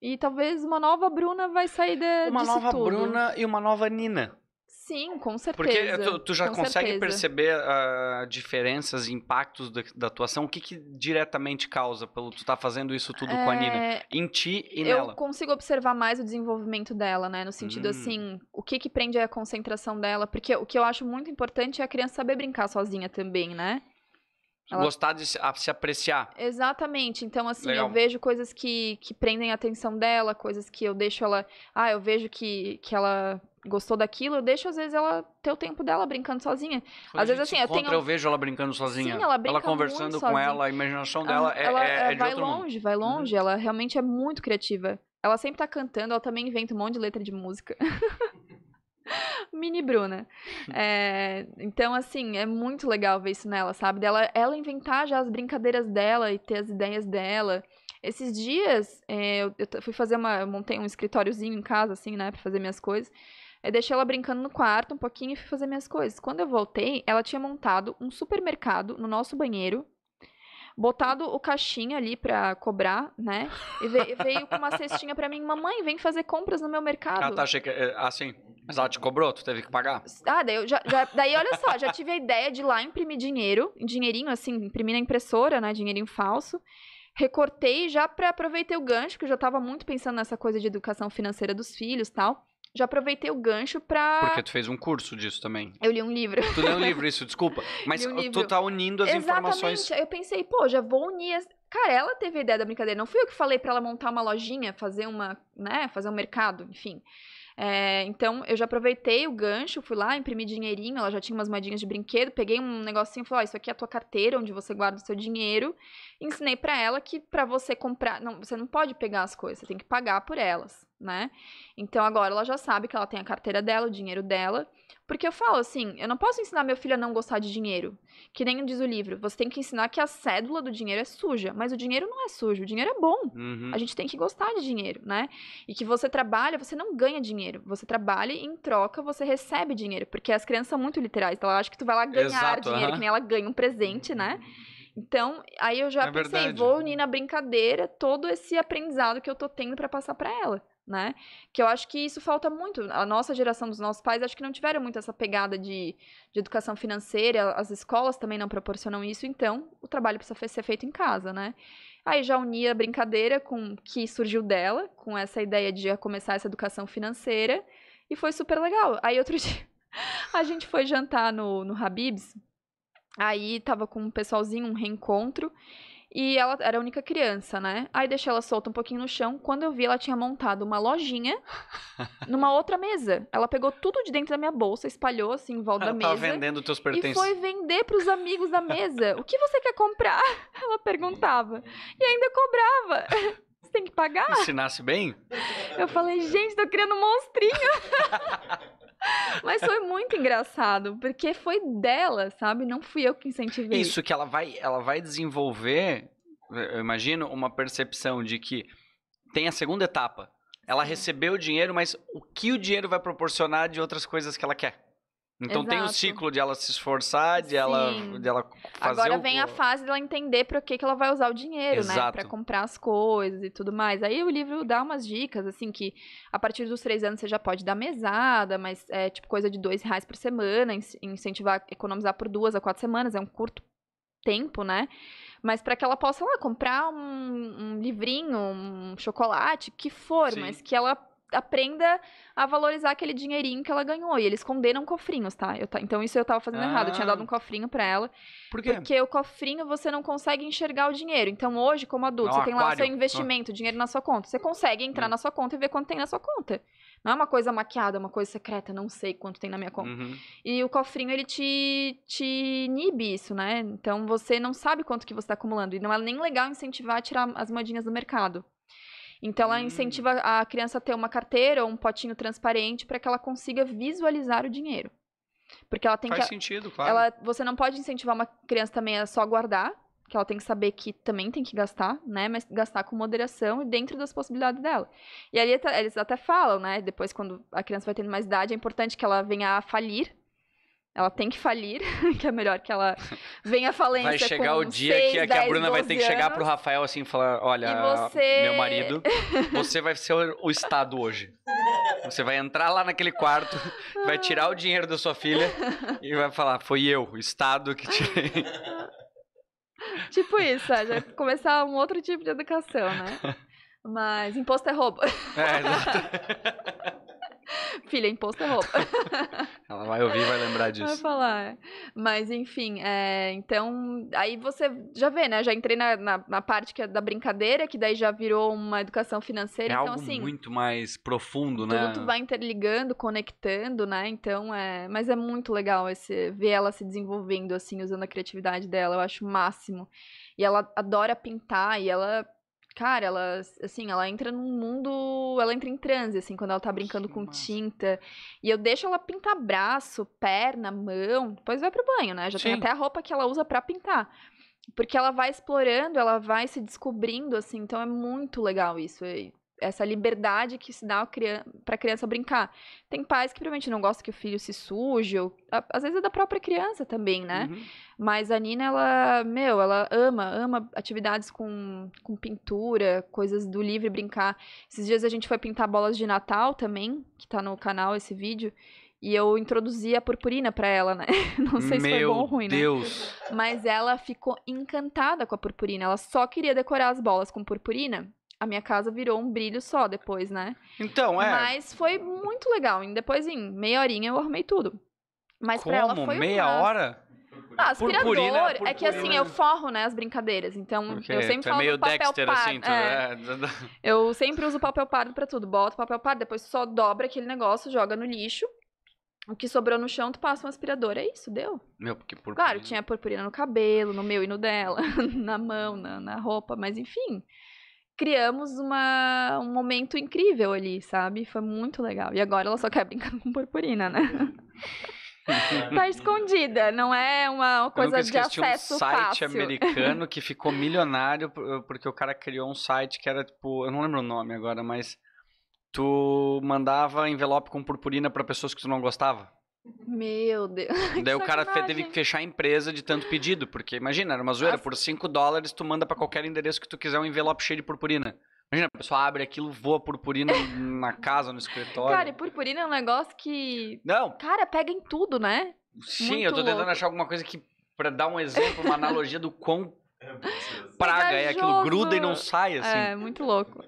S2: E talvez uma nova Bruna vai sair de, uma disso Uma nova Bruna
S1: e uma nova Nina.
S2: Sim, com eh, certeza. Porque tu, tu já com consegue certeza. perceber
S1: uh, diferenças e impactos da, da, atuação? O que, que diretamente causa pelo tu tá fazendo isso tudo é... com a é, Nina? Em ti e eu nela? Eu
S2: consigo observar mais o desenvolvimento dela, né? No sentido hum. assim, o que que prende a concentração dela? Porque o que eu acho muito importante é a criança saber brincar sozinha também, né? Ela... Gostar
S1: de se, a, se, apreciar.
S2: Exatamente. Então, assim, Legal. eu vejo coisas que, que prendem a atenção dela, coisas que eu deixo ela. Ah, eu vejo que, que ela gostou daquilo, eu deixo às vezes ela ter o tempo dela brincando sozinha. Quando às vezes assim, encontra, eu tenho eu
S1: vejo ela brincando sozinha. Sim, ela brinca Ela conversando com ela, a imaginação dela ela, é, ela, é, é vai longe,
S2: mundo. vai uhum. longe, ela realmente é muito criativa. Ela sempre tá cantando, ela também inventa um monte de letra de música. Mini Bruna. É, então, assim, é muito legal ver isso nela, sabe? Dela, ela inventar já as brincadeiras dela e ter as ideias dela. Esses dias, é, eu, eu, fui fazer uma. Eu montei um escritóriozinho em casa, assim, né, pra fazer minhas coisas. Eu deixei ela brincando no quarto um pouquinho e fui fazer minhas coisas. Quando eu voltei, ela tinha montado um supermercado no nosso banheiro, botado o caixinha ali pra cobrar, né? E veio, com uma cestinha pra mim. Mamãe, vem fazer compras no meu mercado. Ah, tá, achei que,
S1: assim, mas ela te cobrou, tu teve que pagar?
S2: Ah, daí, eu já, já, daí olha só, já tive a ideia de ir lá imprimir dinheiro, dinheirinho assim, imprimir na impressora, né, dinheirinho falso. Recortei já pra aproveitar o gancho, que eu já tava muito pensando nessa coisa de educação financeira dos filhos tal já aproveitei o gancho pra.
S1: Porque tu fez um curso disso também.
S2: Eu li um livro. Tu leu um livro,
S1: isso, desculpa. Mas um tu tá unindo as Exatamente. informações.
S2: Eu pensei, pô, já vou unir as. Cara, ela teve a ideia da brincadeira. Não fui eu que falei para ela montar uma lojinha, fazer uma, né, fazer um mercado, enfim. É, então, eu já aproveitei o gancho, fui lá, imprimi dinheirinho, ela já tinha umas moedinhas de brinquedo, peguei um negocinho e falei, ó, oh, isso aqui é a tua carteira, onde você guarda o seu dinheiro. E ensinei para ela que para você comprar, não, você não pode pegar as coisas, você tem que pagar por elas né? Então agora ela já sabe que ela tem a carteira dela, o dinheiro dela. Porque eu falo assim, eu não posso ensinar meu filho a não gostar de dinheiro. Que nem diz o livro. Você tem que ensinar que a cédula do dinheiro é suja. Mas o dinheiro não é sujo, o dinheiro é bom. Uhum. A gente tem que gostar de dinheiro, né? E que você trabalha, você não ganha dinheiro. Você trabalha e em troca você recebe dinheiro. Porque as crianças são muito literais, então ela acha que tu vai lá ganhar Exato, dinheiro, uhum. que nem ela ganha um presente, né? Então, aí eu já é pensei, verdade. vou unir na brincadeira todo esse aprendizado que eu tô tendo para passar para ela, né? Que eu acho que isso falta muito. A nossa geração dos nossos pais acho que não tiveram muito essa pegada de, de educação financeira, as escolas também não proporcionam isso, então o trabalho precisa ser feito em casa, né? Aí já unia a brincadeira com que surgiu dela, com essa ideia de começar essa educação financeira, e foi super legal. Aí outro dia a gente foi jantar no, no Habib's, aí tava com um pessoalzinho, um reencontro, e ela era a única criança, né? Aí deixei ela solta um pouquinho no chão. Quando eu vi, ela tinha montado uma lojinha numa outra mesa. Ela pegou tudo de dentro da minha bolsa, espalhou assim em volta ela da tá mesa. Ela vendendo teus pertences. E foi vender para os amigos da mesa. o que você quer comprar? Ela perguntava. E ainda cobrava. Você tem que pagar? Ensinasse bem? Eu falei, gente, tô criando um monstrinho. Mas foi muito engraçado, porque foi dela, sabe? Não fui eu que incentivei. Isso
S1: que ela vai, ela vai desenvolver, eu imagino, uma percepção de que tem a segunda etapa. Ela recebeu o dinheiro, mas o que o dinheiro vai proporcionar de outras coisas que ela quer? Então Exato. tem o ciclo de ela se esforçar, de ela, de ela fazer Agora o... vem a fase
S2: dela entender para que que ela vai usar o dinheiro, né, Exato. né? Para comprar as coisas e tudo mais. Aí o livro dá umas dicas, assim, que a partir dos três anos você já pode dar mesada, mas é tipo coisa de dois reais por semana, incentivar economizar por duas a quatro semanas, é um curto tempo, né? Mas para que ela possa lá comprar um, um livrinho, um chocolate, que for, Sim. mas que ela aprenda a valorizar aquele dinheirinho que ela ganhou. E eles condenam cofrinhos, tá? Eu, então isso eu tava fazendo ah. errado. Eu tinha dado ah. um cofrinho para ela. Por quê? Porque o cofrinho você não consegue enxergar o dinheiro. Então hoje, como adulto, não, você tem lá o seu ah. investimento, não. dinheiro na sua conta. Você consegue entrar hum. na sua conta e ver quanto tem na sua conta. Não é uma coisa maquiada, uma coisa secreta, não sei quanto tem na minha conta. Uhum. E o cofrinho, ele te, te inibe isso, né? Então você não sabe quanto que você tá acumulando. E não é nem legal incentivar a tirar as moedinhas do mercado. Então, ela hum. incentiva a criança a ter uma carteira ou um potinho transparente para que ela consiga visualizar o dinheiro. Porque ela tem Faz que. Faz sentido, claro. Ela, você não pode incentivar uma criança também a só guardar, que ela tem que saber que também tem que gastar, né? Mas gastar com moderação e dentro das possibilidades dela. E ali eles até falam, né? Depois, quando a criança vai tendo mais idade, é importante que ela venha a falir, ela tem que falir, que é melhor que ela venha falência. Vai chegar o dia que, que, a Bruna vai ter que chegar pro
S1: Rafael assim e falar: Olha, e você... meu marido, você vai ser o Estado hoje. Você vai entrar lá naquele quarto, vai tirar o dinheiro da sua filha e vai falar: Foi eu, o Estado que tirei.
S2: tipo isso, é, já começar um outro tipo de educação, né? Mas imposto é roubo. É, exato. Filha, imposto é roupa. Ela vai ouvir e vai lembrar disso. Vai falar. É. Mas, enfim, é, então. Aí você já vê, né? Já entrei na, na, na, parte que é da brincadeira, que daí já virou uma educação financeira. É então, algo assim, muito
S1: mais profundo, né? Tudo
S2: vai interligando, conectando, né? Então, é. Mas é muito legal esse, ver ela se desenvolvendo, assim, usando a criatividade dela. Eu acho o máximo. E ela adora pintar e ela Cara, ela, assim, ela entra num mundo. Ela entra em transe, assim, quando ela tá brincando que com massa. tinta. E eu deixo ela pintar braço, perna, mão. Depois vai pro banho, né? Já Sim. tem até a roupa que ela usa para pintar. Porque ela vai explorando, ela vai se descobrindo, assim. Então é muito legal isso. aí essa liberdade que se dá para a criança brincar. Tem pais que provavelmente não gostam que o filho se suje, ou, às vezes é da própria criança também, né? Uhum. Mas a Nina, ela, meu, ela ama, ama atividades com, com pintura, coisas do livre brincar. Esses dias a gente foi pintar bolas de Natal também, que tá no canal esse vídeo. E eu introduzi a purpurina para ela, né? Não sei se foi bom ou ruim, né? Deus. Mas ela ficou encantada com a purpurina. Ela só queria decorar as bolas com purpurina a minha casa virou um brilho só depois, né?
S1: Então, é. Mas
S2: foi muito legal. E depois, em meia horinha, eu arrumei tudo. Mas Como? pra ela foi. Meia uma... hora? Ah, aspirador. Purpurina, purpurina. É que assim, eu forro, né, as brincadeiras. Então, Porque eu sempre falo é meio papel Dexter, pardo. Assim, é.
S1: É.
S2: Eu sempre uso papel pardo pra tudo. Bota papel pardo, depois só dobra aquele negócio, joga no lixo. O que sobrou no chão, tu passa um aspirador. É isso, deu.
S1: Meu, porque purpurina. Claro, tinha
S2: purpurina no cabelo, no meu e no dela, na mão, na, na roupa, mas enfim criamos uma, um momento incrível ali, sabe? Foi muito legal. E agora ela só quer brincar com purpurina, né? tá escondida, não é uma coisa de acesso um site fácil. americano
S1: que ficou milionário porque o cara criou um site que era tipo, eu não lembro o nome agora, mas tu mandava envelope com purpurina para pessoas que tu não gostava.
S2: Meu Deus.
S1: Daí o cara teve que fechar a empresa de tanto pedido, porque imagina, era uma zoeira, Nossa. por 5 dólares tu manda para qualquer endereço que tu quiser um envelope cheio de purpurina. Imagina, a pessoa abre aquilo, voa purpurina na casa, no escritório. Cara,
S2: e purpurina é um negócio que. Não! Cara, pega em tudo, né?
S1: Sim, Muito eu tô tentando louco. achar alguma coisa que. Pra dar um exemplo, uma analogia do quão é, praga é aquilo, gruda e não sai, assim. É,
S2: muito louco.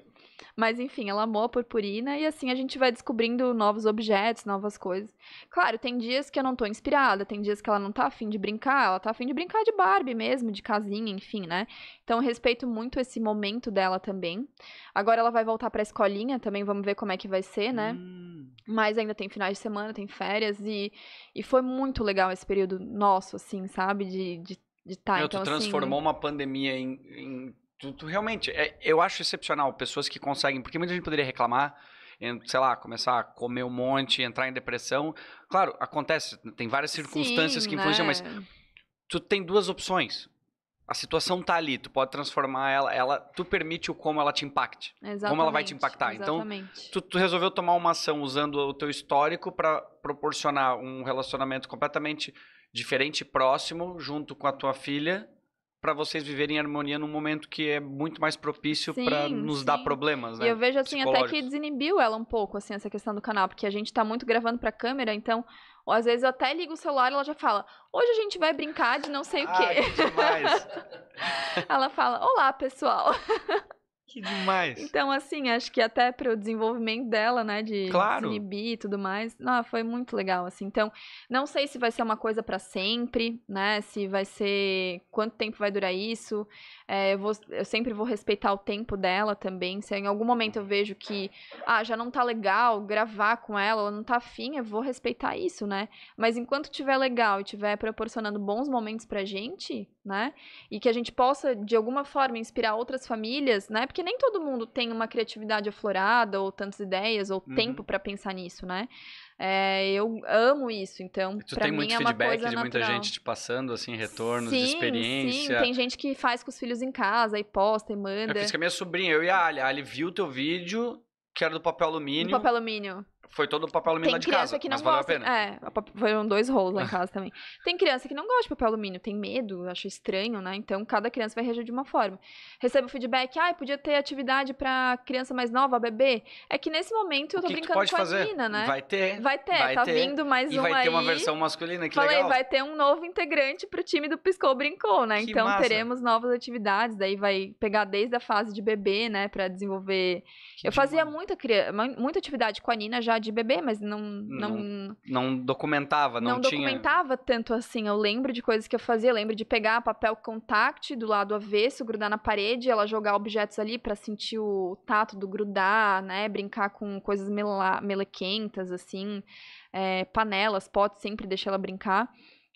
S2: Mas enfim, ela amou a purpurina e assim a gente vai descobrindo novos objetos, novas coisas. Claro, tem dias que eu não tô inspirada, tem dias que ela não tá afim de brincar, ela tá afim de brincar de Barbie mesmo, de casinha, enfim, né? Então respeito muito esse momento dela também. Agora ela vai voltar pra escolinha também, vamos ver como é que vai ser, né? Hum. Mas ainda tem finais de semana, tem férias e, e foi muito legal esse período nosso, assim, sabe? De, de, de tá. Meu, então, tu assim, transformou assim,
S1: uma pandemia em, em Tu, tu realmente, é, eu acho excepcional pessoas que conseguem, porque muita gente poderia reclamar, sei lá, começar a comer um monte, entrar em depressão. Claro, acontece, tem várias circunstâncias Sim, que influenciam, né? mas tu tem duas opções. A situação tá ali, tu pode transformar ela, ela tu permite o como ela te impacte, exatamente, como ela vai te impactar. Então, exatamente. Então, tu, tu resolveu tomar uma ação usando o teu histórico para proporcionar um relacionamento completamente diferente, próximo, junto com a tua filha, para vocês viverem em harmonia num momento que é muito mais propício para nos sim. dar problemas, né? E eu vejo assim até que
S2: desinibiu ela um pouco assim essa questão do canal, porque a gente tá muito gravando para câmera, então ou às vezes eu até ligo o celular e ela já fala: Hoje a gente vai brincar de não sei o ah, quê. Ai, que demais. ela fala: Olá, pessoal. Que demais. Então, assim, acho que até para o desenvolvimento dela, né, de claro. inibir e tudo mais, não, foi muito legal, assim. Então, não sei se vai ser uma coisa para sempre, né, se vai ser, quanto tempo vai durar isso, é, eu, vou, eu, sempre vou respeitar o tempo dela também. Se em algum momento eu vejo que ah, já não tá legal gravar com ela, ela não tá afim, eu vou respeitar isso, né? Mas enquanto tiver legal e tiver proporcionando bons momentos pra gente, né? E que a gente possa, de alguma forma, inspirar outras famílias, né? Porque nem todo mundo tem uma criatividade aflorada, ou tantas ideias, ou uhum. tempo para pensar nisso, né? É, eu amo isso, então. Tu tem mim muito é feedback de natural. muita gente te
S1: passando, assim, retornos sim, de experiência. Sim, tem
S2: gente que faz com os filhos em casa e posta e é manda. Eu fiz com a
S1: minha sobrinha, eu e a Ali. A Ali viu o teu vídeo, que era do papel alumínio. Do papel alumínio foi todo o papel alumínio tem lá de casa. Que não mas gosta, valeu a pena.
S2: É, foram dois rolos lá em casa também. Tem criança que não gosta de papel alumínio, tem medo, acha estranho, né? Então cada criança vai reagir de uma forma. Recebo feedback, ah, podia ter atividade para criança mais nova, bebê. É que nesse momento eu tô brincando com fazer? a menina, né? Vai
S1: ter. Vai ter, vai tá ter, vindo mais e um. E vai ter uma versão masculina que Falei, legal. vai ter
S2: um novo integrante pro time do Piscou Brincou, né? Que então massa. teremos novas atividades, daí vai pegar desde a fase de bebê, né, para desenvolver. Que eu demais. fazia muita, muita atividade com a Nina já gostar de beber, mas não. Não, não,
S1: não documentava, não, não tinha. Não
S2: documentava tanto assim. Eu lembro de coisas que eu fazia. Eu lembro de pegar papel contact do lado avesso, grudar na parede, ela jogar objetos ali para sentir o tato do grudar, né? Brincar com coisas mela, melequentas, assim. É, panelas, potes, sempre deixar ela brincar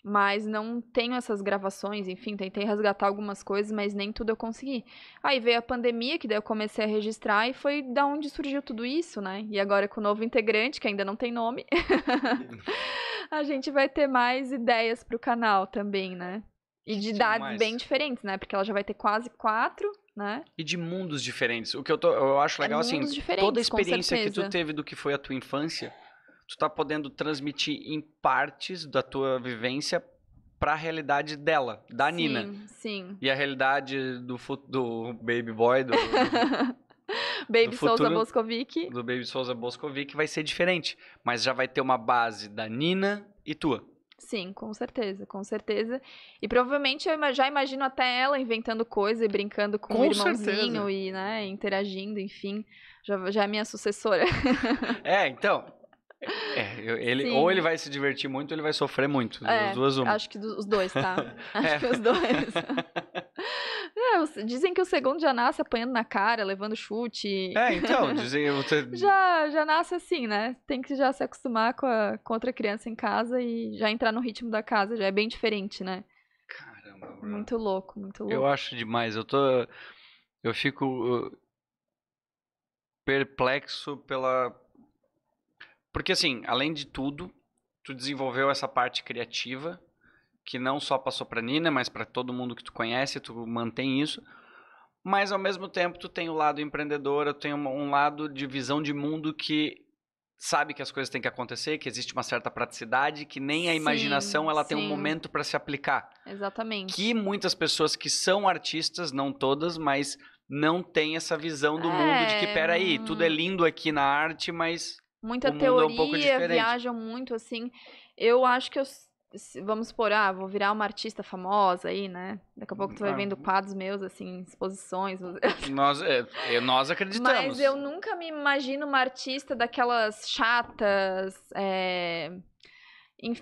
S2: mas não tenho essas gravações, enfim, tentei resgatar algumas coisas, mas nem tudo eu consegui. Aí veio a pandemia, que daí eu comecei a registrar e foi da onde surgiu tudo isso, né? E agora com o novo integrante, que ainda não tem nome, a gente vai ter mais ideias pro canal também, né? E de idades bem diferentes, né? Porque ela já vai ter quase quatro, né?
S1: E de mundos diferentes. O que eu, tô, eu acho é legal, é assim, toda a experiência que tu teve do que foi a tua infância tu tá podendo transmitir em partes da tua vivência para a realidade dela, da sim, Nina. Sim. E a realidade do, do Baby Boy, do,
S2: Baby Souza Boscovic.
S1: Do Baby Souza Boscovic vai ser diferente, mas já vai ter uma base da Nina e tua.
S2: Sim, com certeza, com certeza. E provavelmente eu já imagino até ela inventando coisa e brincando com, com o irmãozinho certeza. e, né, interagindo, enfim. Já, já é minha sucessora.
S1: é, então, É, ele, ou ele vai se divertir muito ou ele vai sofrer muito. Né? É, as duas, uma. Acho
S2: que do, os dois, tá? Acho é. que os dois. é, é dizem que o segundo já nasce apanhando na cara, levando chute. É, então, dizem. Você... já, já nasce assim, né? Tem que já se acostumar com, a, com outra criança em casa e já entrar no ritmo da casa, já é bem diferente, né? Caramba, Muito louco, muito louco. Eu
S1: acho demais. Eu tô. Eu fico uh, perplexo pela porque, assim, além de tudo, tu desenvolveu essa parte criativa, que não só passou pra Nina, mas para todo mundo que tu conhece, tu mantém isso. Mas, ao mesmo tempo, tu tem o lado empreendedor, tu tem um lado de visão de mundo que sabe que as coisas têm que acontecer, que existe uma certa praticidade, que nem a imaginação ela sim. tem um momento para se aplicar.
S2: Exatamente. Que
S1: muitas pessoas que são artistas, não todas, mas não têm essa visão do é... mundo de que peraí, tudo é lindo aqui na arte, mas
S2: muita teoria, é um viajam muito, assim. Eu acho que eu. Vamos supor, ah, vou virar uma artista famosa aí, né? Daqui a pouco tu vai vendo quadros meus, assim, exposições.
S1: Nós, é, nós acreditamos. Mas eu
S2: nunca me imagino uma artista daquelas chatas. É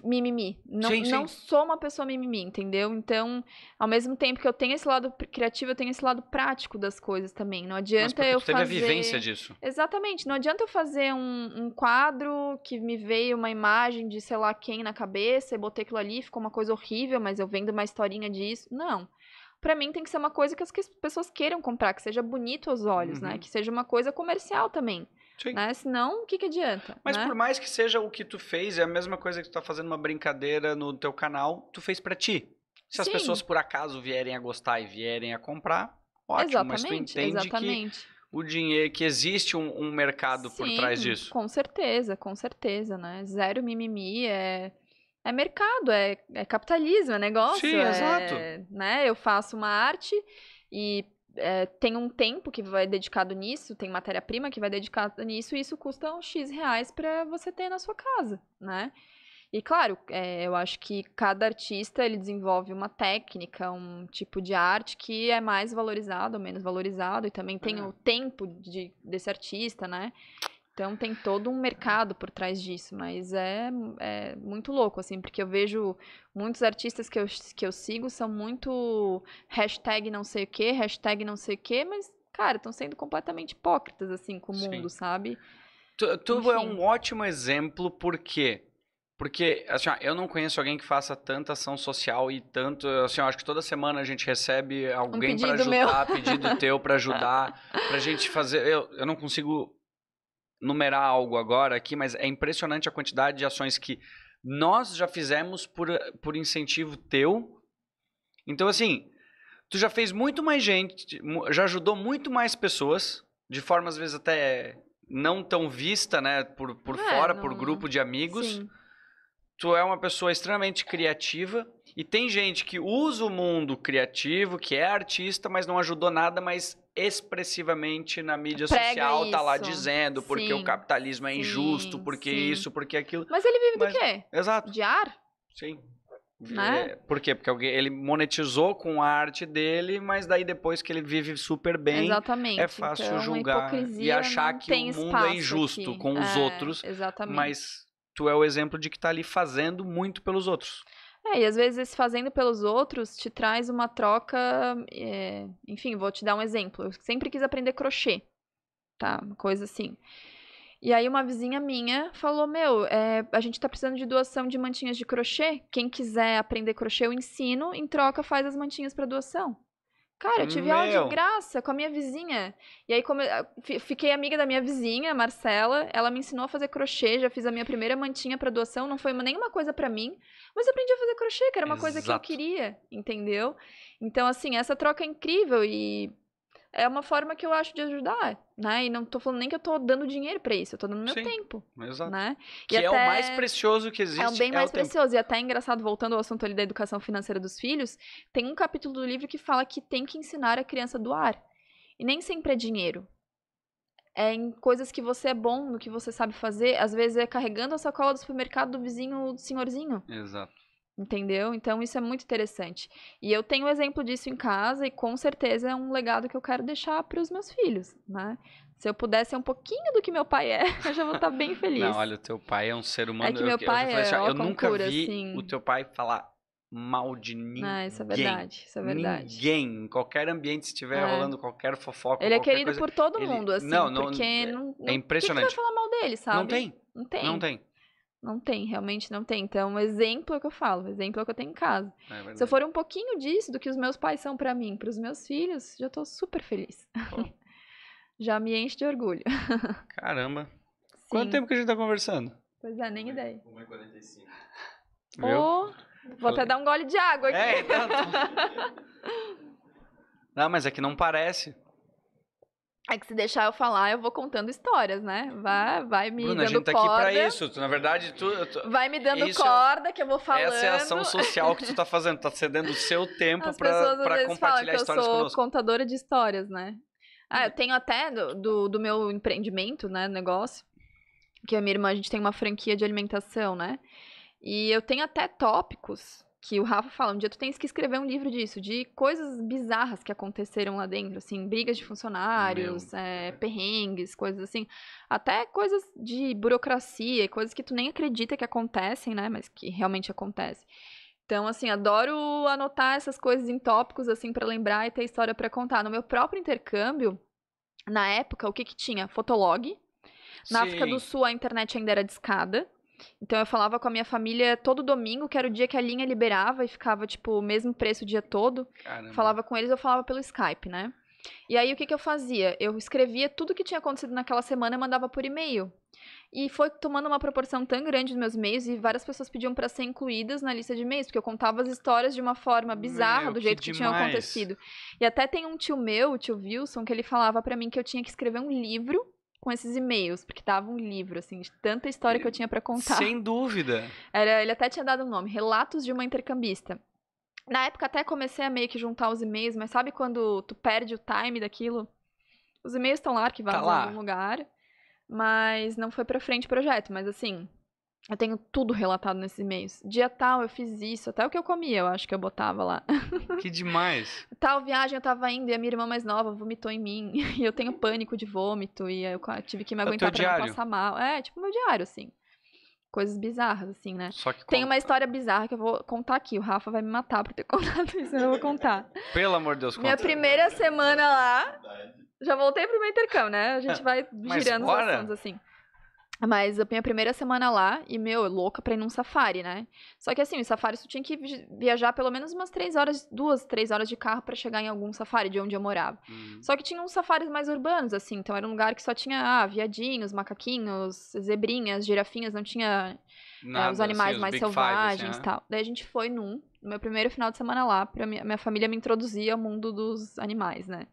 S2: mimimi. Não, sim, sim. não sou uma pessoa mimimi, entendeu? Então, ao mesmo tempo que eu tenho esse lado criativo, eu tenho esse lado prático das coisas também. Não adianta eu fazer... teve a vivência disso. Exatamente. Não adianta eu fazer um, um, quadro que me veio uma imagem de sei lá quem na cabeça e botei aquilo ali, ficou uma coisa horrível, mas eu vendo uma historinha disso. Não. Para mim tem que ser uma coisa que as pessoas queiram comprar, que seja bonito aos olhos, né? uhum. né? Que seja uma coisa comercial também. Sim. Né? Senão, o que, que adianta? Mas né? por
S1: mais que seja o que tu fez, é a mesma coisa que tu tá fazendo uma brincadeira no teu canal, tu fez para ti. Se Sim. as pessoas por acaso vierem a gostar e vierem a comprar, ótimo. Exatamente, mas tu entende exatamente. que o dinheiro, que existe um, um mercado Sim, por trás disso.
S2: Com certeza, com certeza, né? Zero mimimi é. É mercado, é, é capitalismo, é negócio. Sim, é, exato. Né? Eu faço uma arte e é, tem um tempo que vai dedicado nisso, tem matéria-prima que vai dedicado nisso, e isso custa um X reais para você ter na sua casa, né? E claro, é, eu acho que cada artista ele desenvolve uma técnica, um tipo de arte que é mais valorizado ou menos valorizado, e também tem é. o tempo de, desse artista, né? Então tem todo um mercado por trás disso, mas é, é muito louco, assim, porque eu vejo muitos artistas que eu, que eu sigo são muito hashtag não sei o que, hashtag não sei o que, mas, cara, estão sendo completamente hipócritas, assim, com o Sim. mundo, sabe?
S1: Tu, tu é um ótimo exemplo, por quê? Porque, assim, eu não conheço alguém que faça tanta ação social e tanto. Assim, eu acho que toda semana a gente recebe alguém um para ajudar, meu. pedido teu para ajudar, pra gente fazer. Eu, eu não consigo numerar algo agora aqui, mas é impressionante a quantidade de ações que nós já fizemos por, por incentivo teu. Então, assim, tu já fez muito mais gente, já ajudou muito mais pessoas, de forma às vezes até não tão vista, né, por, por é, fora, não... por grupo de amigos. Sim. Tu é uma pessoa extremamente criativa e tem gente que usa o mundo criativo, que é artista, mas não ajudou nada, mas expressivamente na mídia Prega social isso. tá lá dizendo porque sim. o capitalismo é injusto, sim, porque sim. isso, porque aquilo.
S2: Mas ele vive mas, do quê? Exato. De ar? Sim. Né? É,
S1: por quê? Porque alguém, ele monetizou com a arte dele, mas daí depois que ele vive super bem, exatamente. é fácil então, julgar e achar que o mundo é injusto aqui. com os é, outros. Exatamente. Mas tu é o exemplo de que tá ali fazendo muito pelos outros.
S2: É, e às vezes esse fazendo pelos outros te traz uma troca. É... Enfim, vou te dar um exemplo. Eu sempre quis aprender crochê, tá? coisa assim. E aí uma vizinha minha falou: Meu, é, a gente tá precisando de doação de mantinhas de crochê. Quem quiser aprender crochê, eu ensino. Em troca, faz as mantinhas para doação. Cara, eu tive Meu. aula de graça com a minha vizinha. E aí come... fiquei amiga da minha vizinha, Marcela. Ela me ensinou a fazer crochê, já fiz a minha primeira mantinha para doação, não foi nenhuma coisa para mim, mas aprendi a fazer crochê, que era uma Exato. coisa que eu queria, entendeu? Então assim, essa troca é incrível e é uma forma que eu acho de ajudar, né? E não tô falando nem que eu tô dando dinheiro para isso, eu tô dando meu Sim, tempo, exato. né? Que é até... É, é o mais precioso
S1: que existe. É o bem é mais o precioso
S2: tempo. e até é engraçado voltando ao assunto ali da educação financeira dos filhos, tem um capítulo do livro que fala que tem que ensinar a criança a doar. E nem sempre é dinheiro. É em coisas que você é bom, no que você sabe fazer, às vezes é carregando a sacola do supermercado do vizinho do senhorzinho. Exato. Entendeu? Então isso é muito interessante. E eu tenho um exemplo disso em casa e com certeza é um legado que eu quero deixar para os meus filhos, né? Se eu pudesse ser um pouquinho do que meu pai é, eu já vou estar tá bem feliz. Não, olha,
S1: o teu pai é um ser é humano. É que meu eu, pai eu, é, assim, ó, eu nunca concura, vi assim. o teu pai falar mal de ninguém. Ah, isso é verdade, isso é verdade. Ninguém, em qualquer ambiente, se estiver é. rolando qualquer fofoca, Ele é querido coisa, por todo mundo, ele... assim, não, não, porque... É,
S2: não, é impressionante. Quem que vai falar mal dele, sabe? Não tem. Não tem. Não tem. Não tem, realmente não tem. Então, é um exemplo é o que eu falo, um exemplo é o que eu tenho em casa. É Se eu for um pouquinho disso, do que os meus pais são para mim, para os meus filhos, já tô super feliz. Pô. já me enche de orgulho.
S1: Caramba. Sim. Quanto tempo que a gente tá conversando?
S2: Pois é, nem ideia.
S3: 1h45.
S2: Oh, vou Falei. até dar um gole de água aqui. É, tanto.
S1: não, mas é que não parece.
S2: É que se deixar eu falar, eu vou contando histórias, né? Uhum. Vai, vai me Bruna, dando corda. a gente tá corda. aqui pra
S1: isso. Tu, na verdade, tu... tu... Vai me dando é corda
S2: que eu vou falando. Essa é a ação
S1: social que tu tá fazendo. Tá cedendo o seu tempo As pra, pessoas, pra compartilhar histórias conosco. eu sou conosco.
S2: contadora de histórias, né? Ah, eu hum. tenho até do, do, do meu empreendimento, né, negócio. Que a minha irmã, a gente tem uma franquia de alimentação, né? E eu tenho até tópicos que o Rafa fala, um dia tu tens que escrever um livro disso, de coisas bizarras que aconteceram lá dentro, assim, brigas de funcionários, eh, é, perrengues, coisas assim, até coisas de burocracia, coisas que tu nem acredita que acontecem, né, mas que realmente acontecem. Então, assim, adoro anotar essas coisas em tópicos, assim, para lembrar e ter história para contar. No meu próprio intercâmbio, na época, o que que tinha? Fotolog. Na Sim. África do Sul, a internet ainda era discada. Então eu falava com a minha família todo domingo, que era o dia que a linha liberava e ficava, tipo, o mesmo preço o dia todo. Caramba. Falava com eles, eu falava pelo Skype, né? E aí o que, que eu fazia? Eu escrevia tudo que tinha acontecido naquela semana e mandava por e-mail. E foi tomando uma proporção tão grande nos meus e-mails e várias pessoas pediam para ser incluídas na lista de e-mails, porque eu contava as histórias de uma forma bizarra, meu, do jeito que, que tinha acontecido. E até tem um tio meu, o tio Wilson, que ele falava para mim que eu tinha que escrever um livro com esses e-mails, porque tava um livro, assim, de tanta história que eu tinha para contar. Sem dúvida. Era, ele até tinha dado um nome, Relatos de uma Intercambista. Na época até comecei a meio que juntar os e-mails, mas sabe quando tu perde o time daquilo? Os e-mails estão lá arquivados tá lá. em algum lugar, mas não foi para frente o projeto, mas assim, eu tenho tudo relatado nesses e-mails. Dia tal, eu fiz isso, até o que eu comia, eu acho que eu botava lá.
S1: Que demais!
S2: tal viagem eu tava indo e a minha irmã mais nova vomitou em mim. E eu tenho pânico de vômito e eu tive que me é aguentar pra diário. não passar mal. É, tipo meu diário, assim. Coisas bizarras, assim, né? Só que Tem conta. uma história bizarra que eu vou contar aqui. O Rafa vai me matar por ter contado isso, eu não vou contar.
S1: Pelo amor de Deus, conta. Minha primeira semana lá.
S2: Já voltei pro meu intercâmbio, né? A gente é, vai Mas girando os assuntos, assim. Mas a minha primeira semana lá, e meu, louca pra ir num safari, né? Só que assim, os safari tu tinha que viajar pelo menos umas três horas, duas, três horas de carro para chegar em algum safari de onde eu morava. Uhum. Só que tinha uns safaris mais urbanos, assim, então era um lugar que só tinha ah, viadinhos, macaquinhos, zebrinhas, girafinhas, não tinha
S3: é, Nada, é, os assim, animais assim, mais selvagens né? e assim, tal.
S2: Daí a gente foi num, no meu primeiro final de semana lá, pra minha, minha família me introduzir ao mundo dos animais, né?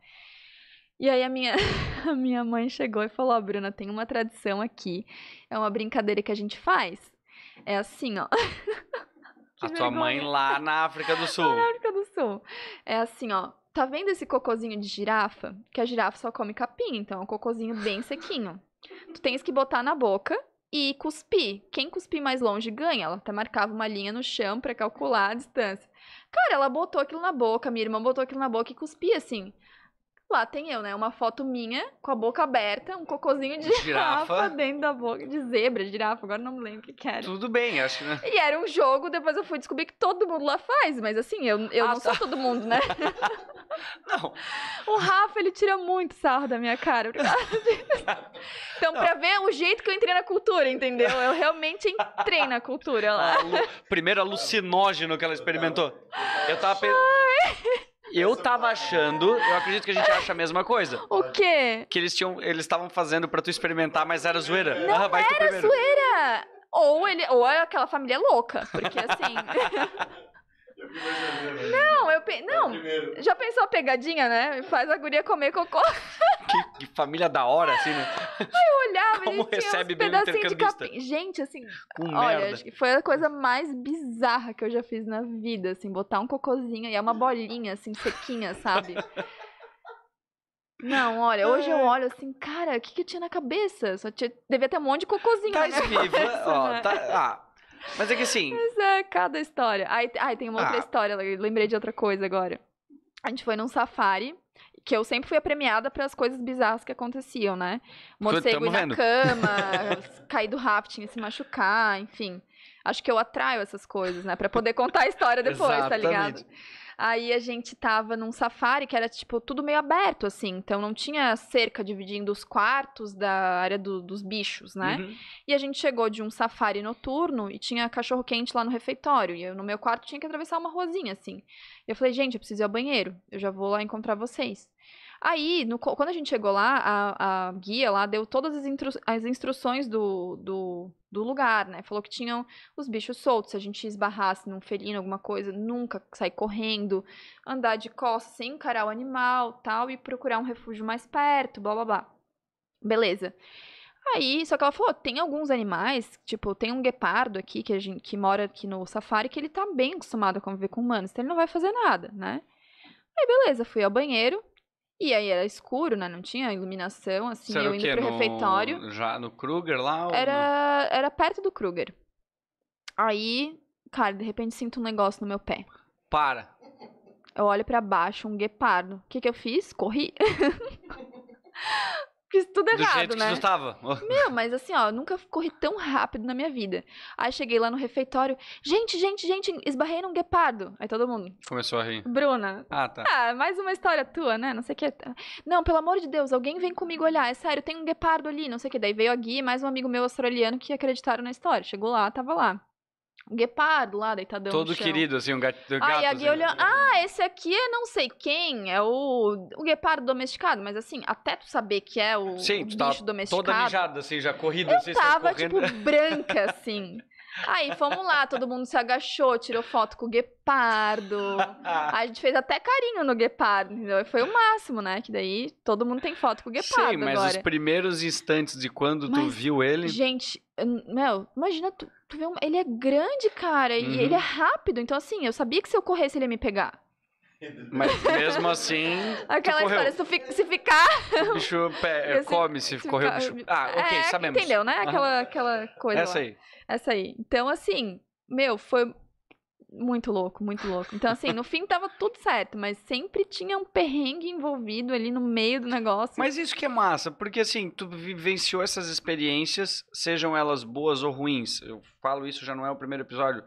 S2: E aí a minha, a minha mãe chegou e falou: oh, Bruna, tem uma tradição aqui. É uma brincadeira que a gente faz. É assim, ó.
S1: Que a vergonha. tua mãe lá na África do Sul. na
S2: África do Sul. É assim, ó. Tá vendo esse cocozinho de girafa? Que a girafa só come capim, então é um cocozinho bem sequinho. tu tens que botar na boca e cuspir. Quem cuspir mais longe ganha. Ela até marcava uma linha no chão para calcular a distância. Cara, ela botou aquilo na boca, minha irmã botou aquilo na boca e cuspia assim. Lá tem eu, né? Uma foto minha com a boca aberta, um cocôzinho de, de girafa. girafa. dentro da boca, de zebra, de girafa, agora não me lembro o que, que era. Tudo
S1: bem, acho que. Né? E
S2: era um jogo, depois eu fui descobrir que todo mundo lá faz, mas assim, eu, eu ah, não tá. sou todo mundo, né? não. O Rafa, ele tira muito sarro da minha cara, por causa disso. Então, não. pra ver o jeito que eu entrei na cultura, entendeu? Eu realmente entrei na cultura lá.
S1: primeiro alucinógeno que ela experimentou. Eu tava
S2: pensando.
S1: Eu tava achando, eu acredito que a gente acha a mesma coisa.
S2: O quê?
S1: Que eles tinham, eles estavam fazendo para tu experimentar, mas era zoeira. Não ah, era
S2: zoeira. Ou ele, ou aquela família é louca, porque assim. não, eu pe... É não. É já pensou a pegadinha, né? Faz a guria comer cocô.
S1: Que, que família da hora, assim, né?
S2: Aí eu olhava, Como gente, recebe uns pedacinhos de capim. Gente, assim, Com olha, merda. foi a coisa mais bizarra que eu já fiz na vida, assim, botar um cocôzinho e é uma bolinha, assim, sequinha, sabe? Não, olha, hoje é. eu olho assim, cara, o que que tinha na cabeça? Só tinha, devia ter um monte de cocôzinho tá na viva, cabeça,
S1: ó, né? tá, ah, mas é que sim
S2: Mas é cada história. Ai, ai tem uma outra ah. história, lembrei de outra coisa agora. A gente foi num safari que eu sempre fui premiada para as coisas bizarras que aconteciam, né? Morcego na vendo. cama, cair do rafting e se machucar, enfim. Acho que eu atraio essas coisas, né? Para poder contar a história depois, tá ligado? Aí a gente tava num safari que era, tipo, tudo meio aberto, assim. Então não tinha cerca dividindo os quartos da área do, dos bichos, né? Uhum. E a gente chegou de um safari noturno e tinha cachorro-quente lá no refeitório. E eu, no meu quarto, tinha que atravessar uma rosinha assim. E eu falei, gente, eu preciso ir ao banheiro. Eu já vou lá encontrar vocês. Aí, no, quando a gente chegou lá, a, a guia lá deu todas as, instru as instruções do, do, do, lugar, né? Falou que tinham os bichos soltos, se a gente esbarrasse num felino, alguma coisa, nunca sair correndo, andar de costas sem encarar o animal, tal, e procurar um refúgio mais perto, blá blá blá. Beleza. Aí, só que ela falou, tem alguns animais, tipo, tem um guepardo aqui que, a gente, que mora aqui no safari, que ele tá bem acostumado a conviver com humanos, então ele não vai fazer nada, né? Aí, beleza, fui ao banheiro, e aí era escuro, né? Não tinha iluminação, assim, Será eu indo pro no... refeitório.
S1: Já no Kruger lá? Ou... Era,
S2: era perto do Kruger. Aí, cara, de repente sinto um negócio no meu pé. Para. Eu olho para baixo, um guepardo. O que que eu fiz? Corri. fiz tudo errado, Do jeito né? que tu tava. Meu, mas assim, ó, nunca corri tão rápido na minha vida. Aí cheguei lá no refeitório, gente, gente, gente, esbarrei num guepardo. Aí todo mundo. Começou a rir. Bruna. Ah, tá. Ah, mais uma história tua, né? Não sei o que. Não, pelo amor de Deus, alguém vem comigo olhar. É sério, tem um guepardo ali, não sei o que. Daí veio a Gui e mais um amigo meu australiano que acreditaram na história. Chegou lá, tava lá um guepardo lá, deitadão Todo querido,
S1: assim, um gato. Um Aí ah, a assim, né?
S2: ah, esse aqui é não sei quem, é o, o guepardo domesticado, mas assim, até tu saber que é o, Sim, o bicho domesticado. toda mijada,
S1: assim, já corrida, eu assim, tava, tipo,
S2: branca, assim. Aí fomos lá, todo mundo se agachou, tirou foto com o guepardo. a gente fez até carinho no guepardo, entendeu? Foi o máximo, né? Que daí todo mundo tem foto com o guepardo. Sim, mas agora. os
S1: primeiros instantes de quando mas, tu viu ele.
S2: Gente, meu, imagina, tu, tu vê um, ele é grande, cara, uhum. e ele é uhum. rápido. Então, assim, eu sabia que se eu corresse ele ia me pegar.
S1: Mas mesmo assim. Aquela história,
S2: se, fi, se, ficar. O
S1: bicho pé, come, se, se correr ficar... o bicho. Ah, ok, é, sabemos. Entendeu, né? Aquela, uhum.
S2: aquela coisa. Essa lá. aí. Essa aí. Então, assim, meu, foi muito louco, muito louco. Então, assim, no fim tava tudo certo, mas sempre tinha um perrengue envolvido ali no meio do negócio. Mas isso que é
S1: massa, porque assim, tu vivenciou essas experiências, sejam elas boas ou ruins. Eu falo isso já não é o primeiro episódio.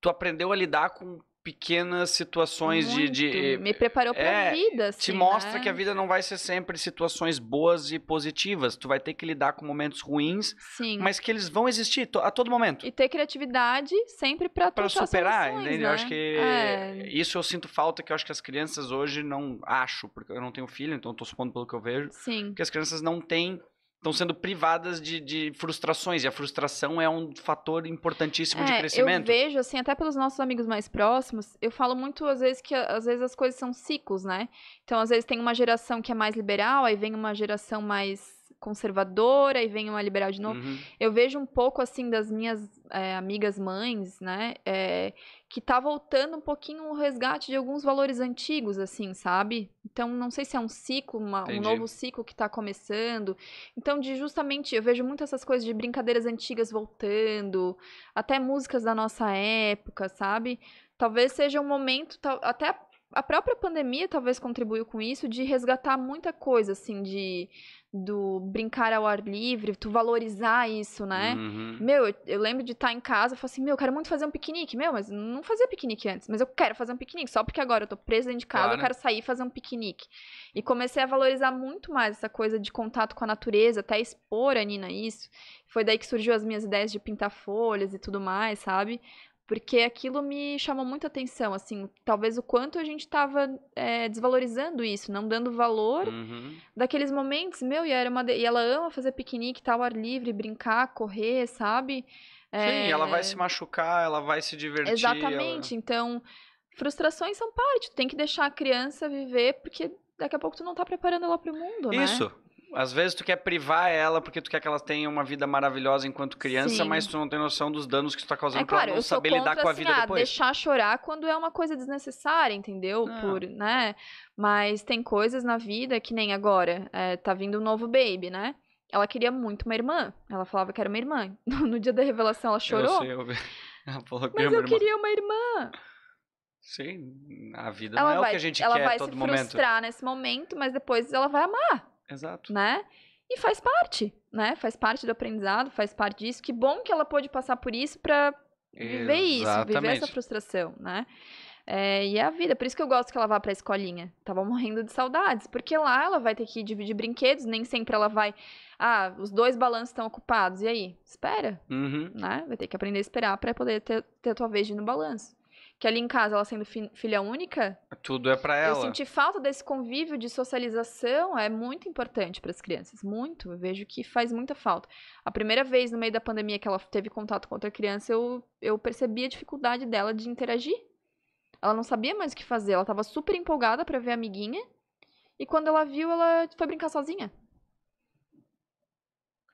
S1: Tu aprendeu a lidar com pequenas situações de, de. Eh, Me preparou pra é, vida, assim, Te mostra né? que a vida não vai ser sempre situações boas e positivas. Tu vai ter que lidar com momentos ruins, Sim. mas que eles vão existir a todo momento.
S2: E ter criatividade sempre pra Pra superar,
S1: entendeu? Né? Eu acho que. É. Isso eu sinto falta, que eu acho que as crianças hoje não. Acho, porque eu não tenho filho, então eu tô supondo pelo que eu vejo. Sim. Que as crianças não têm estão sendo privadas de, de, frustrações, e a frustração é um fator importantíssimo é, de crescimento. Eu vejo,
S2: assim, até pelos nossos amigos mais próximos, eu falo muito às vezes que às vezes as coisas são ciclos, né? Então, às vezes tem uma geração que é mais liberal, aí vem uma geração mais conservadora e vem uma liberal de novo. Uhum. Eu vejo um pouco assim das minhas é, amigas mães, né? É, que tá voltando um pouquinho o resgate de alguns valores antigos, assim, sabe? Então, não sei se é um ciclo, uma, um novo ciclo que tá começando. Então, de justamente, eu vejo muito essas coisas de brincadeiras antigas voltando, até músicas da nossa época, sabe? Talvez seja um momento, até a própria pandemia talvez contribuiu com isso de resgatar muita coisa assim de do brincar ao ar livre, tu valorizar isso, né? Uhum. Meu, eu, lembro de estar em casa, eu assim, meu, eu quero muito fazer um piquenique, meu, mas não fazia piquenique antes, mas eu quero fazer um piquenique, só porque agora eu tô presa dentro de casa, claro, eu quero sair e fazer um piquenique. E comecei a valorizar muito mais essa coisa de contato com a natureza, até expor a Nina isso. Foi daí que surgiu as minhas ideias de pintar folhas e tudo mais, sabe? porque aquilo me chamou muita atenção, assim, talvez o quanto a gente estava é, eh, desvalorizando isso, não dando valor uhum. daqueles momentos, meu, e, era uma de... e ela ama fazer piquenique, tal, tá ar livre, brincar, correr, sabe? É... Sim, ela eh, vai se
S1: machucar, ela vai se divertir. Exatamente,
S2: ela... então, frustrações são parte, tem que deixar a criança viver, porque daqui a pouco tu não está preparando ela para o mundo, né? Isso,
S1: às vezes tu quer privar ela porque tu quer que ela tenha uma vida maravilhosa enquanto criança, Sim. mas tu não tem noção dos danos que tu tá causando é, pra claro, ela não saber lidar com a assim, vida ah, depois. deixar
S2: chorar quando é uma coisa desnecessária, entendeu? Ah. Por, né? Mas tem coisas na vida que nem agora. É, tá vindo um novo baby, né? Ela queria muito uma irmã. Ela falava que era uma irmã. No dia da revelação ela chorou.
S1: Eu sei, eu... Ela falou que mas eu irmã. queria
S2: uma irmã.
S1: Sim, a vida ela não é vai, o que a gente quer todo momento. Ela vai se frustrar
S2: nesse momento, mas depois ela vai amar. Exato. Né? E faz parte, né? Faz parte do aprendizado, faz parte disso. Que bom que ela pôde passar por isso para viver isso, viver essa frustração, né? É, e é a vida. Por isso que eu gosto que ela vá pra escolinha. Tava morrendo de saudades. Porque lá ela vai ter que dividir brinquedos, nem sempre ela vai. Ah, os dois balanços estão ocupados. E aí? Espera.
S3: Uhum. Né?
S2: Vai ter que aprender a esperar para poder ter, ter a tua vez de ir no balanço que ali em casa, ela sendo filha única.
S1: Tudo é para ela. Eu senti
S2: falta desse convívio de socialização, é muito importante para as crianças, muito. Eu vejo que faz muita falta. A primeira vez no meio da pandemia que ela teve contato com outra criança, eu, eu percebi a dificuldade dela de interagir. Ela não sabia mais o que fazer, ela estava super empolgada para ver a amiguinha. E quando ela viu, ela foi brincar sozinha.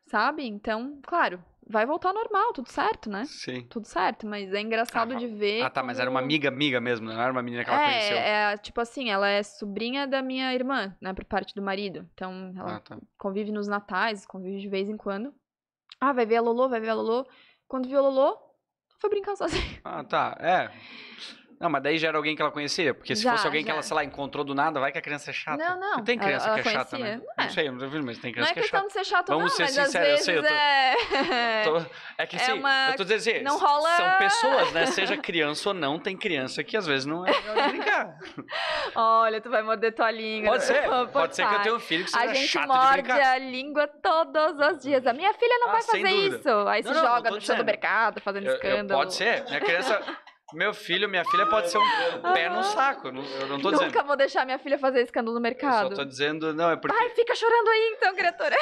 S2: Sabe? Então, claro, vai voltar normal, tudo certo, né? Sim. Tudo certo, mas é engraçado ah, de ah, ver. Ah, tá, como...
S1: mas era uma amiga, amiga mesmo, não era uma menina que ela é, conheceu. É,
S2: tipo assim, ela é sobrinha da minha irmã, né, por parte do marido. Então, ela ah, tá. convive nos natais, convive de vez em quando. Ah, vai ver a Lolo, vai ver a Lolo. Quando viu a Lolo, foi brincar sozinha.
S1: Ah, tá, é. Não, mas daí já era alguém que ela conhecia, porque se já, fosse alguém já. que ela, sei lá, encontrou do nada, vai que a criança é chata. Não,
S2: não. não tem criança ela, ela que é chata, né? Não, é. não sei,
S1: não tô ouvindo, mas tem criança é que é chata. Não é questão
S2: de ser chato, Vamos não, ser sinceros, eu sei. Eu tô, é... Tô, é que é assim, uma... eu tô dizendo assim, não rola... são pessoas, né? Seja
S1: criança ou não, tem criança que às vezes não é
S2: brincar. Olha, tu vai morder tua língua. Pode né? ser, pode, pode ser que eu tenha um filho que seja chato de brincar. A gente morde a língua todos os dias. A minha filha não ah, vai fazer dúvida. isso. Aí se joga no chão do mercado, fazendo escândalo. Pode ser, minha criança...
S1: Meu filho, minha filha pode ser um pé no ah. saco. Eu não tô Nunca vou
S2: deixar minha filha fazer escândalo no Eu mercado. só tô
S1: dizendo, não, é porque. Ai,
S2: fica chorando aí então, criatura.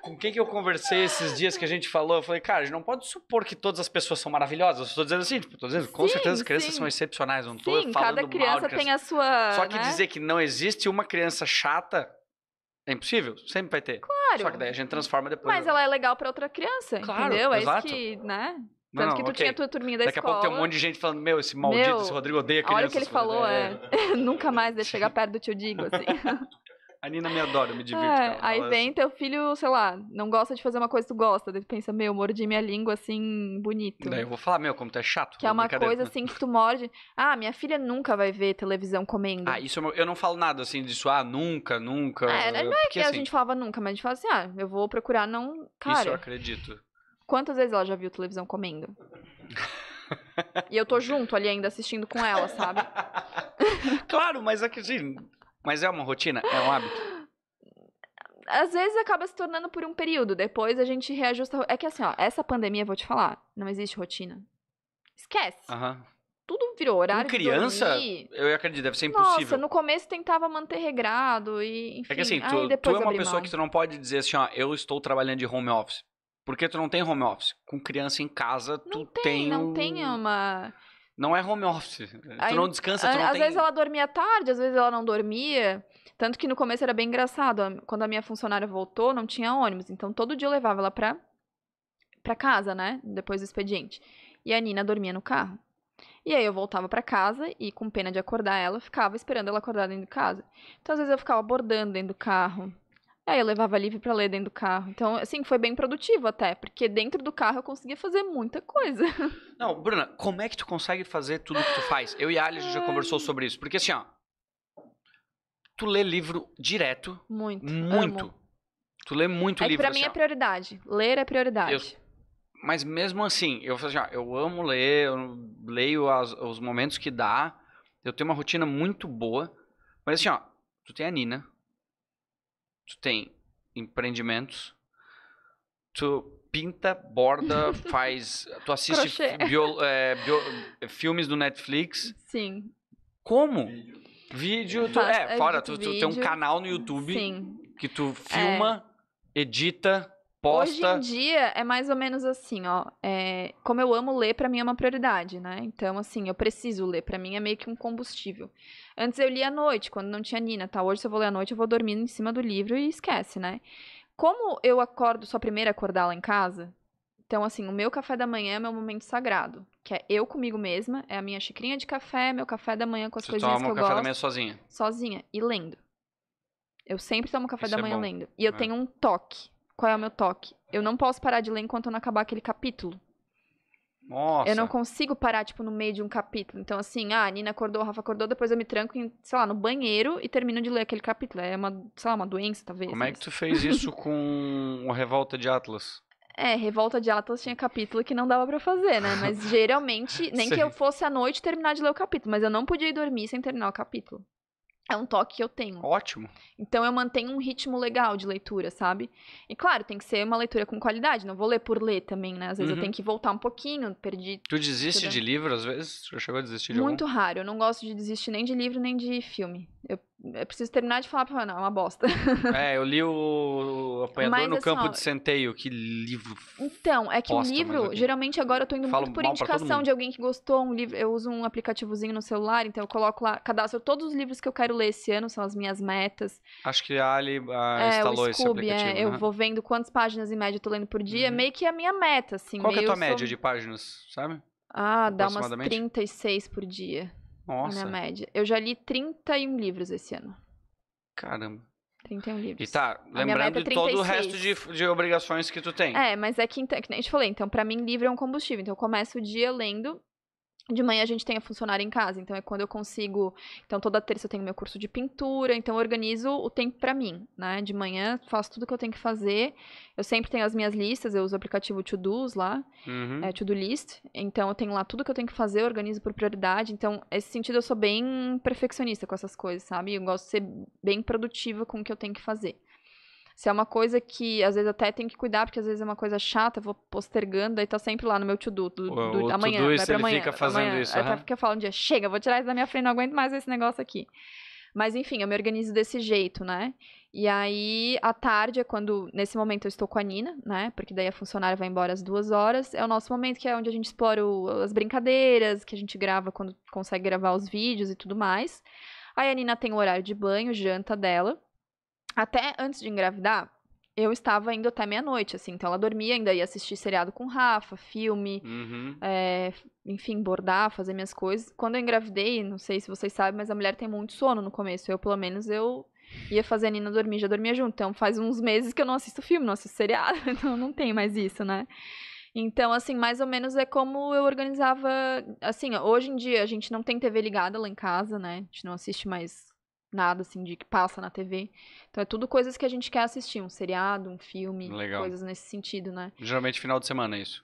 S1: Com quem que eu conversei esses dias que a gente falou? Eu falei, cara, a gente não pode supor que todas as pessoas são maravilhosas. Eu estou dizendo assim, tipo, tô dizendo, com Sim, certeza as crianças sim. são excepcionais, não tô Sim, falando cada criança mal tem a
S2: sua. Só que né? dizer
S1: que não existe uma criança chata é impossível, sempre vai ter.
S2: Claro. Só que daí a gente
S1: transforma depois. Mas né?
S2: ela é legal pra outra criança, Claro, entendeu? É exato. isso que, né? Tanto não, que tu okay. tinha a tua turminha da Daqui escola. Daqui a pouco tem um monte de
S1: gente falando, meu, esse maldito, meu, esse Rodrigo odeia criança. Olha o que ele falou, é.
S2: é nunca mais deve chegar perto do tio Digo, assim.
S1: A Nina me adora, eu me divirto. É, aí vem assim.
S2: teu filho, sei lá, não gosta de fazer uma coisa que tu gosta. Daí tu pensa, meu, mordi minha língua assim, bonito. Daí eu
S1: vou falar, meu, como tu é chato. Que é uma coisa assim
S2: que tu morde. Ah, minha filha nunca vai ver televisão comendo. Ah,
S1: isso eu não falo nada assim disso, ah, nunca, nunca. É, não é que assim, a gente
S2: falava nunca, mas a gente fala assim, ah, eu vou procurar não. Cara, isso eu
S1: acredito.
S2: Quantas vezes ela já viu televisão comendo? e eu tô junto ali ainda assistindo com ela, sabe? claro,
S1: mas é que assim, mas é uma rotina, é um hábito.
S2: Às vezes acaba se tornando por um período, depois a gente reajusta. É que assim, ó, essa pandemia, vou te falar, não existe rotina. Esquece. Aham. Uhum tudo virou horário. Com criança,
S1: eu acredito, deve ser impossível. Nossa, no
S2: começo tentava manter regrado e. Enfim, é que assim, tu, tu é uma pessoa
S1: que tu não pode dizer assim, ó, eu estou trabalhando de home office. Porque tu não tem home office. Com criança em casa, não tu tem, tem Não tem
S2: é uma...
S1: Não é home office. tu não descansa, tu não Às tem... vezes ela
S2: dormia tarde, às vezes ela não dormia. Tanto que no começo era bem engraçado. Quando a minha funcionária voltou, não tinha ônibus. Então, todo dia eu levava ela pra, pra casa, né? Depois do expediente. E a Nina dormia no carro. E aí eu voltava para casa e, com pena de acordar ela, ficava esperando ela acordar dentro de casa. Então, às vezes eu ficava bordando dentro do carro. Aí é, eu levava livro para ler dentro do carro. Então, assim, foi bem produtivo até, porque dentro do carro eu conseguia fazer muita coisa.
S1: Não, Bruna, como é que tu consegue fazer tudo que tu faz? Eu e a Alice já conversou sobre isso, porque assim, ó, tu lê livro direto.
S2: Muito. Muito. Amo.
S1: Tu lê muito é livro. Que pra assim, mim é
S2: prioridade. Ler é prioridade. Eu,
S1: mas mesmo assim, eu assim, ó, eu amo ler, eu leio as, os momentos que dá. Eu tenho uma rotina muito boa. Mas assim, ó, tu tem a Nina, tu tem empreendimentos, tu pinta, borda, faz. Tu assiste bio, é, bio, filmes do Netflix. Sim. Como? Vídeo. Tu, é, fora, tu, tu, tem um canal no YouTube Sim. que tu é. filma, é. edita. Hoje em dia
S2: é mais ou menos assim, ó. É, como eu amo ler, para mim é uma prioridade, né? Então, assim, eu preciso ler. para mim é meio que um combustível. Antes eu lia à noite, quando não tinha Nina, tá? Hoje se eu vou ler à noite, eu vou dormindo em cima do livro e esquece, né? Como eu acordo, sou a primeira a acordar lá em casa, então, assim, o meu café da manhã é meu momento sagrado, que é eu comigo mesma, é a minha xicrinha de café, meu café da manhã com as Você coisinhas toma que eu gosto. café da manhã sozinha? Sozinha e lendo. Eu sempre tomo café Isso da é manhã é lendo. E eu é. tenho um toque qual é o meu toque. Eu não posso parar de ler enquanto eu não acabar aquele capítulo. Nossa. Eu não consigo parar, tipo, no meio de um capítulo. Então, assim, ah, a Nina acordou, a Rafa acordou, depois eu me tranco, em, sei lá, no banheiro e termino de ler aquele capítulo. É uma, sei lá, uma doença, talvez. Como mas... é que tu
S1: fez isso com a Revolta de Atlas?
S2: É, Revolta de Atlas tinha capítulo que não dava para fazer, né? Mas geralmente, nem Sim. que eu fosse à noite terminar de ler o capítulo, mas eu não podia ir dormir sem terminar o capítulo é um toque que eu tenho. Ótimo. Então eu mantenho um ritmo legal de leitura, sabe? E claro, tem que ser uma leitura com qualidade, não vou ler por ler também, né? Às vezes uhum. eu tenho que voltar um pouquinho, perdi.
S1: Tu desiste tudo. de livro às vezes? Já chegou a desistir de Muito
S2: algum? raro, eu não gosto de desistir nem de livro nem de filme. Eu, eu preciso terminar de falar pra não, é uma bosta.
S1: É, eu li o Apanhador Mas, no assim, Campo ó, de Centeio, que livro.
S2: Então, é que o um livro, geralmente agora eu tô indo Falo muito por indicação de alguém que gostou um livro. Eu uso um aplicativozinho no celular, então eu coloco lá, cadastro todos os livros que eu quero ler esse ano, são as minhas metas.
S1: Acho que a Ali a, ah, é, instalou Scooby, esse é, aplicativo. É, né? Eu vou
S2: vendo quantas páginas em média eu tô lendo por dia, uhum. meio que é a minha meta, assim. Qual que é a tua média
S1: de páginas, sabe?
S2: Ah, dá umas 36 por dia.
S1: Nossa. Na minha média.
S2: Eu já li 31 livros esse ano. Caramba. 31 livros.
S1: E tá, é lembrando de todo o resto de, de obrigações que tu tem. É,
S2: mas é que, então, que a gente falou, então para mim livro é um combustível. Então eu começo o dia lendo de manhã a gente tem a funcionária em casa, então é quando eu consigo. Então toda terça eu tenho meu curso de pintura, então eu organizo o tempo para mim, né? De manhã faço tudo que eu tenho que fazer. Eu sempre tenho as minhas listas, eu uso o aplicativo To Do's lá, uhum. é, To Do List. Então eu tenho lá tudo que eu tenho que fazer, eu organizo por prioridade. Então, nesse sentido, eu sou bem perfeccionista com essas coisas, sabe? Eu gosto de ser bem produtiva com o que eu tenho que fazer. Se é uma coisa que às vezes até tem que cuidar, porque às vezes é uma coisa chata, vou postergando, aí tá sempre lá no meu to-do. Do, do, amanhã, to -do vai pra amanhã. Fica fazendo amanhã. Isso, aí uhum. Tá até porque eu falo um dia, chega, vou tirar isso da minha frente, não aguento mais esse negócio aqui. Mas enfim, eu me organizo desse jeito, né? E aí, à tarde é quando, nesse momento, eu estou com a Nina, né? Porque daí a funcionária vai embora às duas horas. É o nosso momento que é onde a gente explora o, as brincadeiras, que a gente grava quando consegue gravar os vídeos e tudo mais. Aí a Nina tem o horário de banho, janta dela até antes de engravidar, eu estava indo até meia-noite, assim. Então ela dormia, ainda ia assistir seriado com Rafa, filme, uhum. é, enfim, bordar, fazer minhas coisas. Quando eu engravidei, não sei se vocês sabem, mas a mulher tem muito sono no começo. Eu, pelo menos, eu ia fazer a Nina dormir, já dormia junto. Então faz uns meses que eu não assisto filme, não assisto seriado, então não tem mais isso, né? Então, assim, mais ou menos é como eu organizava. Assim, hoje em dia a gente não tem TV ligada lá em casa, né? A gente não assiste mais nada, assim, de que passa na TV. Então é tudo coisas que a gente quer assistir, um seriado, um filme, Legal. coisas nesse sentido, né?
S1: Geralmente final de semana, é isso.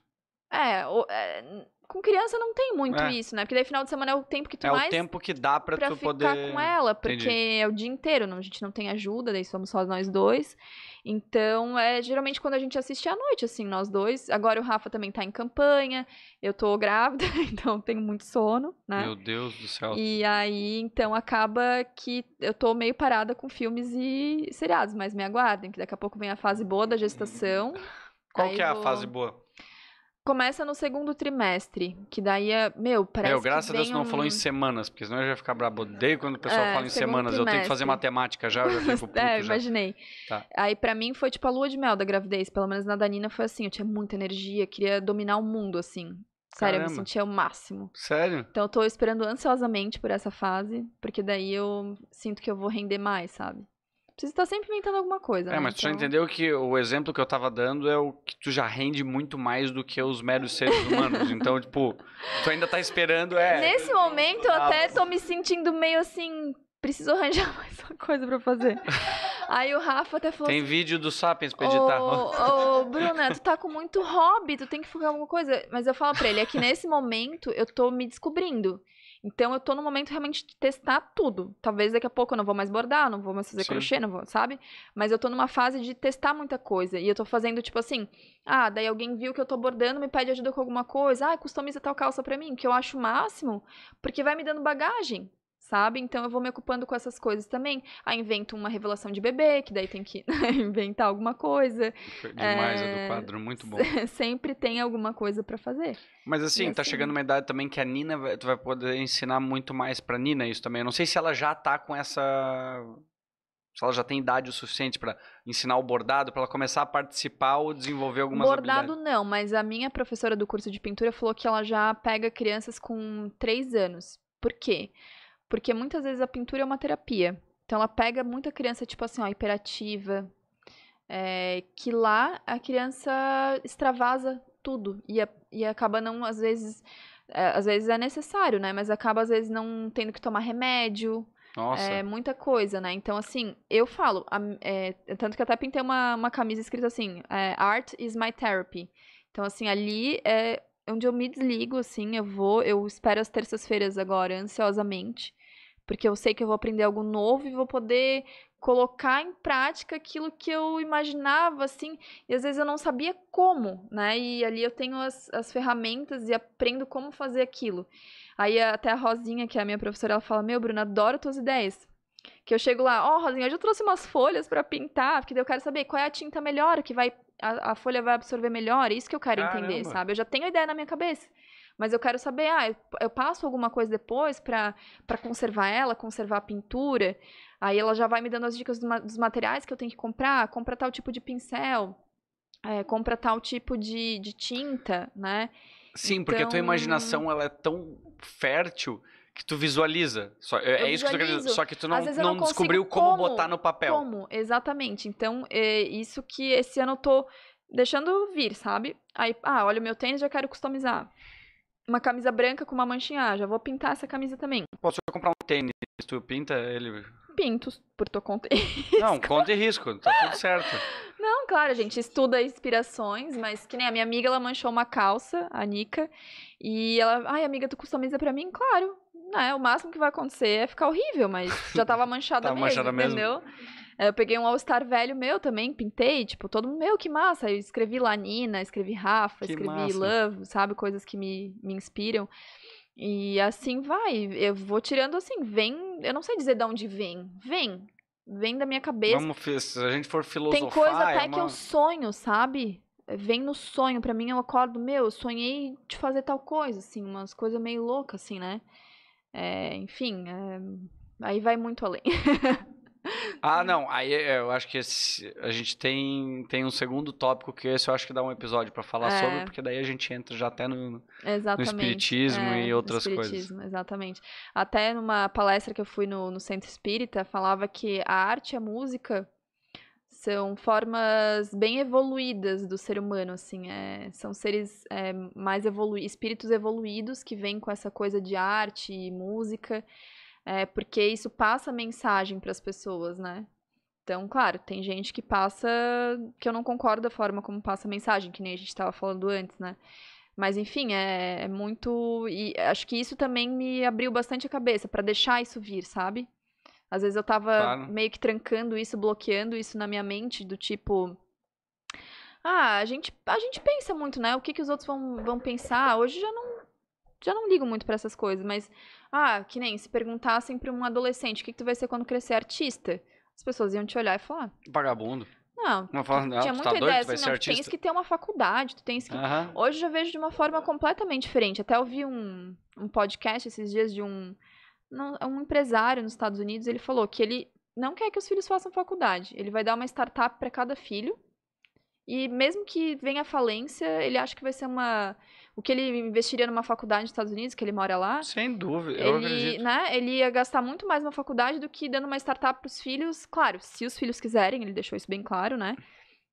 S2: É, ou, é, com criança não tem muito é. isso, né? Porque daí final de semana é o tempo que tu é mais... É o tempo
S1: que dá pra, pra tu ficar poder... com ela, porque Entendi.
S2: é o dia inteiro, não, a gente não tem ajuda, daí somos só nós dois. Então, é geralmente quando a gente assiste é à noite, assim, nós dois. Agora o Rafa também tá em campanha, eu tô grávida, então tenho muito sono, né? Meu
S3: Deus do céu. E
S2: aí, então, acaba que eu tô meio parada com filmes e seriados, mas me aguardem, que daqui a pouco vem a fase boa da gestação. Qual que é vou... a fase boa? Começa no segundo trimestre, que daí é. Meu, parece. Meu, graças a Deus um... não falou em
S1: semanas, porque senão eu já ia ficar brabo. Odeio quando o pessoal é, fala em semanas. Trimestre. Eu tenho que fazer matemática já, eu já fico é, puto. é, imaginei. Tá.
S2: Aí para mim foi tipo a lua de mel da gravidez. Pelo menos na Danina foi assim. Eu tinha muita energia, queria dominar o mundo, assim. Sério, Caramba. eu me sentia o máximo. Sério? Então eu tô esperando ansiosamente por essa fase, porque daí eu sinto que eu vou render mais, sabe? Precisa estar tá sempre inventando alguma coisa. É, né? mas tu já então. entendeu
S1: que o exemplo que eu tava dando é o que tu já rende muito mais do que os meros seres humanos. então, tipo, tu ainda tá esperando. É... Nesse
S2: momento, eu ah, até tô me sentindo meio assim. Preciso arranjar mais uma coisa pra fazer. Aí o Rafa até falou. Tem assim,
S1: vídeo do Sapiens pra editar. Ô, ô, Bruna, tu tá
S2: com muito hobby, tu tem que focar em alguma coisa. Mas eu falo pra ele, é que nesse momento eu tô me descobrindo. Então eu tô no momento realmente de testar tudo. Talvez daqui a pouco eu não vou mais bordar, não vou mais fazer Sim. crochê, não vou, sabe? Mas eu tô numa fase de testar muita coisa. E eu tô fazendo tipo assim, ah, daí alguém viu que eu tô bordando, me pede ajuda com alguma coisa. Ah, customiza tal calça pra mim, que eu acho o máximo, porque vai me dando bagagem sabe? Então eu vou me ocupando com essas coisas também. Aí invento uma revelação de bebê, que daí tem que né, inventar alguma coisa. Demais, é... do quadro, muito bom. Sempre tem alguma coisa para fazer. Mas assim, tá assim, tá chegando
S1: uma idade também que a Nina, vai, tu vai poder ensinar muito mais pra Nina isso também. Eu não sei se ela já tá com essa se ela já tem idade o suficiente para ensinar o bordado, para ela começar a participar ou desenvolver algumas bordado habilidades.
S2: não, mas a minha professora do curso de pintura falou que ela já pega crianças com 3 anos. Por quê? Porque muitas vezes a pintura é uma terapia. Então ela pega muita criança, tipo assim, ó, hiperativa. É, que lá a criança extravasa tudo e, a, e acaba não, às vezes, é, às vezes é necessário, né? Mas acaba, às vezes, não tendo que tomar remédio. Nossa. É muita coisa, né? Então, assim, eu falo, a, é, tanto que até pintei uma, uma camisa escrita assim, é, Art is my therapy. Então, assim, ali é onde eu me desligo, assim, eu vou, eu espero as terças-feiras agora, ansiosamente, porque eu sei que eu vou aprender algo novo e vou poder colocar em prática aquilo que eu imaginava, assim, e às vezes eu não sabia como, né? E ali eu tenho as, as ferramentas e aprendo como fazer aquilo. Aí até a Rosinha, que é a minha professora, ela fala: Meu, Bruno, adoro tuas ideias. Que eu chego lá, ó, oh, Rosinha, hoje eu trouxe umas folhas para pintar, porque eu quero saber qual é a tinta melhor, que vai a, a folha vai absorver melhor, é isso que eu quero Caramba. entender, sabe? Eu já tenho a ideia na minha cabeça. Mas eu quero saber, ah, eu passo alguma coisa depois para conservar ela, conservar a pintura. Aí ela já vai me dando as dicas dos materiais que eu tenho que comprar, compra tal tipo de pincel, é, compra tal tipo de, de tinta, né?
S1: Sim, então... porque a tua então imaginação ela é tão fértil que tu visualiza. Só, é, é isso que tu Só que tu não, não, não descobriu como, como, botar no papel. Como,
S2: exatamente. Então, é isso que esse ano eu tô deixando vir, sabe? Aí, ah, olha o meu tênis, já quero customizar uma camisa branca com uma manchinha. Ah, já vou pintar essa camisa também.
S1: Posso comprar um tênis? Tu pinta ele?
S2: Pinto, por tua conta e risco.
S1: Não, conta e risco, tá tudo certo.
S2: Não, claro, a gente estuda inspirações, mas que nem a minha amiga, ela manchou uma calça, a Nica, e ela, ai amiga, tu customiza pra mim? Claro, é O máximo que vai acontecer é ficar horrível, mas já tava manchada, tá mesmo, manchada mesmo, entendeu? eu peguei um All-Star velho meu também, pintei, tipo, todo mundo, meu, que massa. eu escrevi lá Nina, escrevi Rafa, que escrevi massa. Love, sabe? Coisas que me, me inspiram. E assim vai. Eu vou tirando assim, vem. Eu não sei dizer de onde vem. Vem. Vem da minha cabeça. Vamos,
S1: se a gente for filosofar... Tem coisa é até é uma... que eu
S2: sonho, sabe? Vem no sonho. para mim, eu acordo, meu, eu sonhei de fazer tal coisa, assim. Umas coisas meio loucas, assim, né? É, enfim, é... aí vai muito além.
S1: Ah, não. Aí é, eu acho que esse, a gente tem, tem um segundo tópico que esse eu acho que dá um episódio para falar é. sobre, porque daí a gente entra já até no,
S2: no espiritismo é, e outras espiritismo, coisas. Exatamente. Até numa palestra que eu fui no, no Centro Espírita, falava que a arte e a música são formas bem evoluídas do ser humano, assim, é, são seres é, mais evoluídos, espíritos evoluídos que vêm com essa coisa de arte e música, é, porque isso passa mensagem para as pessoas, né? Então, claro, tem gente que passa que eu não concordo da forma como passa mensagem, que nem a gente estava falando antes, né? Mas enfim, é, é, muito e acho que isso também me abriu bastante a cabeça para deixar isso vir, sabe? Às vezes eu tava claro. meio que trancando isso, bloqueando isso na minha mente do tipo ah, a gente, a gente pensa muito, né? O que, que os outros vão, vão pensar? Hoje já não já não ligo muito para essas coisas, mas ah, que nem se perguntassem para um adolescente, o que, que tu vai ser quando crescer artista? As pessoas iam te olhar e falar: ah, "Vagabundo". Não, não, ah, tinha tá muita tá ideia doido, assim, não, tens que ter uma faculdade, tu tens que... Hoje eu já vejo de uma forma completamente diferente. Até ouvi um, um podcast esses dias de um, um empresário nos Estados Unidos, ele falou que ele não quer que os filhos façam faculdade. Ele vai dar uma startup para cada filho. E mesmo que venha falência, ele acha que vai ser uma o que ele investiria numa faculdade nos Estados Unidos, que ele mora lá. Sem
S1: dúvida, ele, eu acredito.
S2: Né, ele ia gastar muito mais na faculdade do que dando uma startup para os filhos, claro, se os filhos quiserem, ele deixou isso bem claro, né?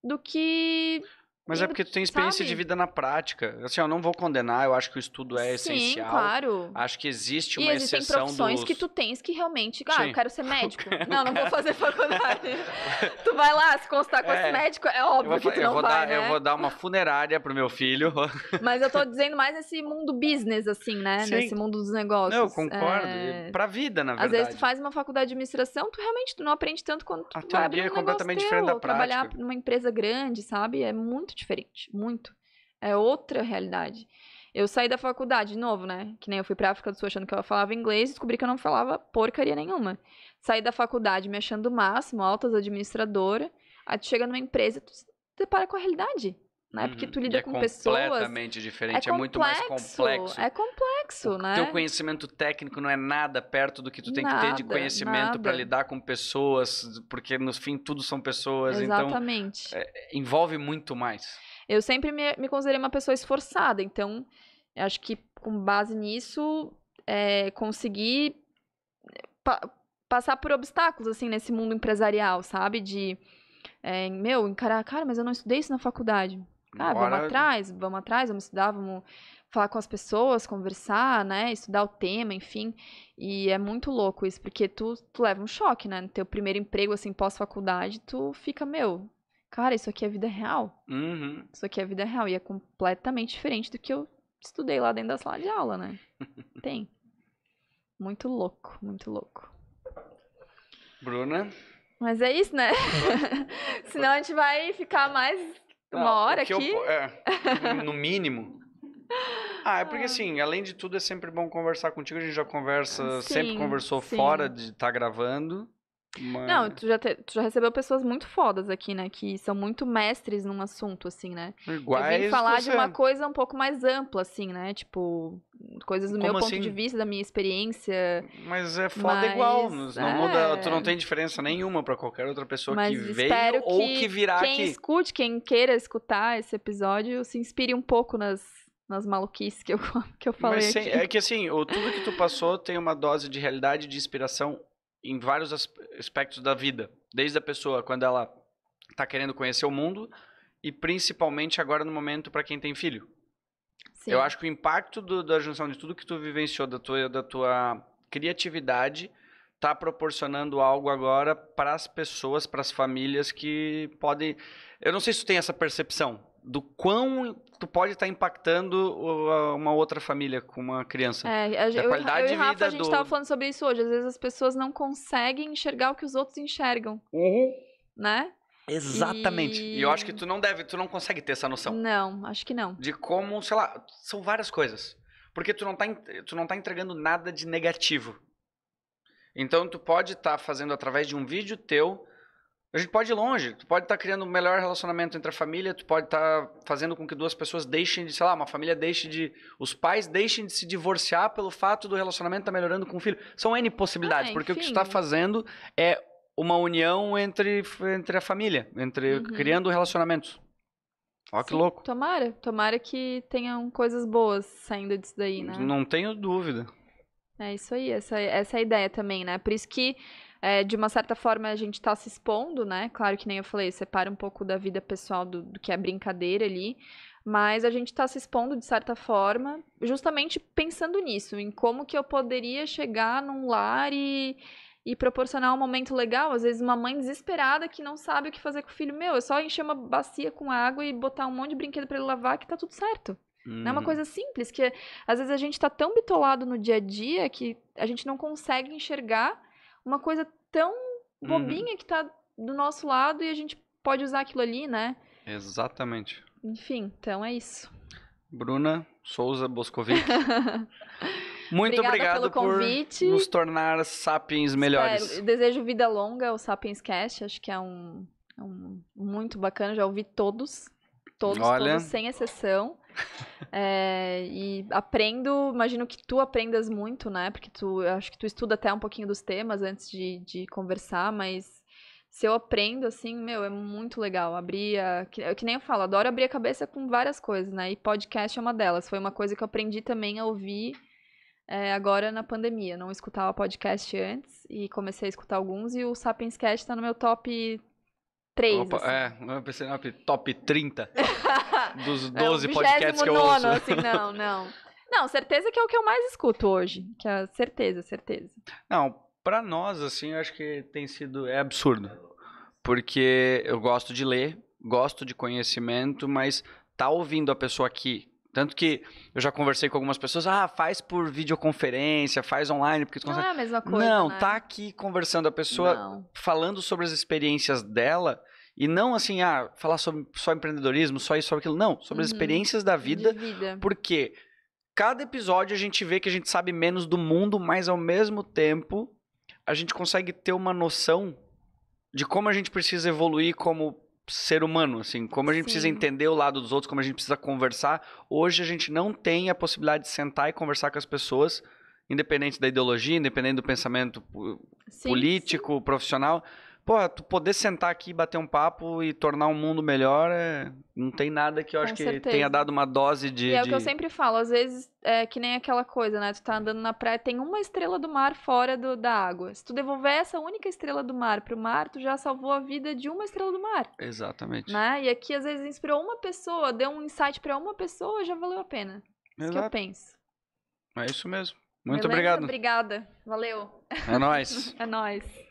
S2: Do que mas é porque tu tem experiência sabe? de vida
S1: na prática. Assim, eu não vou condenar, eu acho que o estudo é Sim, essencial. Sim, claro. Acho que existe uma e existem exceção profissões dos... que tu
S2: tens que realmente... Ah, Sim. eu quero ser médico. não, não vou fazer faculdade. tu vai lá, se constar com é, esse médico, é óbvio vou, que tu não vai, dar, né? Eu vou dar
S1: uma funerária pro meu filho.
S2: Mas eu tô dizendo mais nesse mundo business, assim, né? Sim. Nesse mundo dos negócios. Não, eu concordo. É... Pra
S1: vida, na verdade. Às vezes tu faz
S2: uma faculdade de administração, tu realmente tu não aprende tanto quanto ah, tu A teoria é completamente teu. diferente da prática. Trabalhar numa empresa grande, sabe? É muito diferente, muito. É outra realidade. Eu saí da faculdade, de novo, né? Que nem eu fui pra África do Sul achando que eu falava inglês e descobri que eu não falava porcaria nenhuma. Saí da faculdade me achando o máximo, altas administradora. Aí tu chega numa empresa tu se depara com a realidade né? Uhum. Porque tu lida é com completamente pessoas. Completamente
S1: diferente, é, é, muito mais complexo. É
S2: complexo, o né? Teu
S1: conhecimento técnico não é nada perto do que tu tem nada, que ter de conhecimento para lidar com pessoas, porque no fim tudo são pessoas. Então, Exatamente. Então, é, envolve muito mais.
S2: Eu sempre me, me considerei uma pessoa esforçada, então acho que com base nisso é, consegui pa passar por obstáculos assim nesse mundo empresarial, sabe? De é, meu, encarar, cara, mas eu não estudei isso na faculdade. Ah, Bora... vamos atrás, vamos atrás, vamos estudar, vamos falar com as pessoas, conversar, né? Estudar o tema, enfim. E é muito louco isso, porque tu, tu leva um choque, né? No teu primeiro emprego, assim, pós-faculdade, tu fica, meu, cara, isso aqui é vida real. Uhum. Isso aqui é vida real. E é completamente diferente do que eu estudei lá dentro da sala de aula, né? Tem. Muito louco, muito louco. Bruna? Mas é isso, né? Uhum. Senão a gente vai ficar mais uma hora aqui? Eu,
S1: é, no mínimo. Ah, é porque ah. assim, além de tudo, é sempre bom conversar contigo. A gente já conversa, sim, sempre conversou sim. fora de estar tá gravando. Mas... Não,
S2: tu já, te, tu já recebeu pessoas muito fodas aqui, né? Que são muito mestres num assunto, assim, né?
S3: Iguais eu vim falar você... de uma
S2: coisa um pouco mais ampla, assim, né? Tipo, coisas do Como meu assim? ponto de vista, da minha experiência. Mas é foda mas... igual. Não é... muda, tu não tem
S1: diferença nenhuma para qualquer outra pessoa mas que veio ou que, que virá quem aqui. Quem
S2: escute, quem queira escutar esse episódio, se inspire um pouco nas, nas maluquices que eu, que eu falei. Mas, É
S1: que assim, o, tudo que tu passou tem uma dose de realidade de inspiração em vários aspectos da vida. Desde a pessoa quando ela está querendo conhecer o mundo e principalmente agora no momento para quem tem filho. Sim. Eu acho que o impacto do, da junção de tudo que tu vivenciou, da tua, da tua criatividade, está proporcionando algo agora para as pessoas, para as famílias que podem. Eu não sei se tu tem essa percepção, do quão tu pode estar tá impactando uma outra família com uma criança.
S2: É, a, da eu, qualidade eu, eu e Rafa, de vida a gente estava falando sobre isso hoje. Às vezes as pessoas não conseguem enxergar o que os outros enxergam. Uhum. Né?
S1: Exatamente. E... e... eu acho que tu não deve, tu não consegue ter essa noção.
S2: Não, acho que não.
S1: De como, sei lá, são várias coisas. Porque tu não tá, tu não tá entregando nada de negativo. Então tu pode estar tá fazendo através de um vídeo teu a gente pode ir longe, tu pode estar tá criando um melhor relacionamento entre a família, tu pode estar tá fazendo com que duas pessoas deixem de, sei lá, uma família deixe de. Os pais deixem de se divorciar pelo fato do relacionamento estar tá melhorando com o filho. São N possibilidades, ah, porque o que tu está fazendo é uma união entre, entre a família, entre uhum. criando relacionamentos. Ó, que louco.
S2: Tomara, tomara que tenham coisas boas saindo disso daí, né? Não
S1: tenho dúvida.
S2: É isso aí, essa, essa é a ideia também, né? Por isso que é, de uma certa forma, a gente está se expondo, né? Claro que nem eu falei, separa um pouco da vida pessoal do, do que é brincadeira ali. Mas a gente está se expondo, de certa forma, justamente pensando nisso, em como que eu poderia chegar num lar e, e proporcionar um momento legal. Às vezes, uma mãe desesperada que não sabe o que fazer com o filho. Meu, é só encher uma bacia com água e botar um monte de brinquedo para ele lavar que tá tudo certo. Uhum. Não é uma uhum. coisa simples, que às vezes a gente tá tão bitolado no dia a dia que a gente não consegue enxergar uma coisa tão uhum. bobinha uhum. que tá do nosso lado e a gente pode usar aquilo ali, né?
S1: Exatamente.
S2: Enfim, então é isso.
S1: Bruna Souza Boscovic. Muito Obrigada obrigado por convite. nos tornar sapiens melhores. Espero.
S2: Desejo vida longa ao Sapiens Cast, acho que é um, é um muito bacana, já ouvi todos, todos, Olha... todos sem exceção. É, e aprendo, imagino que tu aprendas muito, né? Porque tu, acho que tu estuda até um pouquinho dos temas antes de, de conversar, mas se eu aprendo, assim, meu, é muito legal. abria que, é que, nem eu falo, adoro abrir a cabeça com várias coisas, né? E podcast é uma delas. Foi uma coisa que eu aprendi também a ouvir é, agora na pandemia. Não escutava podcast antes e comecei a escutar alguns. E o Sapiens Cast tá no meu top Três. Opa, assim.
S1: É, eu pensei no top 30 dos 12 é, podcasts que eu ouço. assim, não,
S2: não. Não, certeza que é o que eu mais escuto hoje. Que é certeza, certeza.
S1: Não, para nós, assim, eu acho que tem sido. É absurdo. Porque eu gosto de ler, gosto de conhecimento, mas tá ouvindo a pessoa aqui tanto que eu já conversei com algumas pessoas, ah, faz por videoconferência, faz online, porque tu consegue. Não é a mesma coisa. Não, né? tá aqui conversando a pessoa, não. falando sobre as experiências dela. E não assim, ah, falar sobre só empreendedorismo, só isso, só aquilo. Não, sobre uhum. as experiências da vida. De vida. Porque cada episódio a gente vê que a gente sabe menos do mundo, mas ao mesmo tempo a gente consegue ter uma noção de como a gente precisa evoluir como ser humano, assim, como a gente Sim. precisa entender o lado dos outros, como a gente precisa conversar. Hoje a gente não tem a possibilidade de sentar e conversar com as pessoas independente da ideologia, independente do pensamento sim, político, sim. profissional, Porra, tu poder sentar aqui, bater um papo e tornar o um mundo melhor, é... não tem nada que eu acho que tenha dado uma dose de. E é o que eu sempre
S2: falo, às vezes é que nem aquela coisa, né? Tu tá andando na praia, tem uma estrela do mar fora do, da água. Se tu devolver essa única estrela do mar pro mar, tu já salvou a vida de uma estrela do mar.
S1: Exatamente.
S2: Né? E aqui, às vezes, inspirou uma pessoa, deu um insight para uma pessoa, já valeu a pena. É isso que eu penso.
S1: É isso mesmo. Muito Beleza? obrigado.
S2: Obrigada. Valeu. É nóis. é nóis.